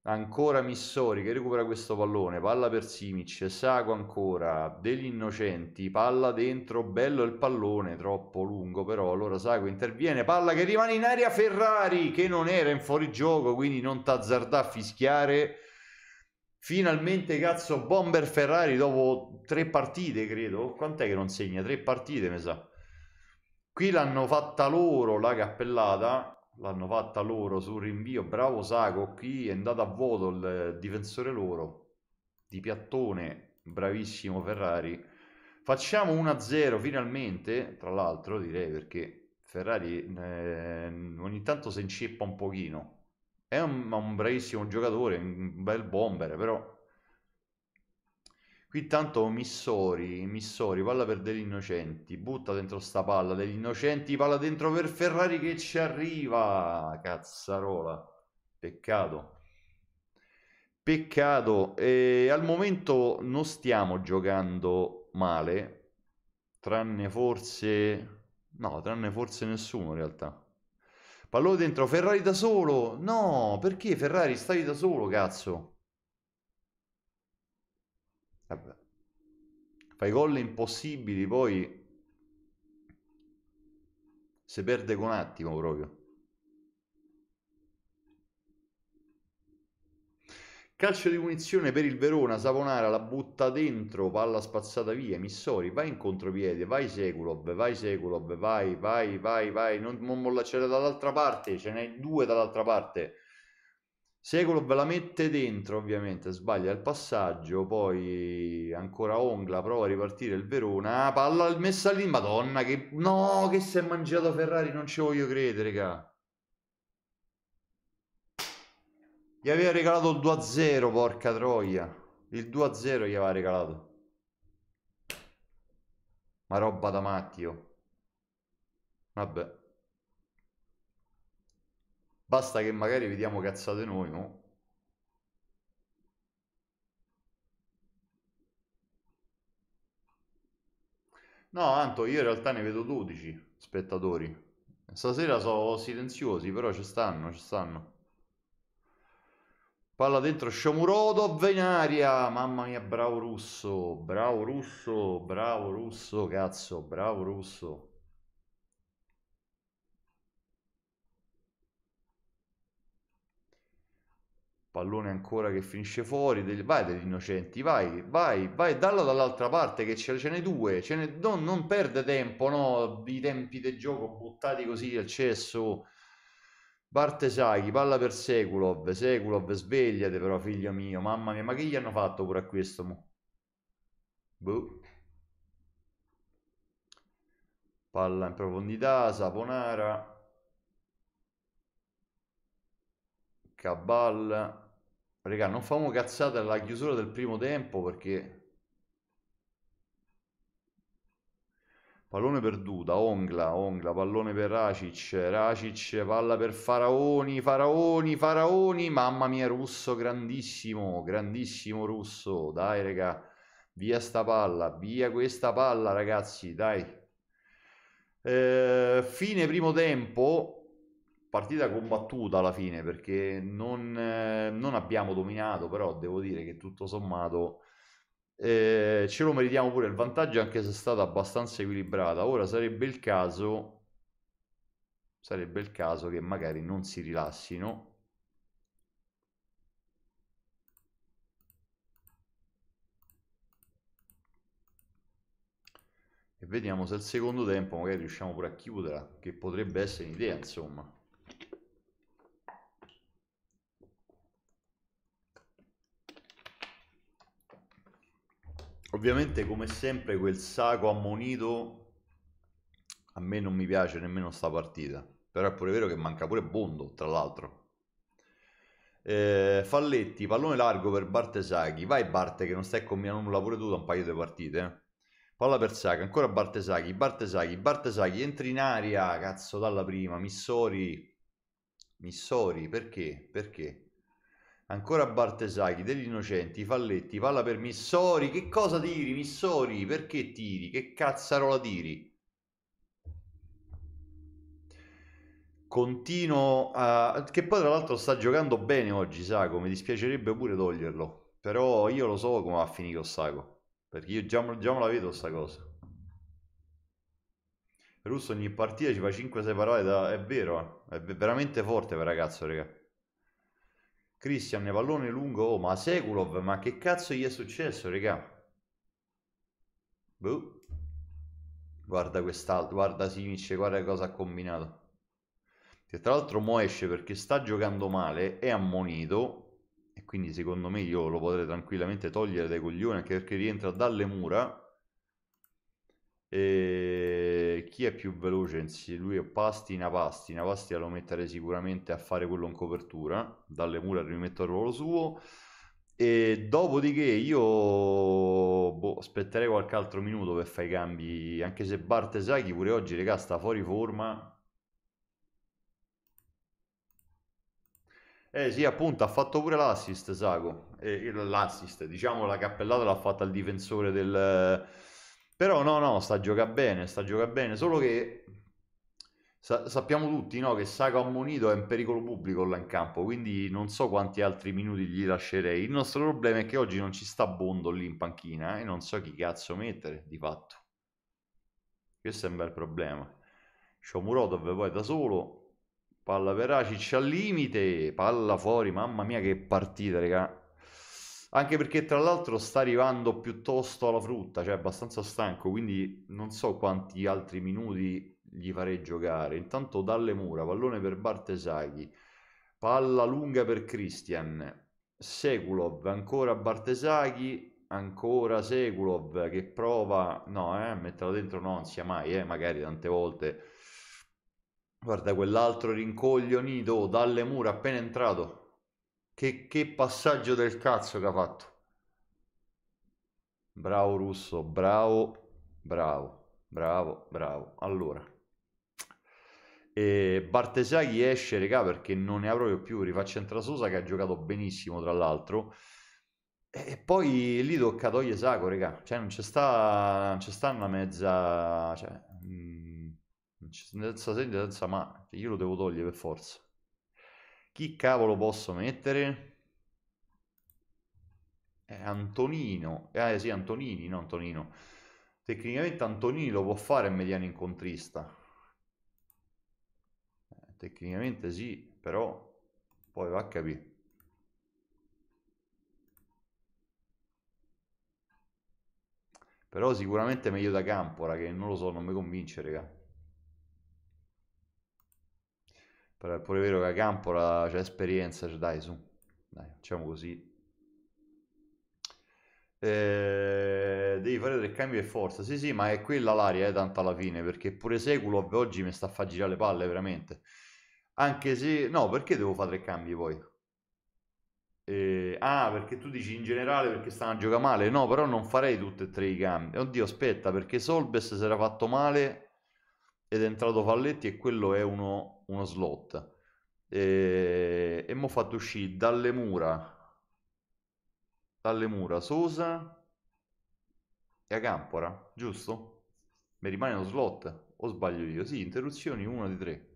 ancora Missori che recupera questo pallone, palla per Simic, Sago ancora, degli innocenti, palla dentro, bello il pallone, troppo lungo però, allora Sago interviene, palla che rimane in aria Ferrari che non era in fuorigioco, quindi non t'azzardà a fischiare Finalmente, cazzo, Bomber Ferrari dopo tre partite, credo. Quant'è che non segna? Tre partite, mi sa. Qui l'hanno fatta loro la cappellata. L'hanno fatta loro sul rinvio. Bravo Saco, qui è andato a vuoto il difensore loro. Di piattone, bravissimo Ferrari. Facciamo 1-0 finalmente, tra l'altro direi perché Ferrari eh, ogni tanto si inceppa un pochino. È un, un bravissimo giocatore, un bel bomber, però... Qui tanto Missori, Missori, palla per degli innocenti, butta dentro sta palla degli innocenti, palla dentro per Ferrari che ci arriva, cazzarola, peccato. Peccato, e al momento non stiamo giocando male, tranne forse... no, tranne forse nessuno in realtà pallone dentro Ferrari da solo no perché Ferrari stai da solo cazzo Vabbè. fai gol impossibili poi se perde con attimo proprio Calcio di punizione per il Verona, Savonara la butta dentro, palla spazzata via, Missori vai in contropiede, vai Seculov, vai Seculov, vai, vai, vai, vai, non, non molla, c'era dall'altra parte, ce n'è due dall'altra parte. Seculov la mette dentro ovviamente, sbaglia il passaggio, poi ancora Ongla, prova a ripartire il Verona, palla messa lì, madonna, che no, che si è mangiato Ferrari, non ci voglio credere, raga. Gli aveva regalato il 2-0, porca troia. Il 2-0 gli aveva regalato. Ma roba da mattio. Vabbè. Basta che magari vediamo cazzate noi, no? No, Anto, io in realtà ne vedo 12 spettatori. Stasera sono silenziosi, però ci stanno, ci stanno. Palla dentro Shomurodov in aria. Mamma mia, bravo russo. Bravo russo. Bravo russo. Cazzo, bravo russo. Pallone ancora che finisce fuori. Del... Vai degli innocenti. Vai, vai, vai. Dalla dall'altra parte che ce, ne n'è due. Ce ne... non, non perde tempo, no? I tempi del gioco buttati così al cesso. Bartesaghi, palla per Sekulov, Sekulov svegliate però figlio mio, mamma mia, ma che gli hanno fatto pure a questo? Mo? Boh. Palla in profondità, Saponara. Caballa. Raga, non famo cazzate alla chiusura del primo tempo perché Pallone per Duda, Ongla, Ongla, pallone per Racic, Racic, palla per Faraoni, Faraoni, Faraoni, mamma mia Russo, grandissimo, grandissimo Russo, dai raga, via sta palla, via questa palla ragazzi, dai. Eh, fine primo tempo, partita combattuta alla fine perché non, eh, non abbiamo dominato, però devo dire che tutto sommato eh, ce lo meritiamo pure il vantaggio, anche se è stata abbastanza equilibrata. Ora sarebbe il caso, sarebbe il caso che magari non si rilassino. E vediamo se al secondo tempo magari riusciamo pure a chiuderla, che potrebbe essere un'idea, insomma. Ovviamente, come sempre, quel sacco ammonito a me non mi piace nemmeno sta partita. Però è pure vero che manca pure Bondo, tra l'altro. Eh, Falletti, pallone largo per Bartesaghi. Vai Barte che non stai con combinando nulla pure tu da un paio di partite. Eh. Palla per Saga, ancora Bartesaghi, Bartesaghi, Bartesaghi, entri in aria, cazzo dalla prima, Missori, Missori, perché? Perché? Ancora Bartesaghi, degli innocenti, Falletti, palla per Missori. Che cosa tiri, Missori? Perché tiri? Che cazzarola tiri? Continuo a... che poi tra l'altro sta giocando bene oggi Saco, mi dispiacerebbe pure toglierlo, però io lo so come va a finire Saco, perché io già, già me la vedo sta cosa. Russo ogni partita ci fa 5-6 parole, da... è vero, eh? è veramente forte per ragazzo, ragazzi. Christian pallone lungo, oh, ma Sekulov, ma che cazzo gli è successo, regà? Boh. Guarda quest'altro, guarda Simic, guarda cosa ha combinato. Che tra l'altro mo esce perché sta giocando male, è ammonito, e quindi secondo me io lo potrei tranquillamente togliere dai coglioni, anche perché rientra dalle mura. E chi è più veloce? Lui è Pastina Pastina. Pastina lo metterei sicuramente a fare quello in copertura. Dalle mura rimetto al ruolo suo. E dopodiché io boh, aspetterei qualche altro minuto per fare i cambi. Anche se Bartesaghi pure oggi, regà, sta fuori forma. Eh sì, appunto, ha fatto pure l'assist, Sago. Eh, l'assist, diciamo, la cappellata l'ha fatta il difensore del però no, no, sta a giocare bene, sta a giocare bene, solo che sa- sappiamo tutti no, che Saka ammonito è in pericolo pubblico là in campo, quindi non so quanti altri minuti gli lascerei. Il nostro problema è che oggi non ci sta Bondo lì in panchina e eh, non so chi cazzo mettere, di fatto. Questo è un bel problema. Shomurodov poi da solo, palla per Acic al limite, palla fuori, mamma mia che partita, raga. Anche perché tra l'altro sta arrivando piuttosto alla frutta, cioè abbastanza stanco, quindi non so quanti altri minuti gli farei giocare. Intanto dalle mura, pallone per Bartesaghi, palla lunga per Christian, Sekulov, ancora Bartesaghi, ancora Sekulov che prova, no, eh, metterla dentro non sia mai, eh, magari tante volte. Guarda quell'altro rincoglionito dalle mura appena entrato, che, che passaggio del cazzo che ha fatto. Bravo Russo, bravo, bravo, bravo, bravo. Allora, e Bartesaghi esce, regà, perché non ne ha proprio più. Rifaccia entra Sosa che ha giocato benissimo, tra l'altro. E poi lì tocca togliere Saco, regà. Cioè, non c'è sta, non c'è sta una mezza... Cioè, mh, mm, non c'è senza, senza ma. Cioè, io lo devo togliere per forza. Chi cavolo posso mettere? Eh, Antonino. Eh sì, Antonini, no Antonino. Tecnicamente Antonini lo può fare mediano incontrista. Eh, tecnicamente sì, però poi va a capire. Però sicuramente meglio da campo, raga, che non lo so, non mi convince, raga. Però è pure vero che a Campola c'è esperienza, cioè dai su, dai, facciamo così. Eh, devi fare tre cambi per forza. Sì, sì, ma è quella l'aria, eh, tanto alla fine, perché pure Seculo oggi mi sta a far girare le palle, veramente. Anche se... No, perché devo fare tre cambi poi? Eh, ah, perché tu dici in generale perché stanno a giocare male? No, però non farei tutti e tre i cambi. Oddio, aspetta, perché Solbes si era fatto male ed è entrato Falletti e quello è uno, uno slot. E, e mo' fatto uscire dalle mura, dalle mura Sosa e a Campora, giusto? Mi rimane uno slot, o sbaglio io? Sì, interruzioni 1 di 3.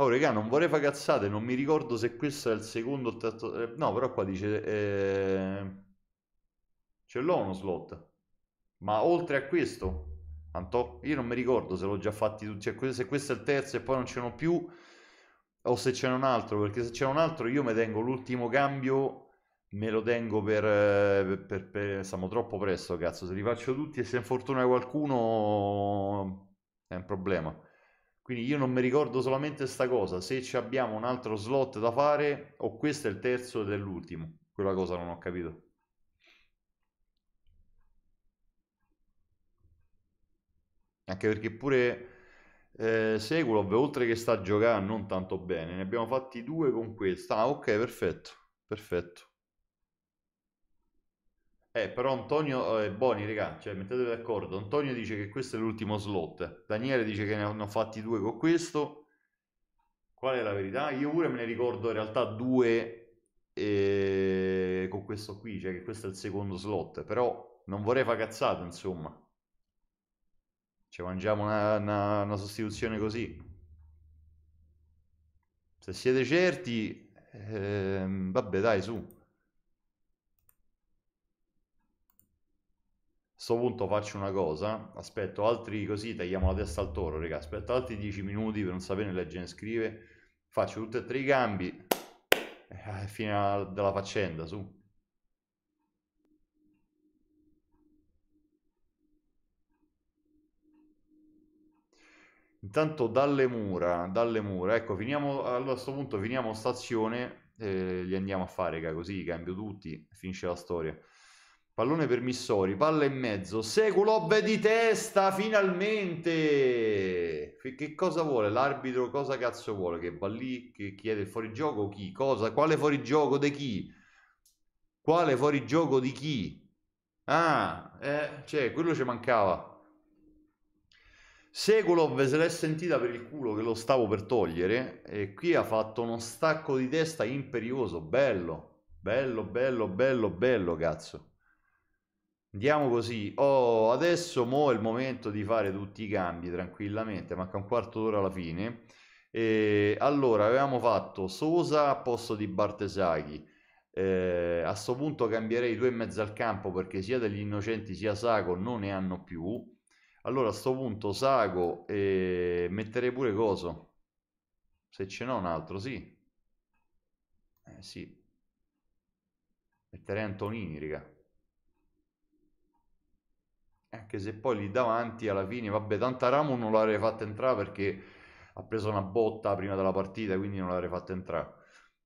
Oh, regà, non vorrei fare cazzate, non mi ricordo se questo è il secondo o terzo... Eh, no, però qua dice... Eh... Ce l'ho uno slot. Ma oltre a questo, Anto, io non mi ricordo se l'ho già fatti tutti, cioè, se questo è il terzo e poi non ce n'ho più, o se ce n'è un altro, perché se c'è un altro io mi tengo l'ultimo cambio, me lo tengo per, per, eh, per, per... Siamo troppo presto, cazzo, se li faccio tutti e se infortuna qualcuno è un problema. Quindi io non mi ricordo solamente questa cosa, se abbiamo un altro slot da fare o questo è il terzo ed è l'ultimo. Quella cosa non ho capito. Anche perché pure eh, Segulov, oltre che sta giocando non tanto bene, ne abbiamo fatti due con questa. Ah, ok, perfetto, perfetto. Eh, però Antonio eh, Boni, raga, cioè mettetevi d'accordo. Antonio dice che questo è l'ultimo slot. Daniele dice che ne hanno fatti due con questo. Qual è la verità? Io pure me ne ricordo in realtà due eh, con questo qui, cioè che questo è il secondo slot. Però non vorrei fare cazzate, insomma. Ci mangiamo una, una, una sostituzione così. Se siete certi, ehm, vabbè dai, su. sto punto faccio una cosa, aspetto altri così, tagliamo la testa al toro, raga, aspetto altri 10 minuti per non sapere leggere e scrivere, faccio tutti e tre i cambi, eh, eh fine della faccenda, su. Intanto dalle mura, dalle mura, ecco, finiamo, allora a questo punto finiamo stazione, eh, li andiamo a fare, raga, così cambio tutti, finisce la storia. Pallone per Missori, palla in mezzo, Seculov di testa, finalmente! Che cosa vuole l'arbitro? Cosa cazzo vuole? Che va lì, che chiede il fuorigioco? Chi? Cosa? Quale fuorigioco di chi? Quale fuorigioco di chi? Ah, eh, cioè, quello ci mancava. Sekulov se l'è sentita per il culo che lo stavo per togliere e qui ha fatto uno stacco di testa imperioso, bello, bello, bello, bello, bello, cazzo. Andiamo così. Oh, adesso mo è il momento di fare tutti i cambi tranquillamente, manca un quarto d'ora alla fine. E allora, avevamo fatto Sosa a posto di Bartesaghi. Eh, a questo punto cambierei due e mezzo al campo perché sia degli innocenti sia Sago non ne hanno più. Allora a questo punto Sago eh, metterei pure Coso. Se ce n'è un altro, sì. Eh, sì. Metterei Antonini, raga anche se poi lì davanti alla fine, vabbè, tanta Ramo non l'avrei fatta entrare perché ha preso una botta prima della partita, quindi non l'avrei fatta entrare.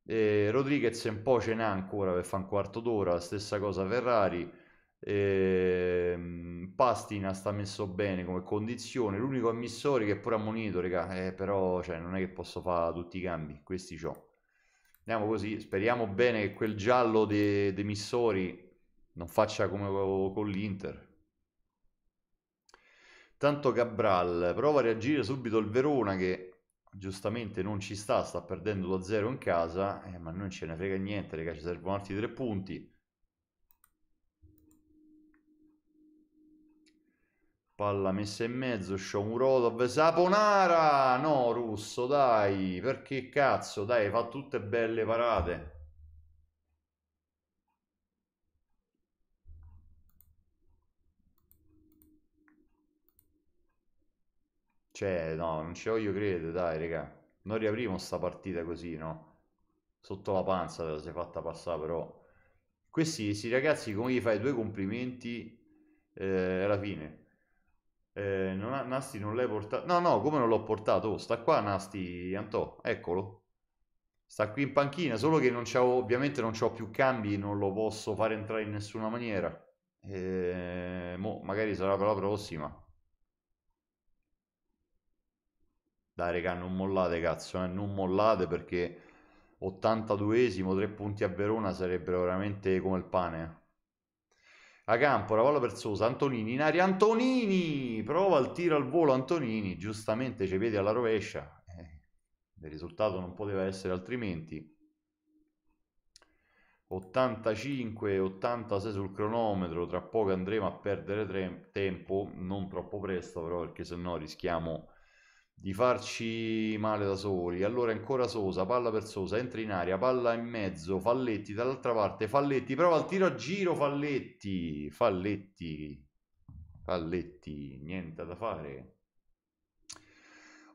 E Rodriguez un po' ce n'ha ancora per fare un quarto d'ora, stessa cosa Ferrari. E... Ehm, Pastina sta messo bene come condizione. L'unico ammissore che è pure ammonito, munito, eh, però cioè, non è che posso fare tutti i cambi. Questi ciò. Andiamo così. Speriamo bene che quel giallo dei de Missori non faccia come con l'Inter Tanto Cabral prova a reagire subito il Verona che giustamente non ci sta, sta perdendo 2-0 in casa, eh, ma non ce ne frega niente, ragazzi, ci servono altri tre punti. Palla messa in mezzo, Shomurov, Saponara! No, Russo, dai, perché cazzo, dai, fa tutte belle parate. Cioè, no, non ci voglio credere, dai, raga. Non riapriamo sta partita così, no? Sotto la panza te la sei fatta passare, però. Questi, sì, ragazzi, come gli fai due complimenti eh, alla fine? Eh, non ha, Nasti non l'hai portato. No, no, come non l'ho portato? Oh, sta qua Nasti Antò, eccolo. Sta qui in panchina, solo che non c'ho, ovviamente non ho più cambi, non lo posso fare entrare in nessuna maniera. Eh, mo, magari sarà per la prossima. Dai regà, non mollate cazzo, eh? non mollate perché 82esimo, 3 punti a Verona sarebbero veramente come il pane. Eh. A campo, la palla per Sosa, Antonini in aria, Antonini! Prova il tiro al volo Antonini, giustamente ci vedi alla rovescia. Eh, il risultato non poteva essere altrimenti. 85-86 sul cronometro, tra poco andremo a perdere tempo, non troppo presto però perché sennò rischiamo di farci male da soli. Allora ancora Sosa, palla per Sosa, entra in aria, palla in mezzo, Falletti dall'altra parte, Falletti, prova il tiro a giro, Falletti, Falletti, Falletti, niente da fare.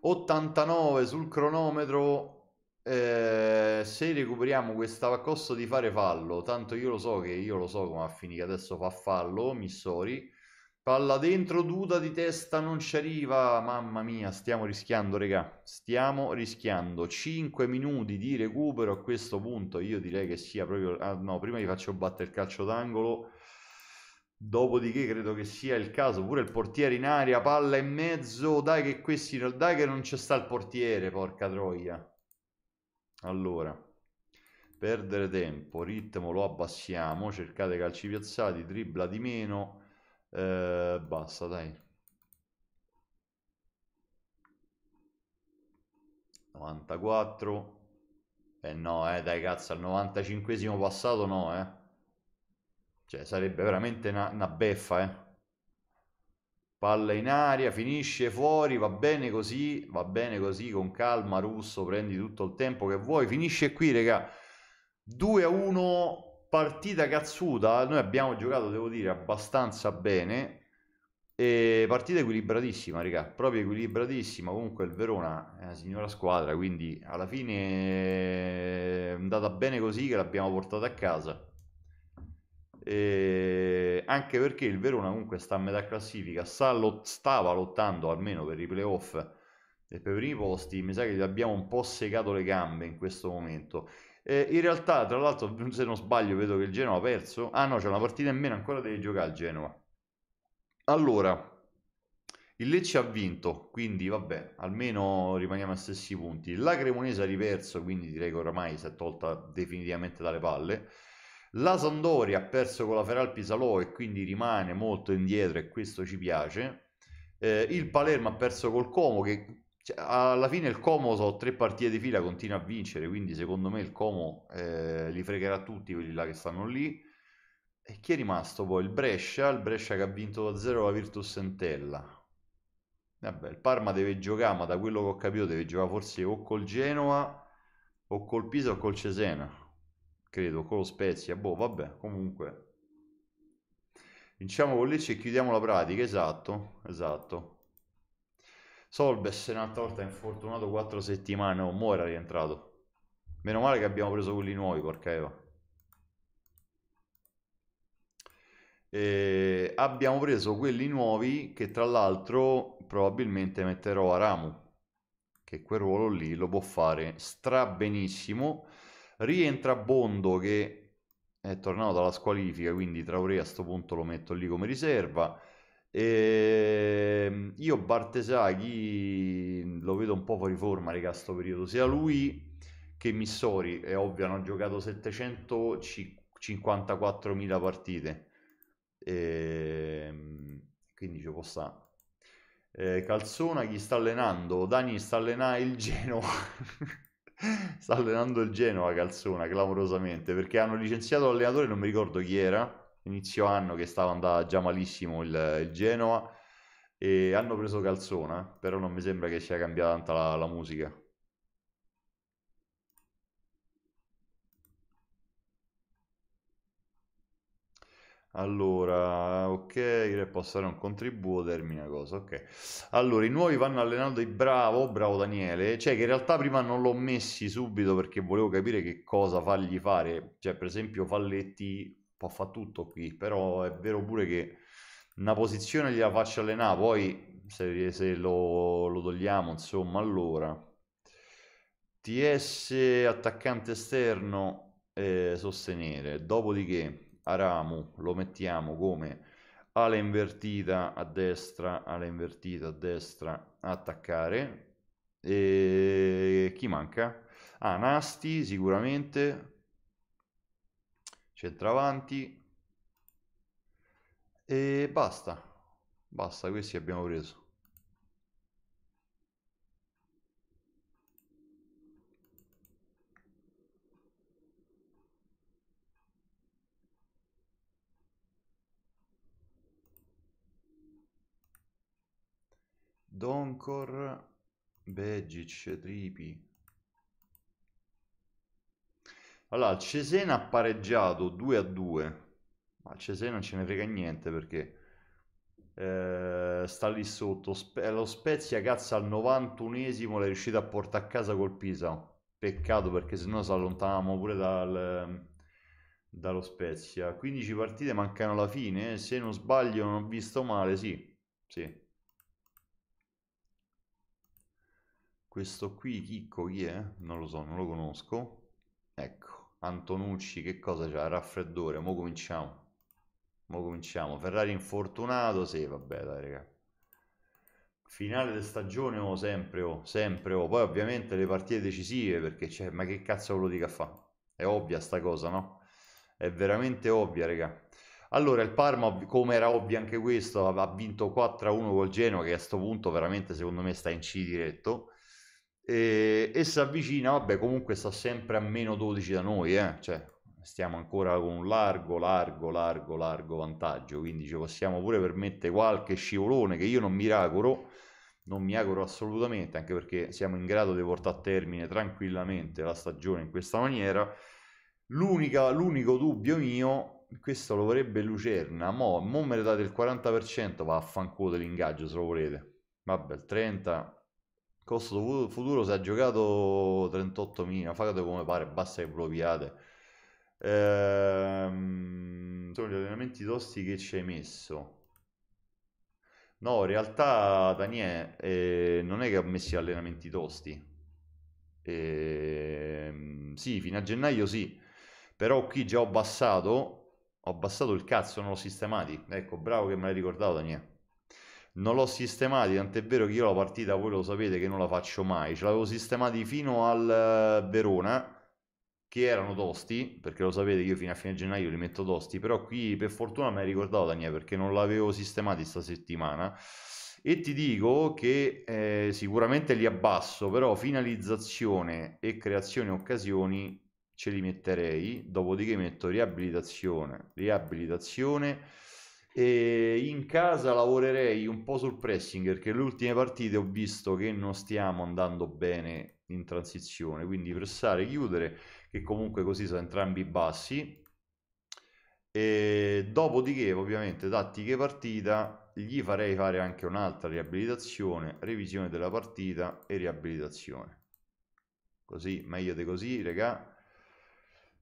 89 sul cronometro. Eh, se recuperiamo questa costo di fare fallo, tanto io lo so che io lo so come ha finito adesso fa fallo, Missori Palla dentro, Duda di testa non ci arriva. Mamma mia, stiamo rischiando, regà. Stiamo rischiando. 5 minuti di recupero a questo punto. Io direi che sia proprio... Ah, no, prima gli faccio battere il calcio d'angolo. Dopodiché credo che sia il caso. Pure il portiere in aria, palla in mezzo. Dai che questi... Dai che non c'è sta il portiere, porca troia. Allora. Perdere tempo, ritmo lo abbassiamo. Cercate calci piazzati, dribbla di meno eh, basta, dai. 94. Eh no, eh, dai cazzo, al 95 passato no, eh. Cioè, sarebbe veramente una, una beffa, eh. Palla in aria, finisce fuori, va bene così, va bene così, con calma, Russo, prendi tutto il tempo che vuoi. Finisce qui, raga. 2 a 1 partita cazzuta, noi abbiamo giocato, devo dire, abbastanza bene. E partita equilibratissima, raga, proprio equilibratissima. Comunque il Verona è una signora squadra, quindi alla fine è andata bene così che l'abbiamo portata a casa. E anche perché il Verona comunque sta a metà classifica, lot stava lottando almeno per i playoff e per i primi posti, mi sa che gli abbiamo un po' segato le gambe in questo momento. Eh, in realtà, tra l'altro, se non sbaglio, vedo che il Genova ha perso. Ah no, c'è una partita in meno ancora, deve giocare il Genova. Allora, il Lecce ha vinto, quindi vabbè, almeno rimaniamo a stessi punti. La Cremonese ha riperso, quindi direi che oramai si è tolta definitivamente dalle palle. La Sandoria ha perso con la Feral Pisalò e quindi rimane molto indietro e questo ci piace. Eh, il Palermo ha perso col Como che cioè, alla fine il Como so, tre partite di fila continua a vincere, quindi secondo me il Como eh, li fregherà tutti quelli là che stanno lì. E chi è rimasto poi? Il Brescia, il Brescia che ha vinto da 0 la Virtus Entella. Vabbè, il Parma deve giocare, ma da quello che ho capito deve giocare forse o col Genoa, o col Pisa o col Cesena. Credo, con lo Spezia. Boh, vabbè, comunque. Vinciamo con lì e chiudiamo la pratica, esatto, esatto. Solbes un'altra volta infortunato 4 settimane, oh, mo era rientrato. Meno male che abbiamo preso quelli nuovi, porca Eva. E abbiamo preso quelli nuovi che tra l'altro probabilmente metterò a Ramu, che quel ruolo lì lo può fare stra benissimo. Rientra Bondo che è tornato dalla squalifica, quindi Traoré a questo punto lo metto lì come riserva. E ehm, io Bartesaghi lo vedo un po' fuori forma, raga, sto periodo. Sia lui che Missori, è ovvio, hanno giocato 754.000 partite. E... Ehm, quindi ci può stare. Eh, Calzona chi sta allenando? Dani sta allenando il Genoa. sta allenando il Genoa Calzona, clamorosamente, perché hanno licenziato l'allenatore, non mi ricordo chi era inizio anno che stava andando già malissimo il, il Genoa e hanno preso Calzona, però non mi sembra che sia cambiata tanta la, la musica. Allora, ok, posso dare un contributo, termina cosa, ok. Allora, i nuovi vanno allenando i bravo, bravo Daniele, cioè che in realtà prima non l'ho messi subito perché volevo capire che cosa fargli fare, cioè per esempio Falletti po' fa tutto qui, però è vero pure che una posizione gliela faccio allenare, poi se, se lo, lo, togliamo, insomma, allora. TS attaccante esterno eh, sostenere, dopodiché Aramu lo mettiamo come ala invertita a destra, ala invertita a destra, attaccare. E chi manca? Ah, Nasti sicuramente, centravanti e basta basta questi abbiamo preso Doncor, Begic, Tripi, allora, Cesena ha pareggiato 2 a 2, ma Cesena non ce ne frega niente perché eh, sta lì sotto. Spe- lo Spezia cazzo al 91esimo l'è riuscito a portare a casa col Pisa. Peccato perché sennò si allontanavamo pure dal, dallo Spezia. 15 partite mancano alla fine, eh, se non sbaglio non ho visto male, sì, sì. Questo qui, Chicco, chi è? Non lo so, non lo conosco. Ecco. Antonucci che cosa c'ha? Raffreddore, mo cominciamo. Mo cominciamo. Ferrari infortunato, sì, vabbè, dai, raga. Finale di stagione oh, sempre oh, sempre oh. poi ovviamente le partite decisive perché c'è, ma che cazzo ve lo dica fa? È ovvia sta cosa, no? È veramente ovvia, raga. Allora, il Parma, come era ovvio anche questo, ha vinto 4-1 col Genoa, che a questo punto veramente secondo me sta in C diretto e, e si avvicina, vabbè comunque sta sempre a meno 12 da noi, eh? cioè stiamo ancora con un largo, largo, largo, largo vantaggio, quindi ci possiamo pure permettere qualche scivolone che io non mi auguro, non mi auguro assolutamente, anche perché siamo in grado di portare a termine tranquillamente la stagione in questa maniera. L'unica, l'unico dubbio mio, questo lo vorrebbe Lucerna, mo, mo me ne date il 40%, va a fanculo dell'ingaggio se lo volete, vabbè il 30% Costo futuro si è giocato 38.000, fate come pare, basta che proviate. Ehm, sono gli allenamenti tosti che ci hai messo. No, in realtà Daniele eh, non è che ha messo gli allenamenti tosti. Eh, sì, fino a gennaio sì, però qui già ho abbassato, ho abbassato il cazzo, non l'ho sistemati. Ecco, bravo che me l'hai ricordato Daniele non l'ho sistemati, tant'è vero che io la partita, voi lo sapete che non la faccio mai, ce l'avevo sistemati fino al eh, Verona, che erano tosti, perché lo sapete che io fino a fine gennaio li metto tosti, però qui per fortuna mi hai ricordato Daniele perché non l'avevo sistemati sta settimana e ti dico che eh, sicuramente li abbasso, però finalizzazione e creazione occasioni ce li metterei, dopodiché metto riabilitazione, riabilitazione e in casa lavorerei un po' sul pressing perché le ultime partite ho visto che non stiamo andando bene in transizione, quindi pressare e chiudere, che comunque così sono entrambi bassi. E dopodiché, ovviamente, tattiche partita, gli farei fare anche un'altra riabilitazione, revisione della partita e riabilitazione. Così, meglio di così, regà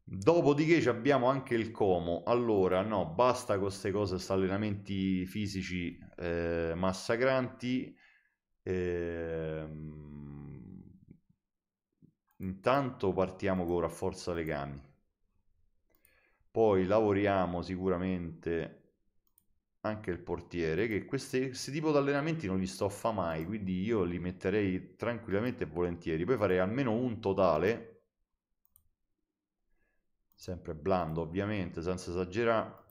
Dopodiché abbiamo anche il Como. Allora, no, basta con queste cose, questi allenamenti fisici eh, massacranti. Eh, intanto partiamo con rafforza legami. Poi lavoriamo sicuramente anche il portiere, che questi, questi tipo di allenamenti non li sto a fa mai, quindi io li metterei tranquillamente e volentieri. Poi farei almeno un totale sempre blando ovviamente, senza esagerare.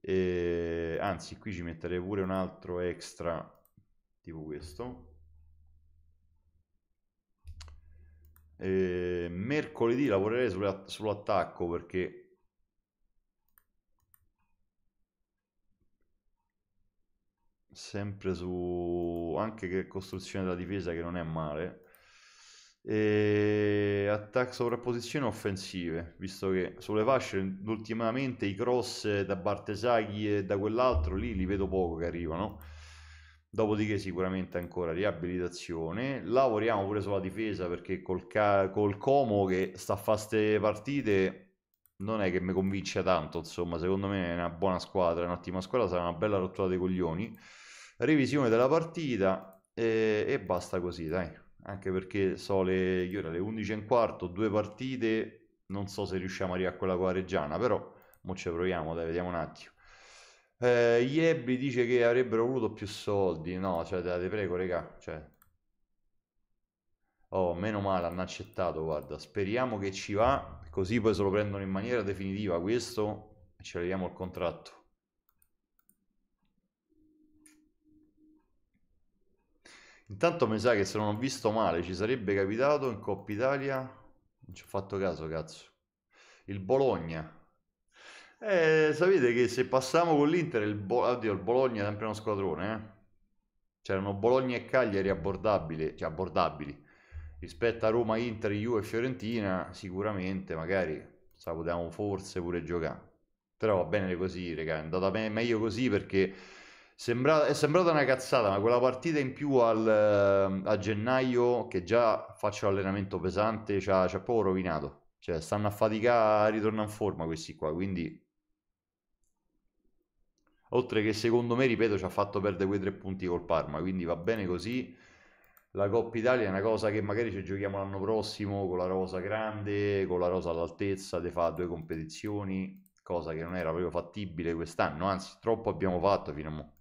E, anzi, qui ci metterei pure un altro extra tipo questo. E, mercoledì lavorerei sull'attacco perché sempre su anche che costruzione della difesa che non è male e attack sovrapposizione offensive visto che sulle fasce ultimamente i cross da Bartesaghi e da quell'altro lì li vedo poco che arrivano dopodiché sicuramente ancora riabilitazione lavoriamo pure sulla difesa perché col, col Como che sta a fare queste partite non è che mi convince tanto insomma secondo me è una buona squadra è un'ottima squadra sarà una bella rottura dei coglioni revisione della partita e, eh, e basta così dai anche perché so le, io un quarto, due partite, non so se riusciamo a arrivare a quella qua reggiana, però mo ci proviamo, dai, vediamo un attimo. Eh, Iebbi dice che avrebbero voluto più soldi, no, cioè te, te prego, regà, cioè... Oh, meno male, hanno accettato, guarda, speriamo che ci va, così poi se lo prendono in maniera definitiva questo e ci leviamo il contratto. Intanto mi sa che se non ho visto male ci sarebbe capitato in Coppa Italia, non ci ho fatto caso cazzo, il Bologna. Eh, sapete che se passiamo con l'Inter, il, Bo- Oddio, il Bologna è sempre uno squadrone, eh? c'erano cioè, Bologna e Cagliari abbordabili, cioè abbordabili, rispetto a Roma, Inter, Juve e Fiorentina sicuramente magari sapevamo forse pure giocare, però va bene così raga, è andata me- meglio così perché Sembra, è sembrata una cazzata, ma quella partita in più al, eh, a gennaio, che già faccio allenamento pesante, ci ha proprio rovinato. Cioè, stanno a faticare a ritornare in forma questi qua, quindi... Oltre che secondo me, ripeto, ci ha fatto perdere quei tre punti col Parma, quindi va bene così. La Coppa Italia è una cosa che magari ci giochiamo l'anno prossimo con la rosa grande, con la rosa all'altezza, di fare due competizioni, cosa che non era proprio fattibile quest'anno, anzi troppo abbiamo fatto fino a mo'.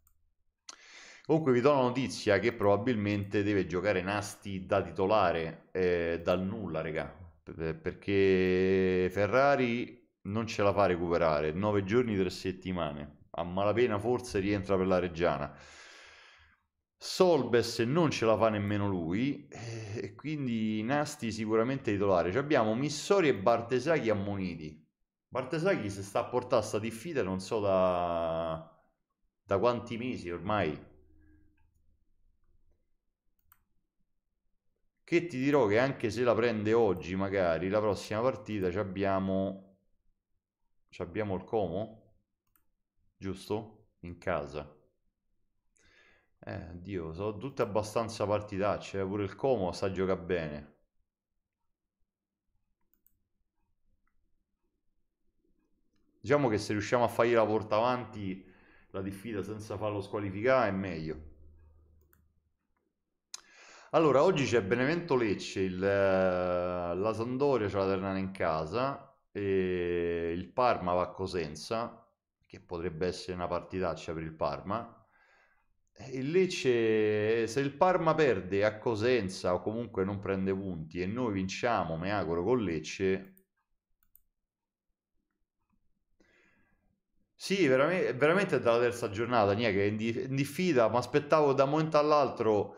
Comunque vi do la notizia che probabilmente deve giocare Nasti da titolare, eh, dal nulla, regà, eh, perché Ferrari non ce la fa recuperare, 9 giorni, 3 settimane, a malapena forse rientra per la Reggiana. Solbes non ce la fa nemmeno lui, eh, E quindi Nasti sicuramente titolare. Ci abbiamo Missori e Bartesaghi ammoniti. Bartesaghi si sta a portare sta diffida non so da, da quanti mesi ormai, che ti dirò che anche se la prende oggi, magari la prossima partita ci abbiamo, ci abbiamo il Como, giusto? In casa. Eh, Dio, sono tutte abbastanza partitacce, eh? pure il Como sa giocare bene. Diciamo che se riusciamo a fargli la porta avanti la diffida senza farlo squalificare è meglio. Allora, oggi c'è Benevento Lecce, il, eh, la Sandoria c'è la Ternana in casa, e il Parma va a Cosenza, che potrebbe essere una partitaccia per il Parma. il Lecce, se il Parma perde a Cosenza o comunque non prende punti e noi vinciamo, mi auguro, con Lecce, Sì, veramente, veramente dalla terza giornata, niente, che in, in diffida, ma aspettavo da un momento all'altro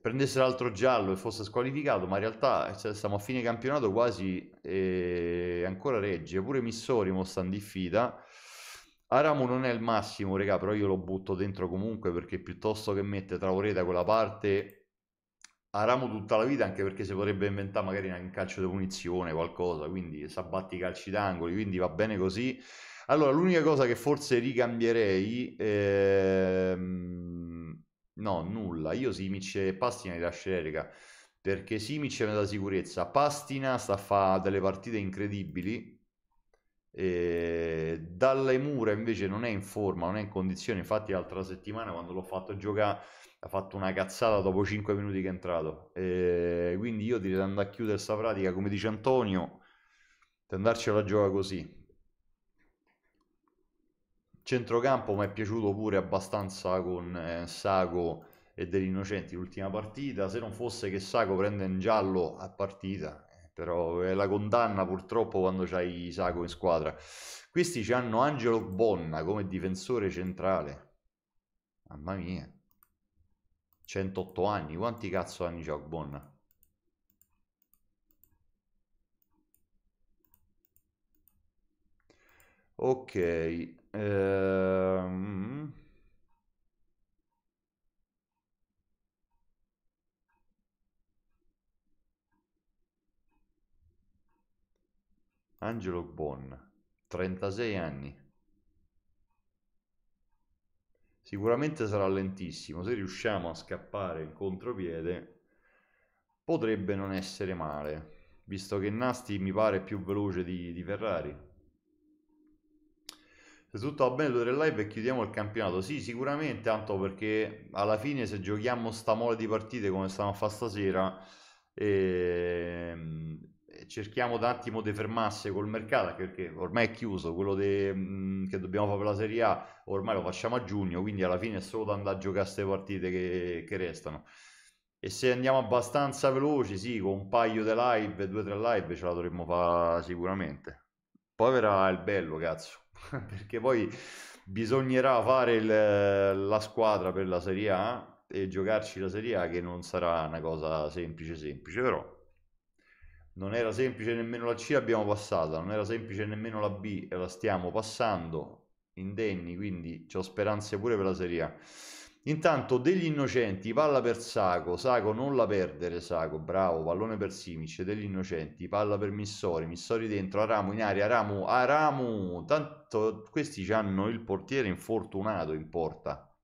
prendesse l'altro giallo e fosse squalificato, ma in realtà cioè, siamo a fine campionato quasi eh, ancora regge, pure Missori mo sta in diffida. Aramo non è il massimo, regà, però io lo butto dentro comunque perché piuttosto che mettere Traoré da quella parte Aramo tutta la vita, anche perché si potrebbe inventare magari un calcio di punizione, qualcosa, quindi sabatti calci d'angoli, quindi va bene così. Allora, l'unica cosa che forse ricambierei ehm No, nulla. Io Simic e Pastina li lascerei, raga, perché Simic è una sicurezza. Pastina sta a fare delle partite incredibili. E dalle mura invece non è in forma, non è in condizione. Infatti, l'altra settimana quando l'ho fatto giocare ha fatto una cazzata dopo 5 minuti che è entrato. E quindi io direi di andare a chiudere questa pratica, come dice Antonio, di andarcela a giocare così. Centrocampo mi è piaciuto pure abbastanza con eh, Sago e degli Innocenti l'ultima partita, se non fosse che Sago prende in giallo a partita, eh, però è eh, la condanna purtroppo quando c'hai Sago in squadra. Questi ci hanno Angelo Bonna come difensore centrale. Mamma mia. 108 anni, quanti cazzo anni c'ha Bonna? Ok, Ehm... Angelo Bon, 36 anni. Sicuramente sarà lentissimo, se riusciamo a scappare in contropiede potrebbe non essere male, visto che Nasti mi pare più veloce di, di Ferrari. Se tutto va bene tutto il live e chiudiamo il campionato. Sì, sicuramente, tanto perché alla fine se giochiamo sta mole di partite come stiamo a fare stasera e... Ehm, e cerchiamo un attimo di fermarsi col mercato perché ormai è chiuso, quello de... Mm, che dobbiamo fare per la Serie A ormai lo facciamo a giugno, quindi alla fine è solo da andare a giocare queste partite che... che restano. E se andiamo abbastanza veloci, sì, con un paio di live, due o tre live ce la dovremmo fare sicuramente. Poi verrà il bello, cazzo. perché poi bisognerà fare il, la squadra per la Serie A e giocarci la Serie A che non sarà una cosa semplice semplice, però non era semplice nemmeno la C abbiamo passata, non era semplice nemmeno la B e la stiamo passando indenni, quindi ho speranze pure per la Serie A. Intanto degli innocenti, palla per Saco, Saco non la perdere, Saco, bravo, pallone per Simic, degli innocenti, palla per Missori, Missori dentro, Aramu in aria, Aramu, Aramu, tanto questi hanno il portiere infortunato in porta.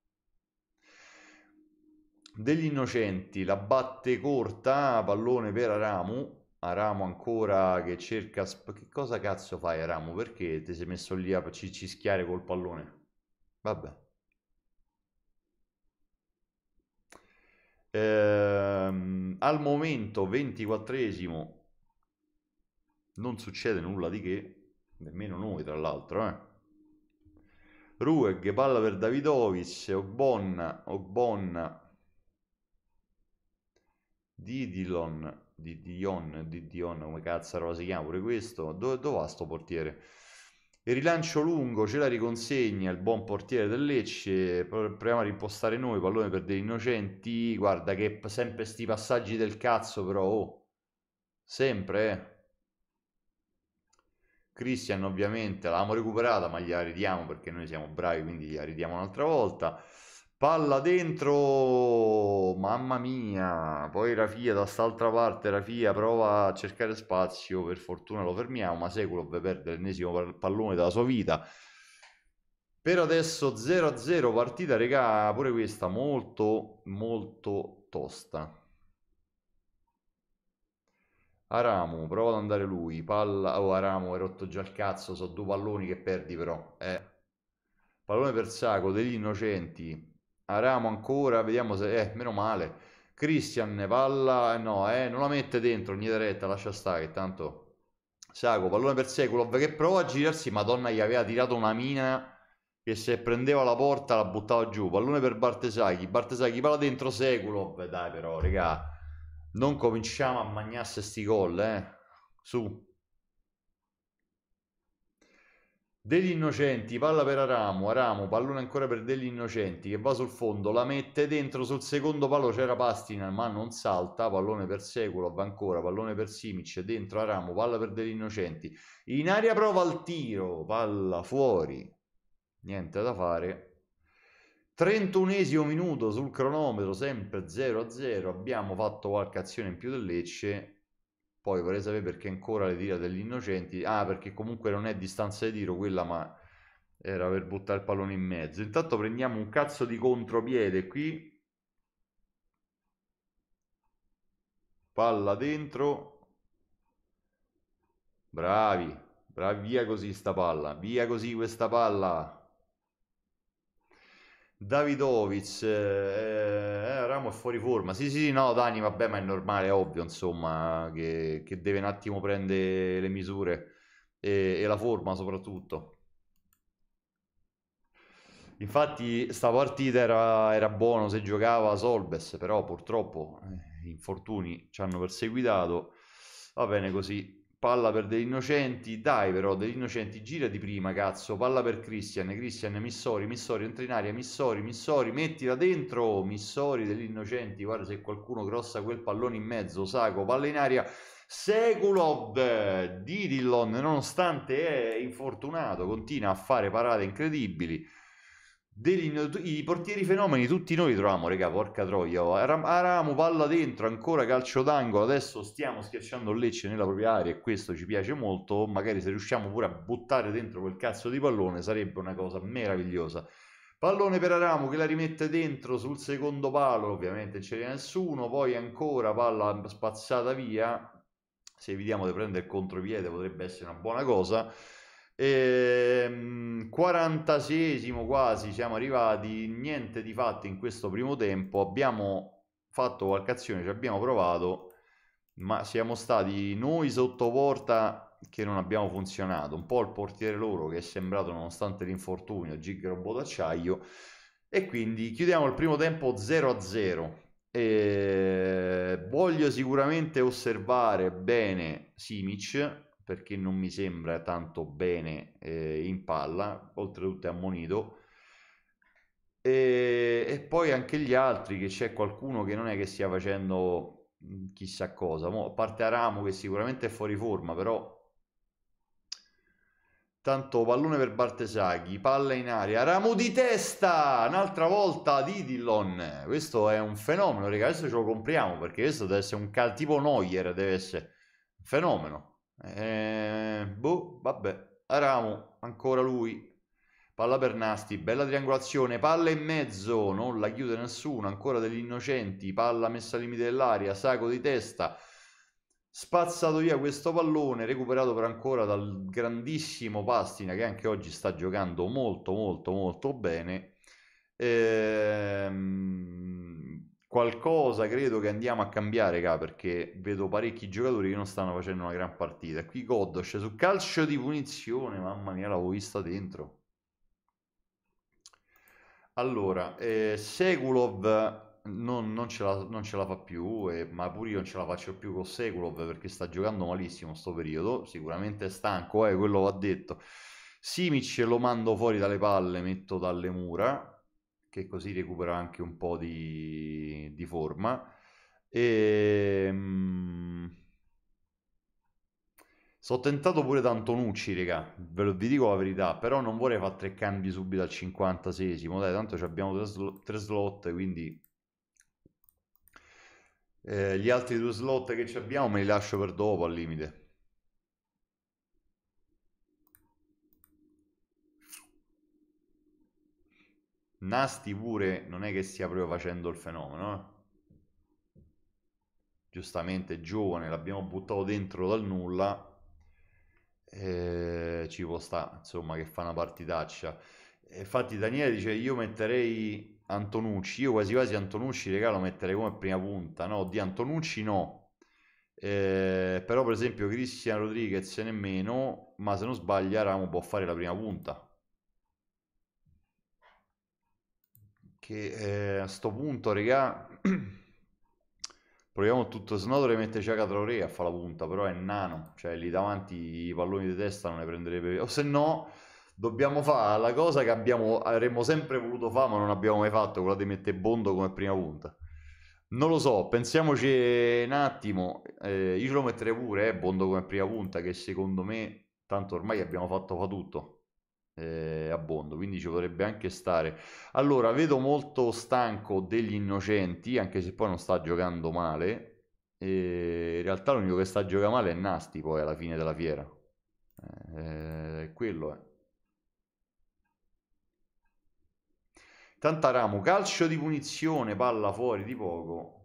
Degli innocenti, la batte corta, pallone per Aramu, Aramu ancora che cerca... Che cosa cazzo fai Aramu? Perché ti sei messo lì a cischiare col pallone? Vabbè. Ehm, al momento 24esimo non succede nulla di che, nemmeno noi tra l'altro. Eh. Rueg, palla per Davidovic, Ogbonna, Ogbonna, Didilon, Didion, Didion, come cazzo si chiama pure questo? Dove, dove va sto portiere? Il rilancio lungo ce la riconsegna il buon portiere del Lecce, proviamo a rimpostare noi, pallone per degli innocenti, guarda che sempre sti passaggi del cazzo però, oh, sempre eh. Christian ovviamente l'abbiamo recuperata ma gliela ridiamo perché noi siamo bravi quindi gliela ridiamo un'altra volta Palla dentro, mamma mia, poi Rafia da quest'altra parte, Rafia prova a cercare spazio, per fortuna lo fermiamo, ma Sekulov perde l'ennesimo pallone della sua vita. Per adesso 0-0, partita regà pure questa molto molto tosta. Aramo, prova ad andare lui, palla, oh Aramo, hai rotto già il cazzo, sono due palloni che perdi però, eh. Pallone per Saco, degli innocenti, Aramo ancora, vediamo se... Eh, meno male. Christian Valla, eh, no, eh, non la mette dentro, niente retta, lascia stare, che tanto... Sago, pallone per Sekulov che prova a girarsi, madonna gli aveva tirato una mina che se prendeva la porta la buttava giù, pallone per Bartesaghi, Bartesaghi palla dentro Sekulov, dai però, regà, non cominciamo a mangiarsi sti gol, eh, su. degli innocenti, palla per Aramo, Aramo, pallone ancora per degli innocenti che va sul fondo, la mette dentro sul secondo palo c'era Pastina ma non salta, pallone per Secolo, va ancora, pallone per Simic, dentro Aramo, palla per degli innocenti, in aria prova al tiro, palla fuori, niente da fare. 31 minuto sul cronometro, sempre 0-0, abbiamo fatto qualche azione in più del Lecce, poi vorrei sapere perché ancora le tira degli innocenti. Ah, perché comunque non è distanza di tiro quella, ma era per buttare il pallone in mezzo. Intanto prendiamo un cazzo di contropiede qui. Palla dentro. Bravi, bravi, via così sta palla, via così questa palla. Davidovic, eh, eh, eh, Ramos è fuori forma. Sì, sì, no, Dani, vabbè, ma è normale, è ovvio, insomma, che, che, deve un attimo prendere le misure e, e la forma soprattutto. Infatti, sta partita era, era buono se giocava Solbes, però purtroppo eh, infortuni ci hanno perseguitato. Va bene così palla per degli innocenti, dai però, degli innocenti, gira di prima, cazzo, palla per Christian, Christian, Missori, Missori, entra in aria, Missori, Missori, mettila dentro, Missori degli innocenti, guarda se qualcuno grossa quel pallone in mezzo, Saco, palla in aria, Sekulov, Didillon, nonostante è infortunato, continua a fare parate incredibili, degli, i portieri fenomeni tutti noi troviamo, raga, porca troia. Oh, Aramo, palla dentro, ancora calcio d'angolo. Adesso stiamo schiacciando Lecce nella propria area e questo ci piace molto. Magari se riusciamo pure a buttare dentro quel cazzo di pallone sarebbe una cosa meravigliosa. Pallone per Aramu che la rimette dentro sul secondo palo, ovviamente non c'era nessuno, poi ancora palla spazzata via. Se evitiamo di prendere il contropiede potrebbe essere una buona cosa e, ehm, 46 quasi siamo arrivati, niente di fatto in questo primo tempo, abbiamo fatto qualche azione, ci abbiamo provato, ma siamo stati noi sotto porta che non abbiamo funzionato, un po' il portiere loro che è sembrato nonostante l'infortunio gig robot acciaio e quindi chiudiamo il primo tempo 0 a 0. E ehm, voglio sicuramente osservare bene Simic perché non mi sembra tanto bene eh, in palla, oltretutto è ammonito. E, e, poi anche gli altri, che c'è qualcuno che non è che stia facendo mm, chissà cosa, Mo, a parte Aramo che sicuramente è fuori forma, però Tanto pallone per Bartesaghi, palla in aria, ramo di testa, un'altra volta di Questo è un fenomeno, raga, adesso ce lo compriamo perché questo deve essere un cal tipo Neuer, deve essere un fenomeno. Eh, boh, vabbè. Aramo, ancora lui. Palla per Nasti, bella triangolazione, palla in mezzo, non la chiude nessuno, ancora degli innocenti, palla messa al limite dell'aria, sacco di testa, spazzato via questo pallone, recuperato per ancora dal grandissimo Pastina che anche oggi sta giocando molto molto molto bene. Ehm, qualcosa credo che andiamo a cambiare, ca, perché vedo parecchi giocatori che non stanno facendo una gran partita. Qui Godos su calcio di punizione, mamma mia, l'avevo vista dentro. Allora, eh, Segulov non, non, ce la, non, ce la, fa più, eh, ma pure io non ce la faccio più con Sekulov perché sta giocando malissimo sto periodo, sicuramente è stanco, eh, quello va detto. Simic lo mando fuori dalle palle, metto dalle mura, che così recupera anche un po' di, di forma. E, mh, so tentato pure da Antonucci, raga, ve lo vi dico la verità, però non vorrei fare tre cambi subito al 56esimo, dai, tanto abbiamo tre, sl- tre slot, quindi eh, gli altri due slot che ci abbiamo me li lascio per dopo al limite. Nasti pure non è che stia proprio facendo il fenomeno, eh? giustamente giovane, l'abbiamo buttato dentro dal nulla, eh, ci può sta, insomma, che fa una partitaccia. Infatti Daniele dice io metterei Antonucci, io quasi quasi Antonucci regalo metterei come prima punta, no, di Antonucci no. Eh, però per esempio Cristian Rodriguez nemmeno, ma se non sbaglio Aramo può fare la prima punta che eh, a sto punto, regà, proviamo tutto. Se no dovrei mettere Giaca Traoré a fare la punta, però è nano. Cioè, lì davanti i palloni di testa non ne prenderebbe... O se no, dobbiamo fare la cosa che abbiamo, avremmo sempre voluto fare, ma non abbiamo mai fatto, quella di mettere Bondo come prima punta. Non lo so, pensiamoci un attimo. Eh, io ce lo metterei pure, eh, Bondo come prima punta, che secondo me, tanto ormai abbiamo fatto fa tutto eh, abbondo, quindi ci potrebbe anche stare. Allora, vedo molto stanco degli innocenti, anche se poi non sta giocando male. E in realtà l'unico che sta giocando male è Nasti poi alla fine della fiera. Eh, eh quello è. Tantaramo, calcio di punizione, palla fuori di poco.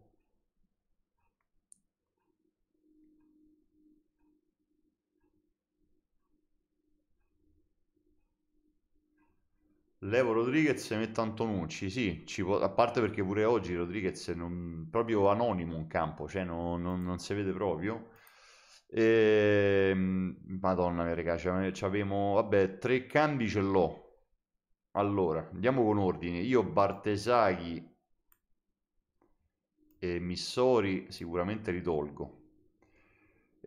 Levo Rodriguez e mette Antonucci, sì, può, a parte perché pure oggi Rodriguez è proprio anonimo in campo, cioè non, non, non si vede proprio. E, ehm, Madonna mia ci c'avevo, vabbè, tre cambi ce l'ho. Allora, andiamo con ordine. Io Bartesaghi e Missori sicuramente li tolgo.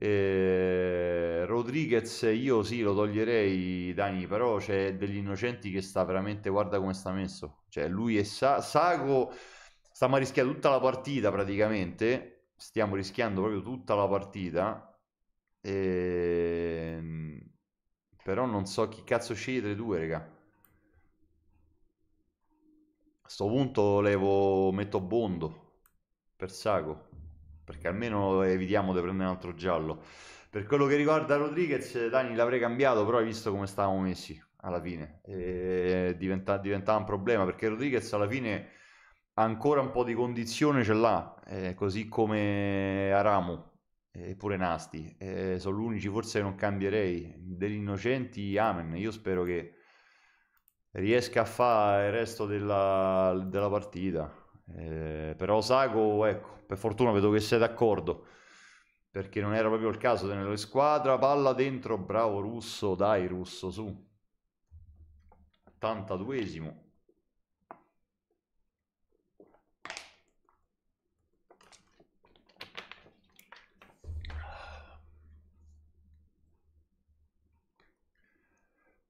Eh, Rodriguez io sì lo toglierei Dani però c'è degli innocenti che sta veramente guarda come sta messo cioè lui e Sa- Sago stiamo rischiando tutta la partita praticamente stiamo rischiando proprio tutta la partita eh, però non so chi cazzo scegliere due raga a questo punto levo metto Bondo per Sago perché almeno evitiamo di prendere un altro giallo. Per quello che riguarda Rodriguez, Dani l'avrei cambiato, però hai visto come stavamo messi alla fine. Diventa, diventava un problema perché Rodriguez alla fine ancora un po' di condizione ce l'ha, eh, così come Aramu eh, e pure Nasti. Eh, sono gli unici forse che non cambierei. Degli innocenti, amen. Io spero che riesca a fare il resto della, della partita. Eh, però Sago, ecco, per fortuna vedo che sei d'accordo, perché non era proprio il caso tenerlo in squadra. Palla dentro, bravo Russo, dai Russo, su. 82esimo.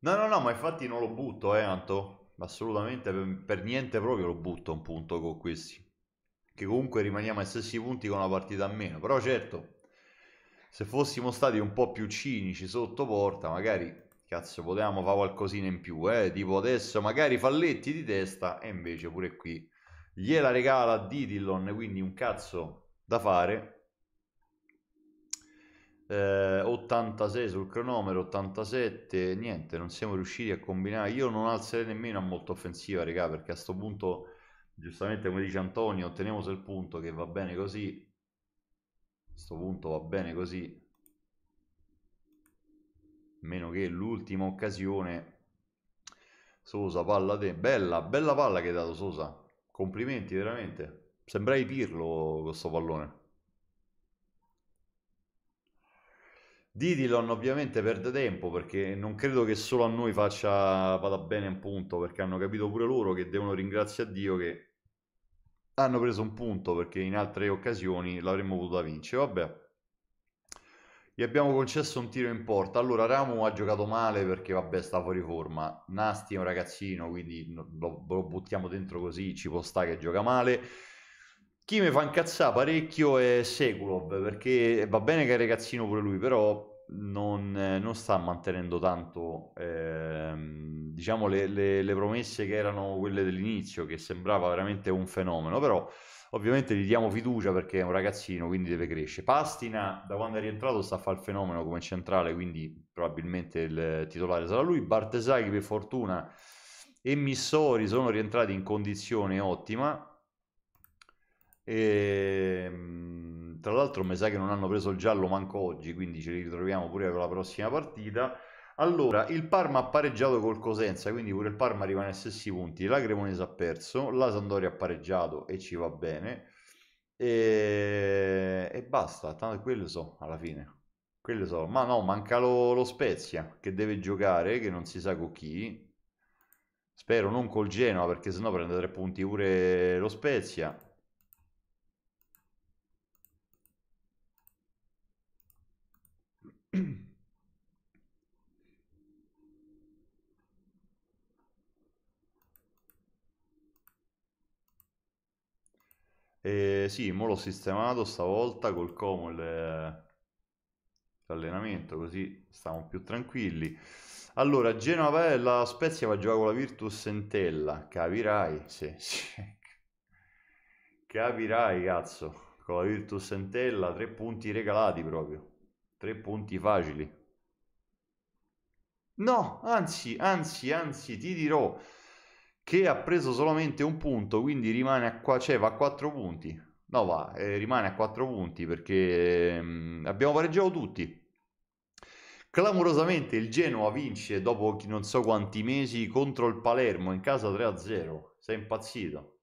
No, no, no, ma infatti non lo butto, eh, Anto ma assolutamente per, niente proprio lo butto un punto con questi. Che comunque rimaniamo ai stessi punti con una partita a meno. Però certo, se fossimo stati un po' più cinici sotto porta, magari cazzo potevamo fare qualcosina in più, eh? tipo adesso magari falletti di testa e invece pure qui gliela regala a Didillon, quindi un cazzo da fare. 86 eh, sul cronometro, 87, niente, non siamo riusciti a combinare. Io non alzerei nemmeno a molto offensiva, regà, perché a questo punto, giustamente come dice Antonio, otteniamo il punto che va bene così. A questo punto va bene così. Meno che l'ultima occasione. Sosa, palla te. Bella, bella palla che hai dato Sosa. Complimenti veramente. Sembrai Pirlo con sto pallone. Didilon ovviamente perde tempo perché non credo che solo a noi faccia vada bene un punto perché hanno capito pure loro che devono ringraziare Dio che hanno preso un punto perché in altre occasioni l'avremmo potuta vincere. Vabbè, gli abbiamo concesso un tiro in porta. Allora, Ramu ha giocato male perché, vabbè, sta fuori forma. Nasti è un ragazzino, quindi lo, lo buttiamo dentro così. Ci può stare che gioca male. Chi mi fa incazzare parecchio è Sekulov, perché va bene che è ragazzino pure lui, però non, non sta mantenendo tanto ehm, diciamo le, le, le, promesse che erano quelle dell'inizio, che sembrava veramente un fenomeno, però ovviamente gli diamo fiducia perché è un ragazzino, quindi deve crescere. Pastina, da quando è rientrato, sta a fare il fenomeno come centrale, quindi probabilmente il titolare sarà lui. Bartesaghi, per fortuna, e Missori sono rientrati in condizione ottima, e, mm, tra l'altro mi sa che non hanno preso il giallo manco oggi, quindi ci ritroviamo pure con la prossima partita. Allora, il Parma ha pareggiato col Cosenza, quindi pure il Parma arriva nei stessi punti. La Cremonese ha perso, la Sandoria ha pareggiato e ci va bene. E, e basta, tanto quello so alla fine. Quello so, ma no, manca lo, lo Spezia che deve giocare, che non si sa con chi. Spero non col Genoa perché sennò prende tre punti pure lo Spezia. E sì, mo l'ho sistemato stavolta col Como l'allenamento, così stiamo più tranquilli. Allora, Genova e la Spezia va a giocare con la Virtus Sentella, capirai, sì, sì. Capirai, cazzo, con la Virtus Sentella, tre punti regalati proprio. Tre punti facili. No, anzi, anzi, anzi, ti dirò che ha preso solamente un punto, quindi rimane a qua, cioè va a 4 punti. No, va, eh, rimane a 4 punti perché mh, mm, abbiamo pareggiato tutti. Clamorosamente il Genoa vince dopo non so quanti mesi contro il Palermo in casa 3-0. Sei impazzito.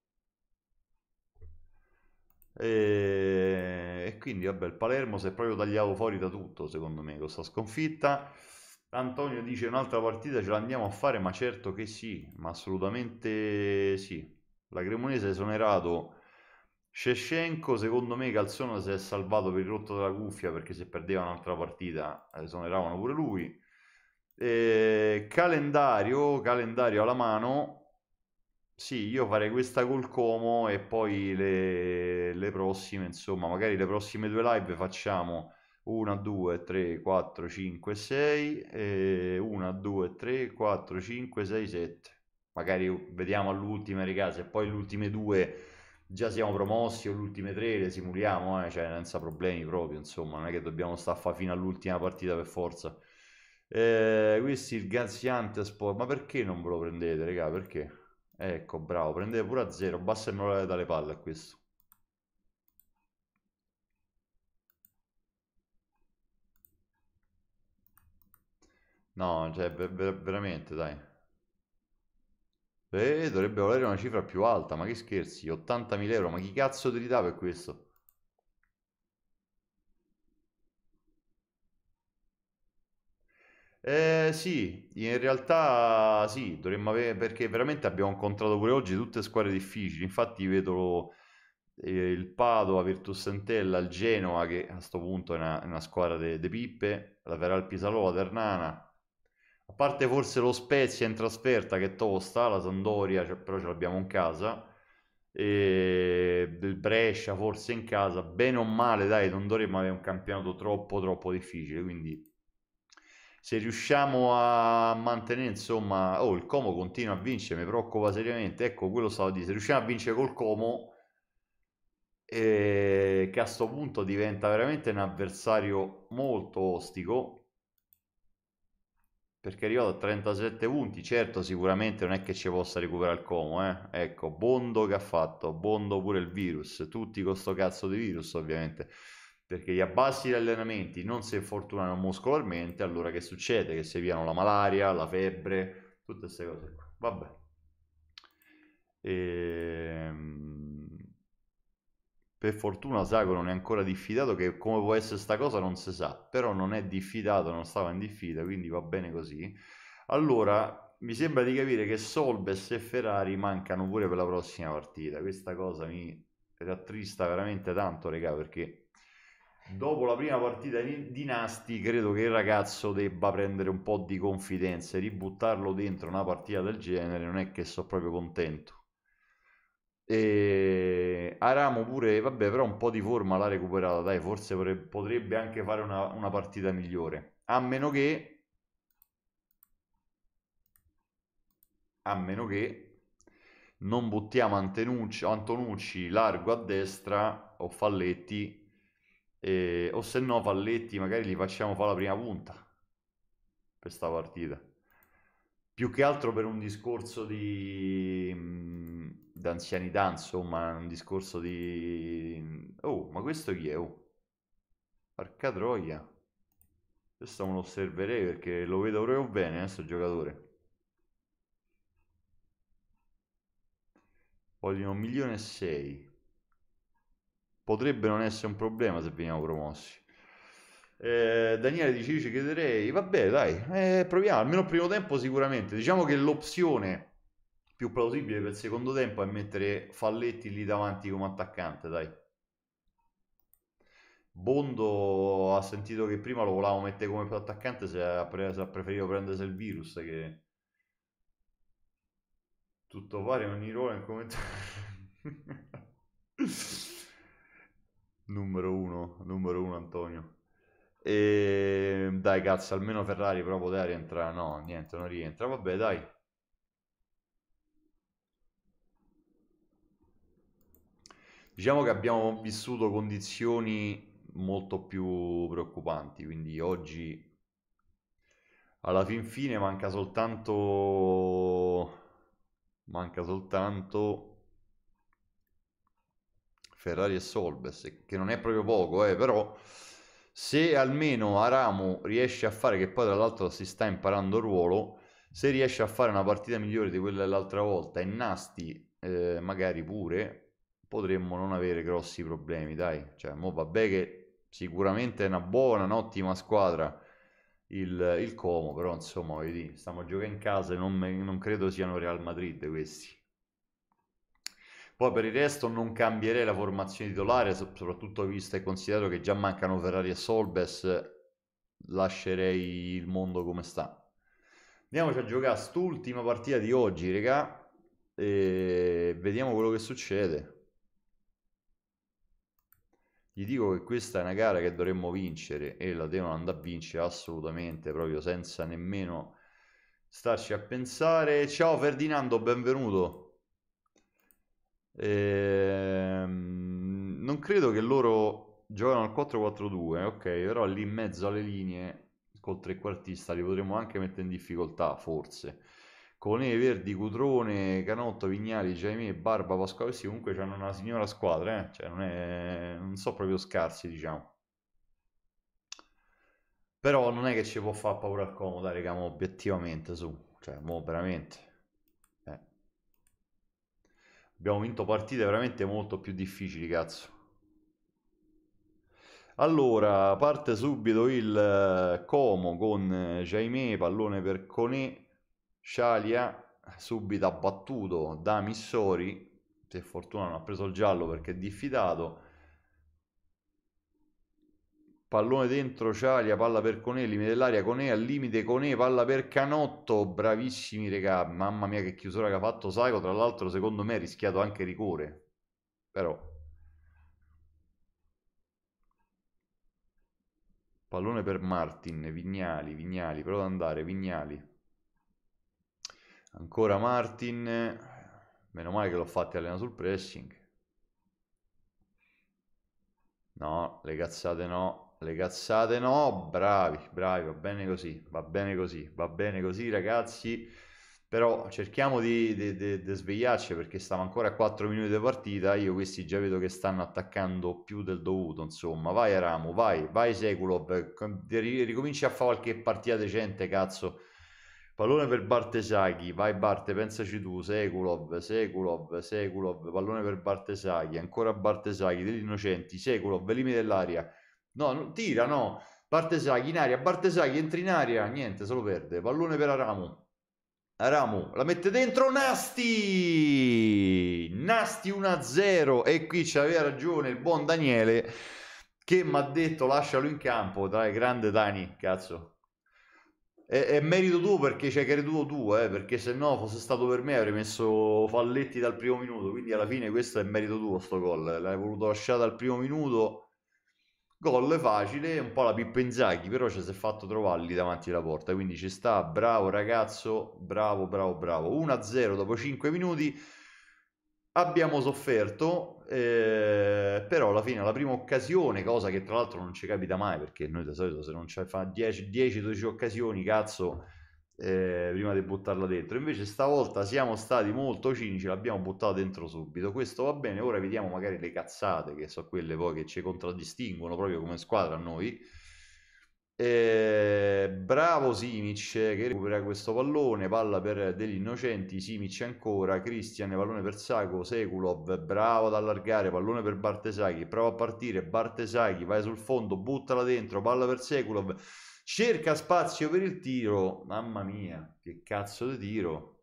E, ehm, e quindi vabbè, il Palermo si è proprio tagliato fuori da tutto, secondo me, con questa sconfitta. Antonio dice un'altra partita ce l'andiamo a fare, ma certo che sì, ma assolutamente sì. La Cremonese ha esonerato Shevchenko, secondo me Calzone si è salvato per il rotto della cuffia perché se perdeva un'altra partita eh, esoneravano pure lui. Eh, calendario, calendario alla mano, sì, io farei questa col Como e poi le, le prossime, insomma, magari le prossime due live facciamo 1, 2, 3, 4, 5, 6 e 1, 2, 3, 4, 5, 6, 7. Magari vediamo all'ultima, regà, se poi le ultime due già siamo promossi o le ultime tre le simuliamo, eh, cioè senza problemi proprio, insomma, non è che dobbiamo staffare fino all'ultima partita per forza. Eh, questo è il Gaziantepspor, ma perché non ve lo prendete, regà, perché? Ecco, bravo, prendete pure a zero, basta che me dalle palle a questo. No, cioè, veramente, dai. Eh, dovrebbe valere una cifra più alta, ma che scherzi, 80.000 euro, ma chi cazzo te li dà per questo? Eh, sì, in realtà sì, dovremmo avere, perché veramente abbiamo incontrato pure oggi tutte squadre difficili, infatti vedo eh, il Padova, Virtus Santella, il Genoa che a questo punto è una, è una squadra di pippe, la Veral Pisalo, la Ternana, a parte forse lo Spezia in trasferta che è tosta, la Sandoria cioè, però ce l'abbiamo in casa, e del Brescia forse in casa, bene o male dai, non dovremmo avere un campionato troppo troppo difficile, quindi se riusciamo a mantenere, insomma, oh, il Como continua a vincere, mi preoccupa seriamente, ecco quello stavo dicendo, se riusciamo a vincere col Como, eh, che a questo punto diventa veramente un avversario molto ostico, perché è arrivato a 37 punti, certo sicuramente non è che ci possa recuperare il Como, eh? ecco, Bondo che ha fatto, Bondo pure il virus, tutti con sto cazzo di virus ovviamente perché gli abbassi gli allenamenti non si infortunano muscolarmente, allora che succede? Che si avviano la malaria, la febbre, tutte queste cose qua. Vabbè. E... Ehm, per fortuna Sago non è ancora diffidato, che come può essere sta cosa non si sa, però non è diffidato, non stava in diffida, quindi va bene così. Allora, mi sembra di capire che Solbes e Ferrari mancano pure per la prossima partita, questa cosa mi rattrista veramente tanto, regà, perché dopo la prima partita di Nasti, credo che il ragazzo debba prendere un po' di confidenza e ributtarlo dentro una partita del genere. Non è che sono proprio contento. E Aramo pure, vabbè, però un po' di forma l'ha recuperata, dai, forse potrebbe anche fare una, una partita migliore. A meno che a meno che non buttiamo Antonucci largo a destra o Falletti e, o se no Valletti magari gli facciamo fare la prima punta per sta partita più che altro per un discorso di mhmm, d'anzianità insomma un discorso di oh ma questo chi è? Oh. Arca troia questo non lo osserverei perché lo vedo proprio bene eh, giocatore vogliono un milione e sei potrebbe non essere un problema se veniamo promossi. Eh, Daniele dice: Ci chiederei, vabbè, dai, eh, proviamo. Almeno il primo tempo, sicuramente. Diciamo che l'opzione più plausibile per il secondo tempo è mettere Falletti lì davanti come attaccante, dai. Bondo ha sentito che prima lo volevamo mettere come attaccante, se ha, pre- se ha preferito prendersi il virus. Che tutto pare ogni ruolo in commento. Numero uno, numero uno Antonio. E ehm, dai, cazzo, almeno Ferrari però poteva rientrare. No, niente, non rientra. Vabbè, dai. Diciamo che abbiamo vissuto condizioni molto più preoccupanti, quindi oggi alla fin fine manca soltanto manca soltanto Ferrari e Solbes, che non è proprio poco, eh, però se almeno Aramo riesce a fare, che poi tra l'altro si sta imparando il ruolo, se riesce a fare una partita migliore di quella dell'altra volta e Nasti eh, magari pure, potremmo non avere grossi problemi, dai. Cioè, mo vabbè che sicuramente è una buona, un'ottima squadra il, il Como, però insomma, vedi, stiamo giocando in casa e non, non credo siano Real Madrid questi. Poi per il resto non cambierei la formazione titolare, soprattutto visto e considerato che già mancano Ferrari e Solbes, lascerei il mondo come sta. Andiamoci a giocare quest'ultima partita di oggi, regà, e vediamo quello che succede. Gli dico che questa è una gara che dovremmo vincere e la devono andare a vincere assolutamente, proprio senza nemmeno starci a pensare. Ciao Ferdinando, benvenuto. Ehm, non credo che loro giocano al 4-4-2, ok, però lì in mezzo alle linee col trequartista li potremmo anche mettere in difficoltà, forse. Cone, Verdi, Cutrone, Canotto, Vignali, Jaime, Barba, Pasquale, sì, comunque hanno una signora squadra, eh? cioè non, è... non so proprio scarsi, diciamo. Però non è che ci può far paura al comodo, raga, obiettivamente, su, cioè, mo veramente. Abbiamo vinto partite veramente molto più difficili, cazzo. Allora, parte subito il eh, Como con eh, Jaime, pallone per Coné, Scialia, subito abbattuto da Missori, se fortuna non ha preso il giallo perché è diffidato, pallone dentro Cialia, palla per Cone, limite dell'aria, Cone al limite, Cone, palla per Canotto, bravissimi regà, mamma mia che chiusura che ha fatto Saico, tra l'altro secondo me ha rischiato anche rigore, però... Pallone per Martin, Vignali, Vignali, prova ad andare, Vignali. Ancora Martin, meno male che l'ho fatta allena sul pressing. No, le cazzate no, le cazzate no, bravi, bravi, va bene così, va bene così, va bene così ragazzi. Però cerchiamo di, di, di, di svegliarci perché stiamo ancora a 4 minuti di partita. Io questi già vedo che stanno attaccando più del dovuto. Insomma, vai Aramu, vai, vai Sekulov, ricominci a fare qualche partita decente, cazzo. Pallone per Bartesaghi, vai Barte, pensaci tu, Sekulov, Sekulov, Sekulov, pallone per Bartesaghi, ancora Bartesaghi, degli innocenti, Sekulov, limite dell'aria. No, tira, no. Bartesaghi in aria, Bartesaghi entra in aria, niente, se lo perde. Pallone per Aramu. Aramu la mette dentro Nasti! Nasti 1-0 e qui c'aveva ragione il buon Daniele che mi ha detto lascialo in campo, dai, grande Dani, cazzo. È, è merito tuo perché ci hai creduto tu, eh, perché se no fosse stato per me avrei messo Falletti dal primo minuto, quindi alla fine questo è merito tuo sto gol, l'hai voluto lasciare dal primo minuto Gol facile, un po' la Pippenzaghi, però ci si è fatto trovare lì davanti alla porta, quindi ci sta, bravo ragazzo, bravo, bravo, bravo. 1-0 dopo 5 minuti, abbiamo sofferto, eh, però alla fine la prima occasione, cosa che tra l'altro non ci capita mai, perché noi da solito se non ci fa 10-12 occasioni, cazzo eh, prima di buttarla dentro. Invece stavolta siamo stati molto cinici, l'abbiamo buttata dentro subito. Questo va bene, ora vediamo magari le cazzate che sono quelle poi che ci contraddistinguono proprio come squadra a noi. Eh, bravo Simic che recupera questo pallone, palla per degli innocenti, Simic ancora, Cristian, pallone per Saco, Sekulov, bravo ad allargare, pallone per Bartesaghi, prova a partire, Bartesaghi vai sul fondo, buttala dentro, palla per Sekulov cerca spazio per il tiro, mamma mia, che cazzo di tiro.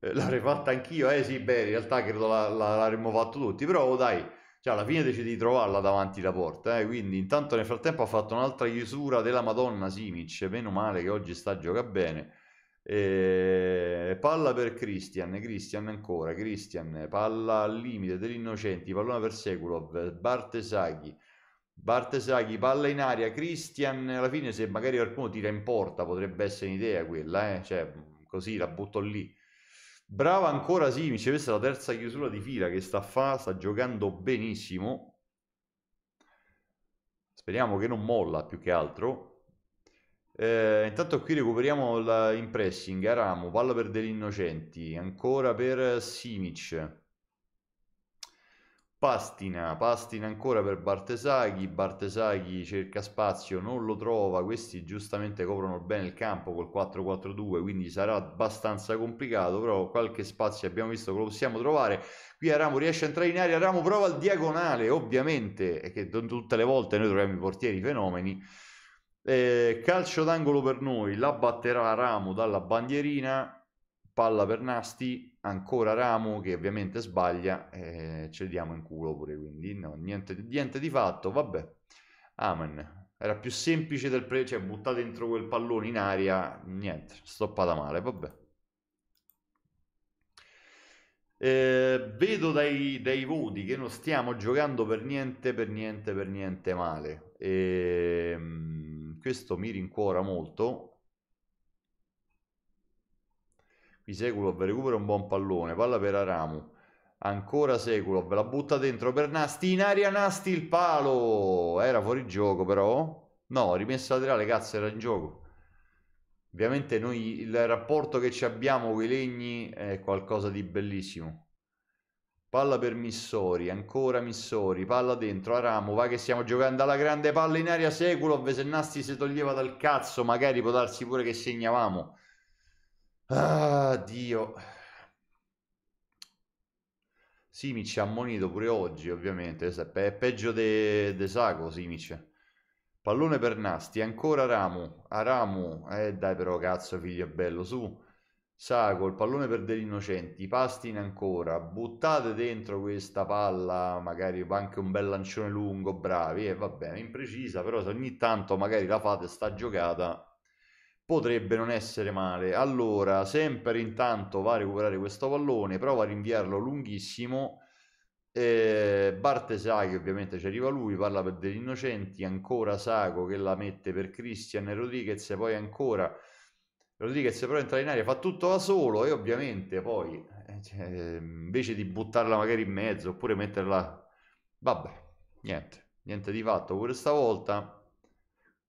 Eh, l'avrei fatta anch'io, eh sì, beh, in realtà credo la, la, l'avremmo fatto tutti, però oh, dai, cioè alla fine decidi di trovarla davanti la porta, eh, quindi intanto nel frattempo ha fatto un'altra chiusura della Madonna Simic, meno male che oggi sta a giocare bene eh, palla per Christian, Christian ancora, Christian, palla al limite dell'innocenti, pallone per Sekulov, Bartesaghi, Bartesaghi, palla in aria, Christian, alla fine se magari qualcuno tira in porta potrebbe essere un'idea quella, eh? cioè, così la butto lì. Brava ancora Simic, questa è la terza chiusura di fila che sta a fa, sta giocando benissimo. Speriamo che non molla più che altro. Eh, intanto qui recuperiamo la, in pressing, Aramo, palla per degli innocenti, ancora per Simic. Pastina, Pastina ancora per Bartesaghi, Bartesaghi cerca spazio, non lo trova, questi giustamente coprono bene il campo col 4-4-2, quindi sarà abbastanza complicato, però qualche spazio abbiamo visto che lo possiamo trovare. Qui Aramo riesce a entrare in aria, Aramo prova il diagonale, ovviamente, che tutte le volte noi troviamo i portieri fenomeni, eh, calcio d'angolo per noi, la batterà Ramo dalla bandierina, palla per Nasti, ancora Ramo che ovviamente sbaglia, eh, ce li diamo in culo pure, quindi no, niente, niente di fatto, vabbè, amen. Era più semplice del pre... cioè buttare dentro quel pallone in aria, niente, stoppata male, vabbè. Eh, vedo dai, dai, voti che non stiamo giocando per niente, per niente, per niente male. Ehm questo mi rincuora molto. Qui Sekulov recupera un buon pallone, palla per Aramu. Ancora Sekulov, la butta dentro per Nasti, in aria Nasti il palo! Era fuori gioco però? No, rimessa laterale, cazzo, era in gioco. Ovviamente noi il rapporto che ci abbiamo con i legni è qualcosa di bellissimo. Palla per Missori, ancora Missori, palla dentro, Aramo, va che stiamo giocando alla grande palla in aria, Seculov, se Nasti si toglieva dal cazzo, magari può darsi pure che segnavamo. Ah, Dio. Simic sì, ha ammonito pure oggi, ovviamente, è peggio de, de Saco Simic. Pallone per Nasti, ancora Ramu, Aramu, eh dai però cazzo figlio bello, su. Sago, il pallone per degli innocenti, Pastin ancora, buttate dentro questa palla, magari anche un bel lancione lungo, bravi, e eh, va bene, imprecisa, però se ogni tanto magari la fate sta giocata, potrebbe non essere male. Allora, sempre intanto va a recuperare questo pallone, prova a rinviarlo lunghissimo, eh, Bartesaghi ovviamente ci arriva lui, parla per degli innocenti, ancora Sago che la mette per Christian Rodriguez, poi ancora Rodriguez però entra in aria, fa tutto da solo e ovviamente poi eh, cioè, invece di buttarla magari in mezzo oppure metterla... Vabbè, niente, niente di fatto. Pure stavolta...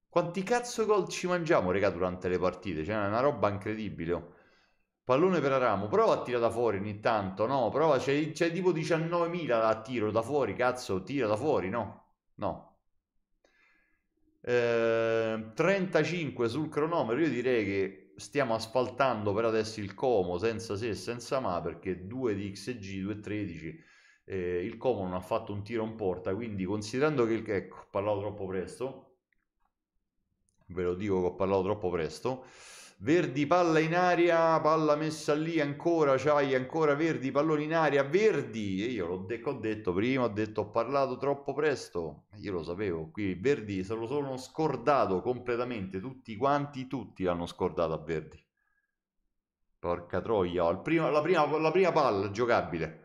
Quanti cazzo gol ci mangiamo, regà, durante le partite? Cioè, è una roba incredibile. Oh. Pallone per Aramo, prova a tirare da fuori ogni tanto, no? Prova, c'è, tipo 19.000 a tiro da fuori, cazzo, tira da fuori, no? No. Eh, 35 sul cronometro, io direi che stiamo asfaltando per adesso il Como senza se e senza ma perché 2 di XG, 2.13, eh, il Como non ha fatto un tiro in porta, quindi considerando che, il, ecco, parlavo troppo presto, ve lo dico che ho parlato troppo presto, Verdi palla in aria, palla messa lì ancora, c'hai ancora Verdi, pallone in aria, Verdi! E io l'ho de- ho detto prima, ho detto ho parlato troppo presto, io lo sapevo, qui Verdi se lo sono scordato completamente, tutti quanti, tutti l'hanno scordato a Verdi. Porca troia, prima, la, prima, la prima palla giocabile.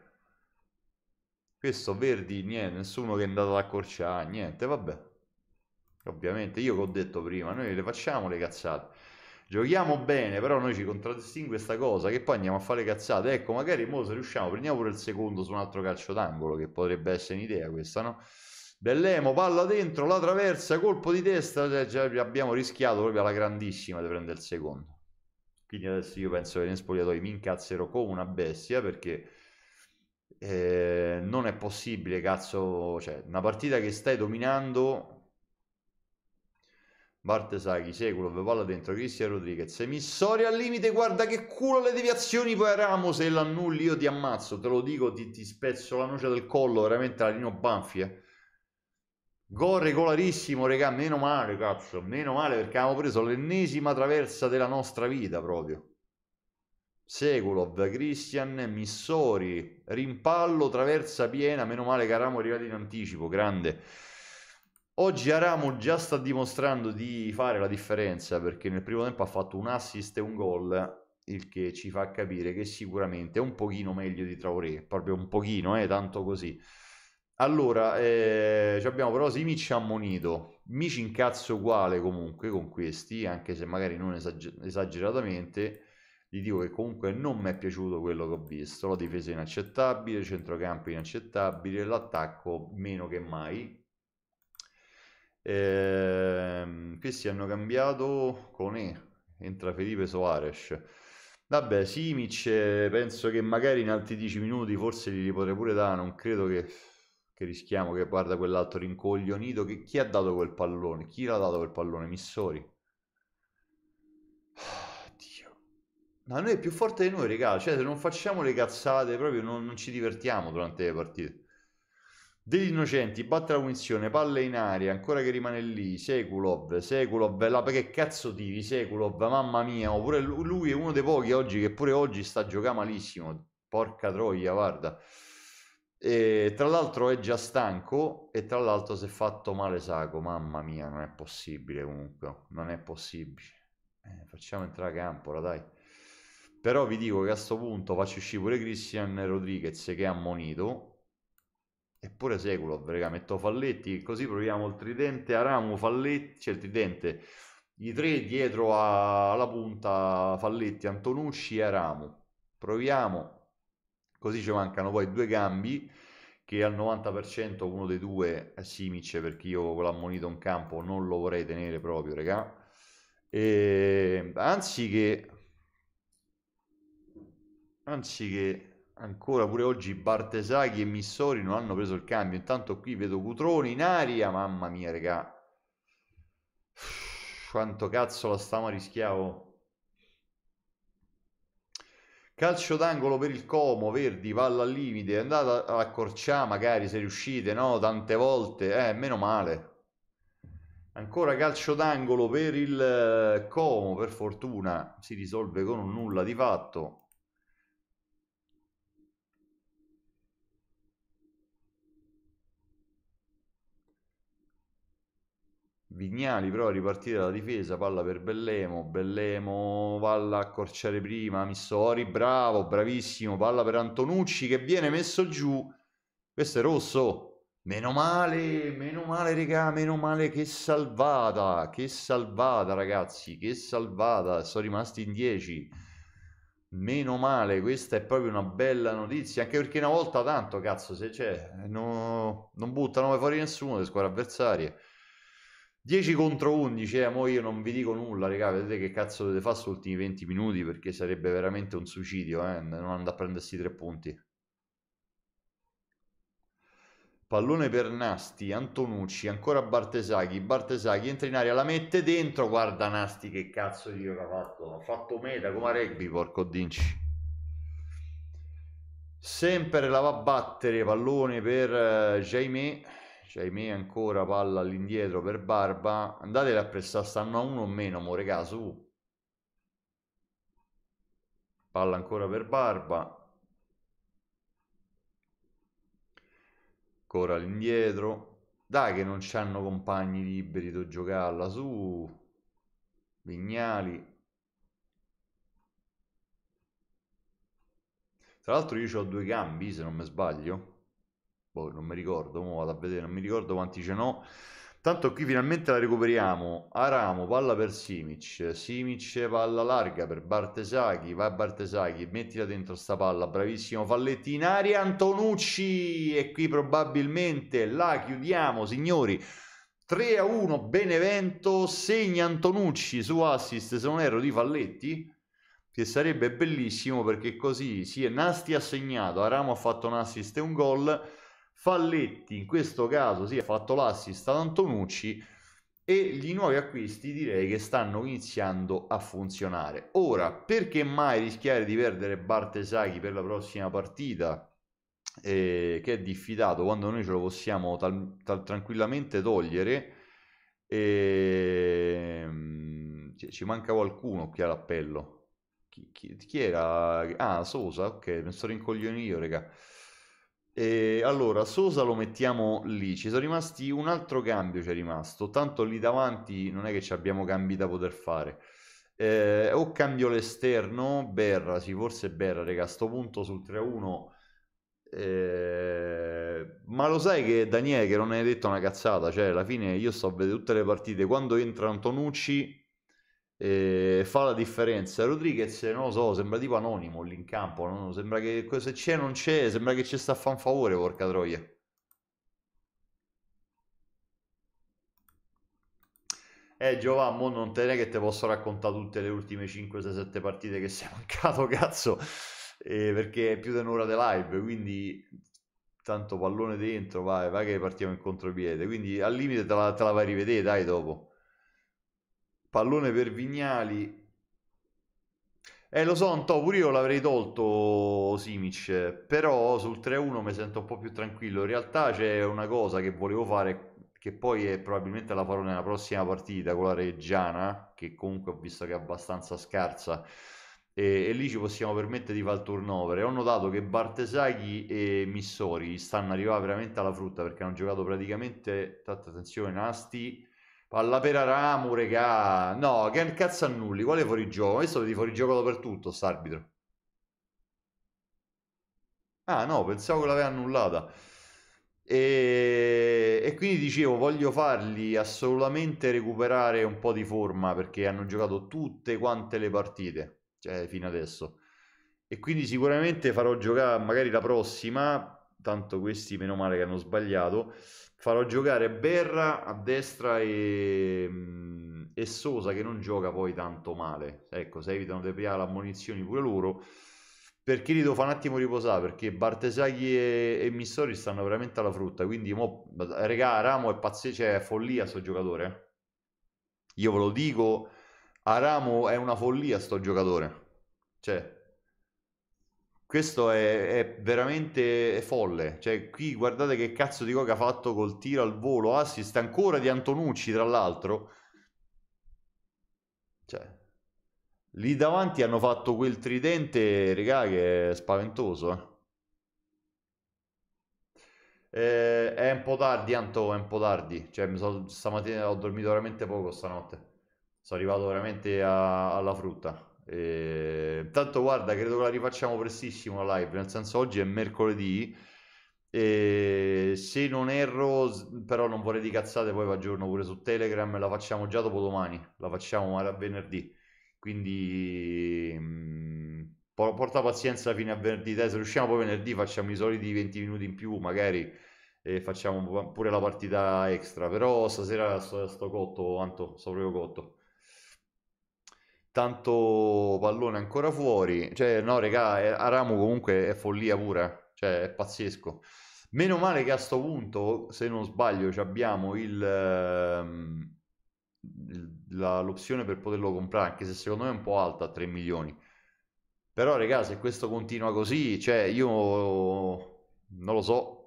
Questo Verdi, niente, nessuno che è andato ad accorciare, niente, vabbè. Ovviamente, io che ho detto prima, noi le facciamo le cazzate giochiamo bene, però noi ci contraddistingue questa cosa che poi andiamo a fare cazzate. Ecco, magari mo se riusciamo, prendiamo pure il secondo su un altro calcio d'angolo, che potrebbe essere un'idea questa, no? Bellemo, palla dentro, la traversa, colpo di testa, cioè, abbiamo rischiato proprio alla grandissima di prendere il secondo. Quindi adesso io penso che nei spogliatoi mi incazzerò come una bestia perché... Eh, non è possibile, cazzo, cioè, una partita che stai dominando Bartesaghi, Seculov, palla dentro, Cristian Rodriguez, emissoria al limite, guarda che culo le deviazioni, poi Ramos se l'annulli, io ti ammazzo, te lo dico, ti, ti spezzo la noce del collo, veramente la lino banfia. Eh. Gol regolarissimo, regà, meno male, cazzo, meno male perché abbiamo preso l'ennesima traversa della nostra vita proprio. Seculov, Christian, Missori, rimpallo, traversa piena, meno male che è arrivato in anticipo, grande. Oggi Aramo già sta dimostrando di fare la differenza perché nel primo tempo ha fatto un assist e un gol, il che ci fa capire che sicuramente è un pochino meglio di Traoré, proprio un pochino, eh, tanto così. Allora, eh, abbiamo però Simic ammonito, mi ci incazzo uguale comunque con questi, anche se magari non esager esageratamente, gli dico che comunque non mi è piaciuto quello che ho visto, la difesa è inaccettabile, il centrocampo è inaccettabile, l'attacco meno che mai, eh, questi hanno cambiato con E entra Felipe Soares. Vabbè, Simic penso che magari in altri 10 minuti forse li potrei pure dare, non credo che, che rischiamo che guarda quell'altro rincoglionito, che, chi ha dato quel pallone? Chi l'ha dato quel pallone? Missori. Ah, Ma noi è più forte di noi, regà, cioè se non facciamo le cazzate proprio non, non ci divertiamo durante le partite degli innocenti, batte la punizione, palle in aria, ancora che rimane lì, Sekulov, Sekulov, là, perché cazzo tiri Sekulov, mamma mia, oppure lui è uno dei pochi oggi che pure oggi sta a giocare malissimo, porca troia, guarda. E, tra l'altro è già stanco e tra l'altro si è fatto male Saco, mamma mia, non è possibile comunque, non è possibile. Eh, facciamo entrare Campora, dai. Però vi dico che a questo punto faccio uscire pure Christian Rodriguez che ha ammonito Eppure Seculov, raga, metto Falletti, così proviamo il tridente Aramu, Falletti, cioè il tridente, i tre dietro a, alla punta Falletti, Antonucci e Aramu. Proviamo, così ci mancano poi due gambi, che al 90% uno dei due è Simic, perché io con l'ammonito in campo non lo vorrei tenere proprio, raga. E, anziché, anziché ancora pure oggi Bartesaghi e Missori non hanno preso il cambio. Intanto qui vedo Cutrone in aria, mamma mia, regà. Quanto cazzo la stiamo rischiavo. Calcio d'angolo per il Como, Verdi, palla al limite, andate a accorciare magari se riuscite, no? Tante volte, eh, meno male. Ancora calcio d'angolo per il eh, Como, per fortuna si risolve con un nulla di fatto. Vignali prova a ripartire dalla difesa, palla per Bellemo, Bellemo palla a accorciare prima, Missori bravo, bravissimo, palla per Antonucci che viene messo giù, questo è rosso, meno male, meno male regà, meno male che salvata, che salvata ragazzi, che salvata, sono rimasti in 10, meno male, questa è proprio una bella notizia, anche perché una volta tanto cazzo se c'è, no, non buttano fuori nessuno le squadre avversarie. 10 contro 11, eh, mo io non vi dico nulla, raga, vedete che cazzo dovete fare sugli ultimi 20 minuti perché sarebbe veramente un suicidio, eh, non andare a prendersi tre punti. Pallone per Nasti, Antonucci, ancora Bartesaghi, Bartesaghi entra in aria, la mette dentro, guarda Nasti che cazzo di gioco ha fatto, ha fatto meta come a rugby, porco dinci. Sempre la va a battere, pallone per eh, Jaime cioè ahimè ancora palla all'indietro per Barba, andatele a prestare, stanno a uno o meno, amore caso. Palla ancora per Barba. Ancora all'indietro. Dai che non c'hanno compagni liberi da giocarla, su. Vignali. Tra l'altro io ho due cambi, se non mi sbaglio boh, non mi ricordo, mo vado a vedere, non mi ricordo quanti ce n'ho. Tanto qui finalmente la recuperiamo. Aramo, palla per Simic. Simic, palla larga per Bartesaghi. Vai Bartesaghi, mettila dentro sta palla. Bravissimo, falletti in aria. Antonucci. E qui probabilmente la chiudiamo, signori. 3 a 1 Benevento. Segna Antonucci su assist, se non erro, di falletti. Che sarebbe bellissimo perché così si sì, è Nasti ha segnato. Aramo ha fatto un assist e un gol Falletti in questo caso si sì, è fatto l'assist ad Antonucci e gli nuovi acquisti direi che stanno iniziando a funzionare. Ora, perché mai rischiare di perdere Bartesaghi per la prossima partita eh, che è diffidato quando noi ce lo possiamo tal- tal- tranquillamente togliere? Eh, ci manca qualcuno qui all'appello. Chi, chi, chi era? Ah, Sosa, ok, mi sto rincoglionito, raga. E allora, Sosa lo mettiamo lì, ci sono rimasti un altro cambio, c'è rimasto, tanto lì davanti non è che abbiamo cambi da poter fare. Eh, o cambio l'esterno, Berra, sì, forse Berra, raga, a sto punto sul 3-1... Eh, ma lo sai che Daniele che non hai detto una cazzata, cioè alla fine io sto a vedere tutte le partite, quando entra Antonucci eh, fa la differenza. Rodriguez, non lo so, sembra tipo anonimo lì in campo, no? sembra che se c'è non c'è, sembra che ci sta a fa un favore, porca troia. Eh Giovanni, non te ne che te posso raccontare tutte le ultime 5-6-7 partite che sei mancato, cazzo, eh, perché è più di un'ora di live, quindi tanto pallone dentro, vai, vai che partiamo in contropiede, quindi al limite te la, te la vai a rivedere, dai, dopo. Pallone per Vignali. Eh, lo so, un Anto, pure io l'avrei tolto Simic, però sul 3-1 mi sento un po' più tranquillo. In realtà c'è una cosa che volevo fare, che poi è, probabilmente la farò nella prossima partita con la Reggiana, che comunque ho visto che è abbastanza scarsa, e, e lì ci possiamo permettere di fare il turnover. ho notato che Bartesaghi e Missori stanno arrivando veramente alla frutta, perché hanno giocato praticamente, tanta attenzione, Nasti Palla per Aramu, regà. No, che cazzo annulli? Quale fuorigioco? Questo di fuorigioco dappertutto, st'arbitro. Ah, no, pensavo che l'aveva annullata. E... e quindi dicevo, voglio fargli assolutamente recuperare un po' di forma perché hanno giocato tutte quante le partite, cioè fino adesso. E quindi sicuramente farò giocare magari la prossima, tanto questi meno male che hanno sbagliato farò giocare Berra a destra e, mm, e, Sosa che non gioca poi tanto male. Ecco, se evitano De Priala ammunizioni pure loro. Perché li devo fare un attimo riposare, perché Bartesaghi e, e Missori stanno veramente alla frutta. Quindi, mo, regà, Ramo è pazzesco, cioè è follia sto giocatore. Eh. Io ve lo dico, Aramo è una follia sto giocatore. Cioè, questo è, è veramente è folle. Cioè, qui guardate che cazzo di coca ha fatto col tiro al volo, assist ancora di Antonucci, tra l'altro. Cioè, lì davanti hanno fatto quel tridente, regà, che è spaventoso, eh. eh. è un po' tardi, Anto, è un po' tardi. Cioè, so, stamattina ho dormito veramente poco stanotte. Sono arrivato veramente a, alla frutta. Eh, tanto guarda, credo che la rifacciamo prestissimo la live, nel senso oggi è mercoledì. E se non erro, però non vorrei di cazzate, poi va giorno pure su Telegram, la facciamo già dopo domani, la facciamo venerdì. Quindi mh, mm, porta pazienza fino a venerdì, Dai, se riusciamo poi venerdì facciamo i soliti 20 minuti in più, magari e facciamo pure la partita extra, però stasera sto, sto cotto, Anto, sto proprio cotto tanto pallone ancora fuori. Cioè, no, regà, eh, Aramu comunque è follia pura, cioè è pazzesco. Meno male che a questo punto, se non sbaglio, abbiamo ehm, il, la, l'opzione per poterlo comprare, anche se secondo me è un po' alta a 3 milioni. Però, regà, se questo continua così, cioè, io non lo so,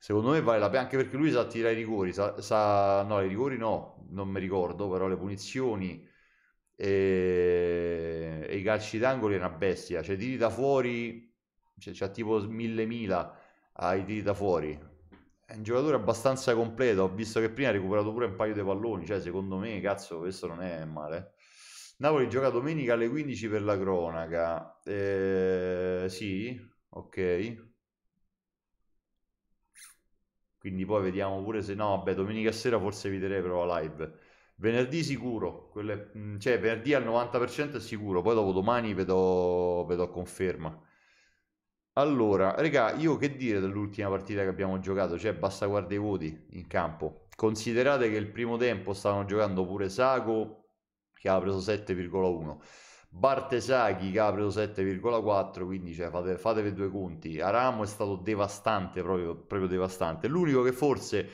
Secondo me vale la pena anche perché lui sa tirare i rigori, sa, sa... no, i rigori no, non mi ricordo, però le punizioni e, e i calci d'angolo è una bestia, cioè tiri da fuori, cioè, c'ha tipo mille mila ai tiri da fuori. È un giocatore abbastanza completo, ho visto che prima ha recuperato pure un paio di palloni, cioè secondo me, cazzo, questo non è male. Napoli gioca domenica alle 15 per la cronaca. Eh, sì, ok quindi poi vediamo pure se no, beh, domenica sera forse eviterei però la live. Venerdì sicuro, quelle, mm, cioè venerdì al 90% è sicuro, poi dopo domani vedo, vedo conferma. Allora, regà, io che dire dell'ultima partita che abbiamo giocato? Cioè, basta guardare i voti in campo. Considerate che il primo tempo stavano giocando pure Sago, che ha preso 7,1 Bartesaghi che apre lo 7,4 quindi cioè, fate, fatevi due conti Aramo è stato devastante proprio, proprio devastante l'unico che forse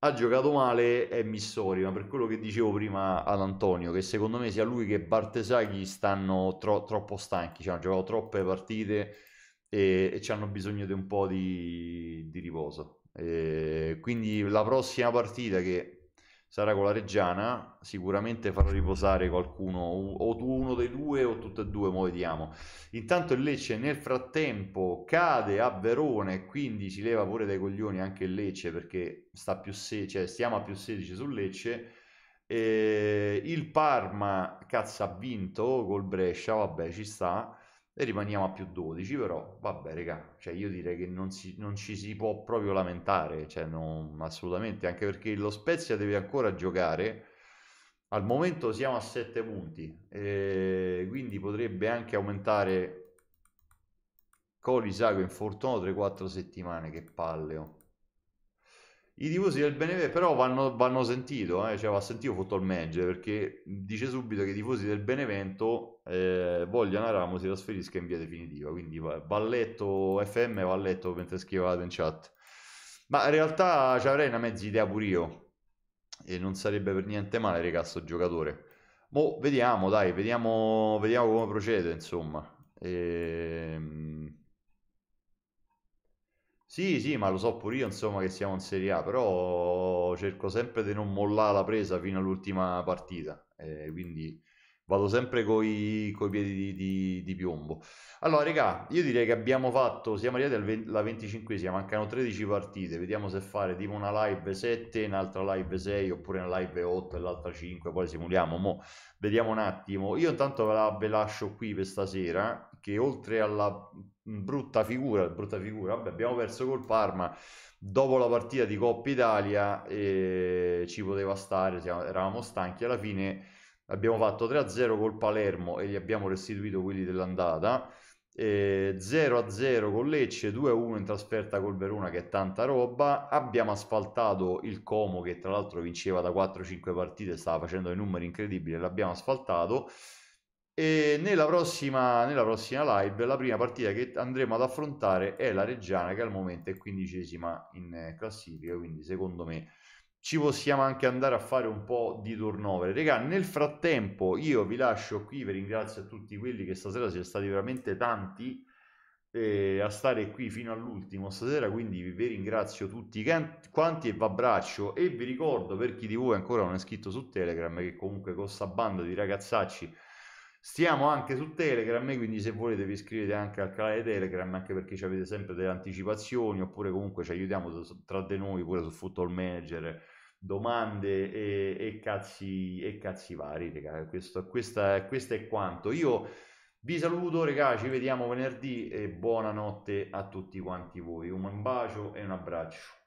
ha giocato male è Missori ma per quello che dicevo prima ad Antonio che secondo me sia lui che Bartesaghi stanno tro- troppo stanchi cioè, hanno giocato troppe partite e, e ci hanno bisogno di un po' di, di riposo e, quindi la prossima partita che sarà con la Reggiana, sicuramente farò riposare qualcuno, o tu uno dei due o tutte e due, ma vediamo. Intanto il Lecce nel frattempo cade a Verone, quindi si leva pure dai coglioni anche il Lecce perché sta più se- cioè stiamo a più 16 sul Lecce. E il Parma, cazzo, ha vinto col Brescia, vabbè ci sta e rimaniamo a più 12 però vabbè regà cioè io direi che non, si, non ci si può proprio lamentare cioè non, assolutamente anche perché lo Spezia deve ancora giocare al momento siamo a 7 punti eh, quindi potrebbe anche aumentare con infortunato 3-4 settimane che palle oh. I tifosi del Benevento però vanno, vanno sentito, eh? cioè va sentito football manager perché dice subito che i tifosi del Benevento eh, vogliono Aramo si trasferisca in via definitiva. Quindi balletto FM, balletto mentre scrivate in chat. Ma in realtà ci avrei una mezza idea pure io. E non sarebbe per niente male, regà, sto giocatore. Mo vediamo, dai, vediamo, vediamo come procede, insomma. Ehm... Sì, sì, ma lo so pure io, insomma, che siamo in Serie A, però cerco sempre di non mollare la presa fino all'ultima partita. Eh, quindi Vado sempre con i piedi di, di, di, piombo. Allora, regà, io direi che abbiamo fatto, siamo arrivati alla 25esima, mancano 13 partite. Vediamo se fare tipo una live 7, un'altra live 6, oppure una live 8 e l'altra 5, poi simuliamo. Mo, vediamo un attimo. Io intanto ve la ve lascio qui per stasera, che oltre alla brutta figura, brutta figura, vabbè, abbiamo perso col Parma, dopo la partita di Coppa Italia eh, ci poteva stare, siamo, eravamo stanchi alla fine abbiamo fatto 3-0 col Palermo e gli abbiamo restituito quelli dell'andata, 0-0 con Lecce, 2-1 in trasferta col Verona che è tanta roba, abbiamo asfaltato il Como che tra l'altro vinceva da 4-5 partite, stava facendo dei numeri incredibili, l'abbiamo asfaltato e nella prossima, nella prossima live la prima partita che andremo ad affrontare è la Reggiana che al momento è quindicesima in eh, classifica, quindi secondo me ci possiamo anche andare a fare un po' di turnover. Regà, nel frattempo io vi lascio qui, vi ringrazio a tutti quelli che stasera siete stati veramente tanti eh, a stare qui fino all'ultimo stasera, quindi vi ringrazio tutti quanti e vi abbraccio e vi ricordo per chi di voi ancora non è iscritto su Telegram che comunque con questa banda di ragazzacci Stiamo anche su Telegram, quindi se volete vi iscrivete anche al canale Telegram, anche perché ci avete sempre delle anticipazioni, oppure comunque ci aiutiamo tra di noi, pure su Football Manager, domande e, e, cazzi, e cazzi vari, regà. Questo, questa, questo è quanto. Io vi saluto, regà, ci vediamo venerdì e buonanotte a tutti quanti voi. Un bacio e un abbraccio.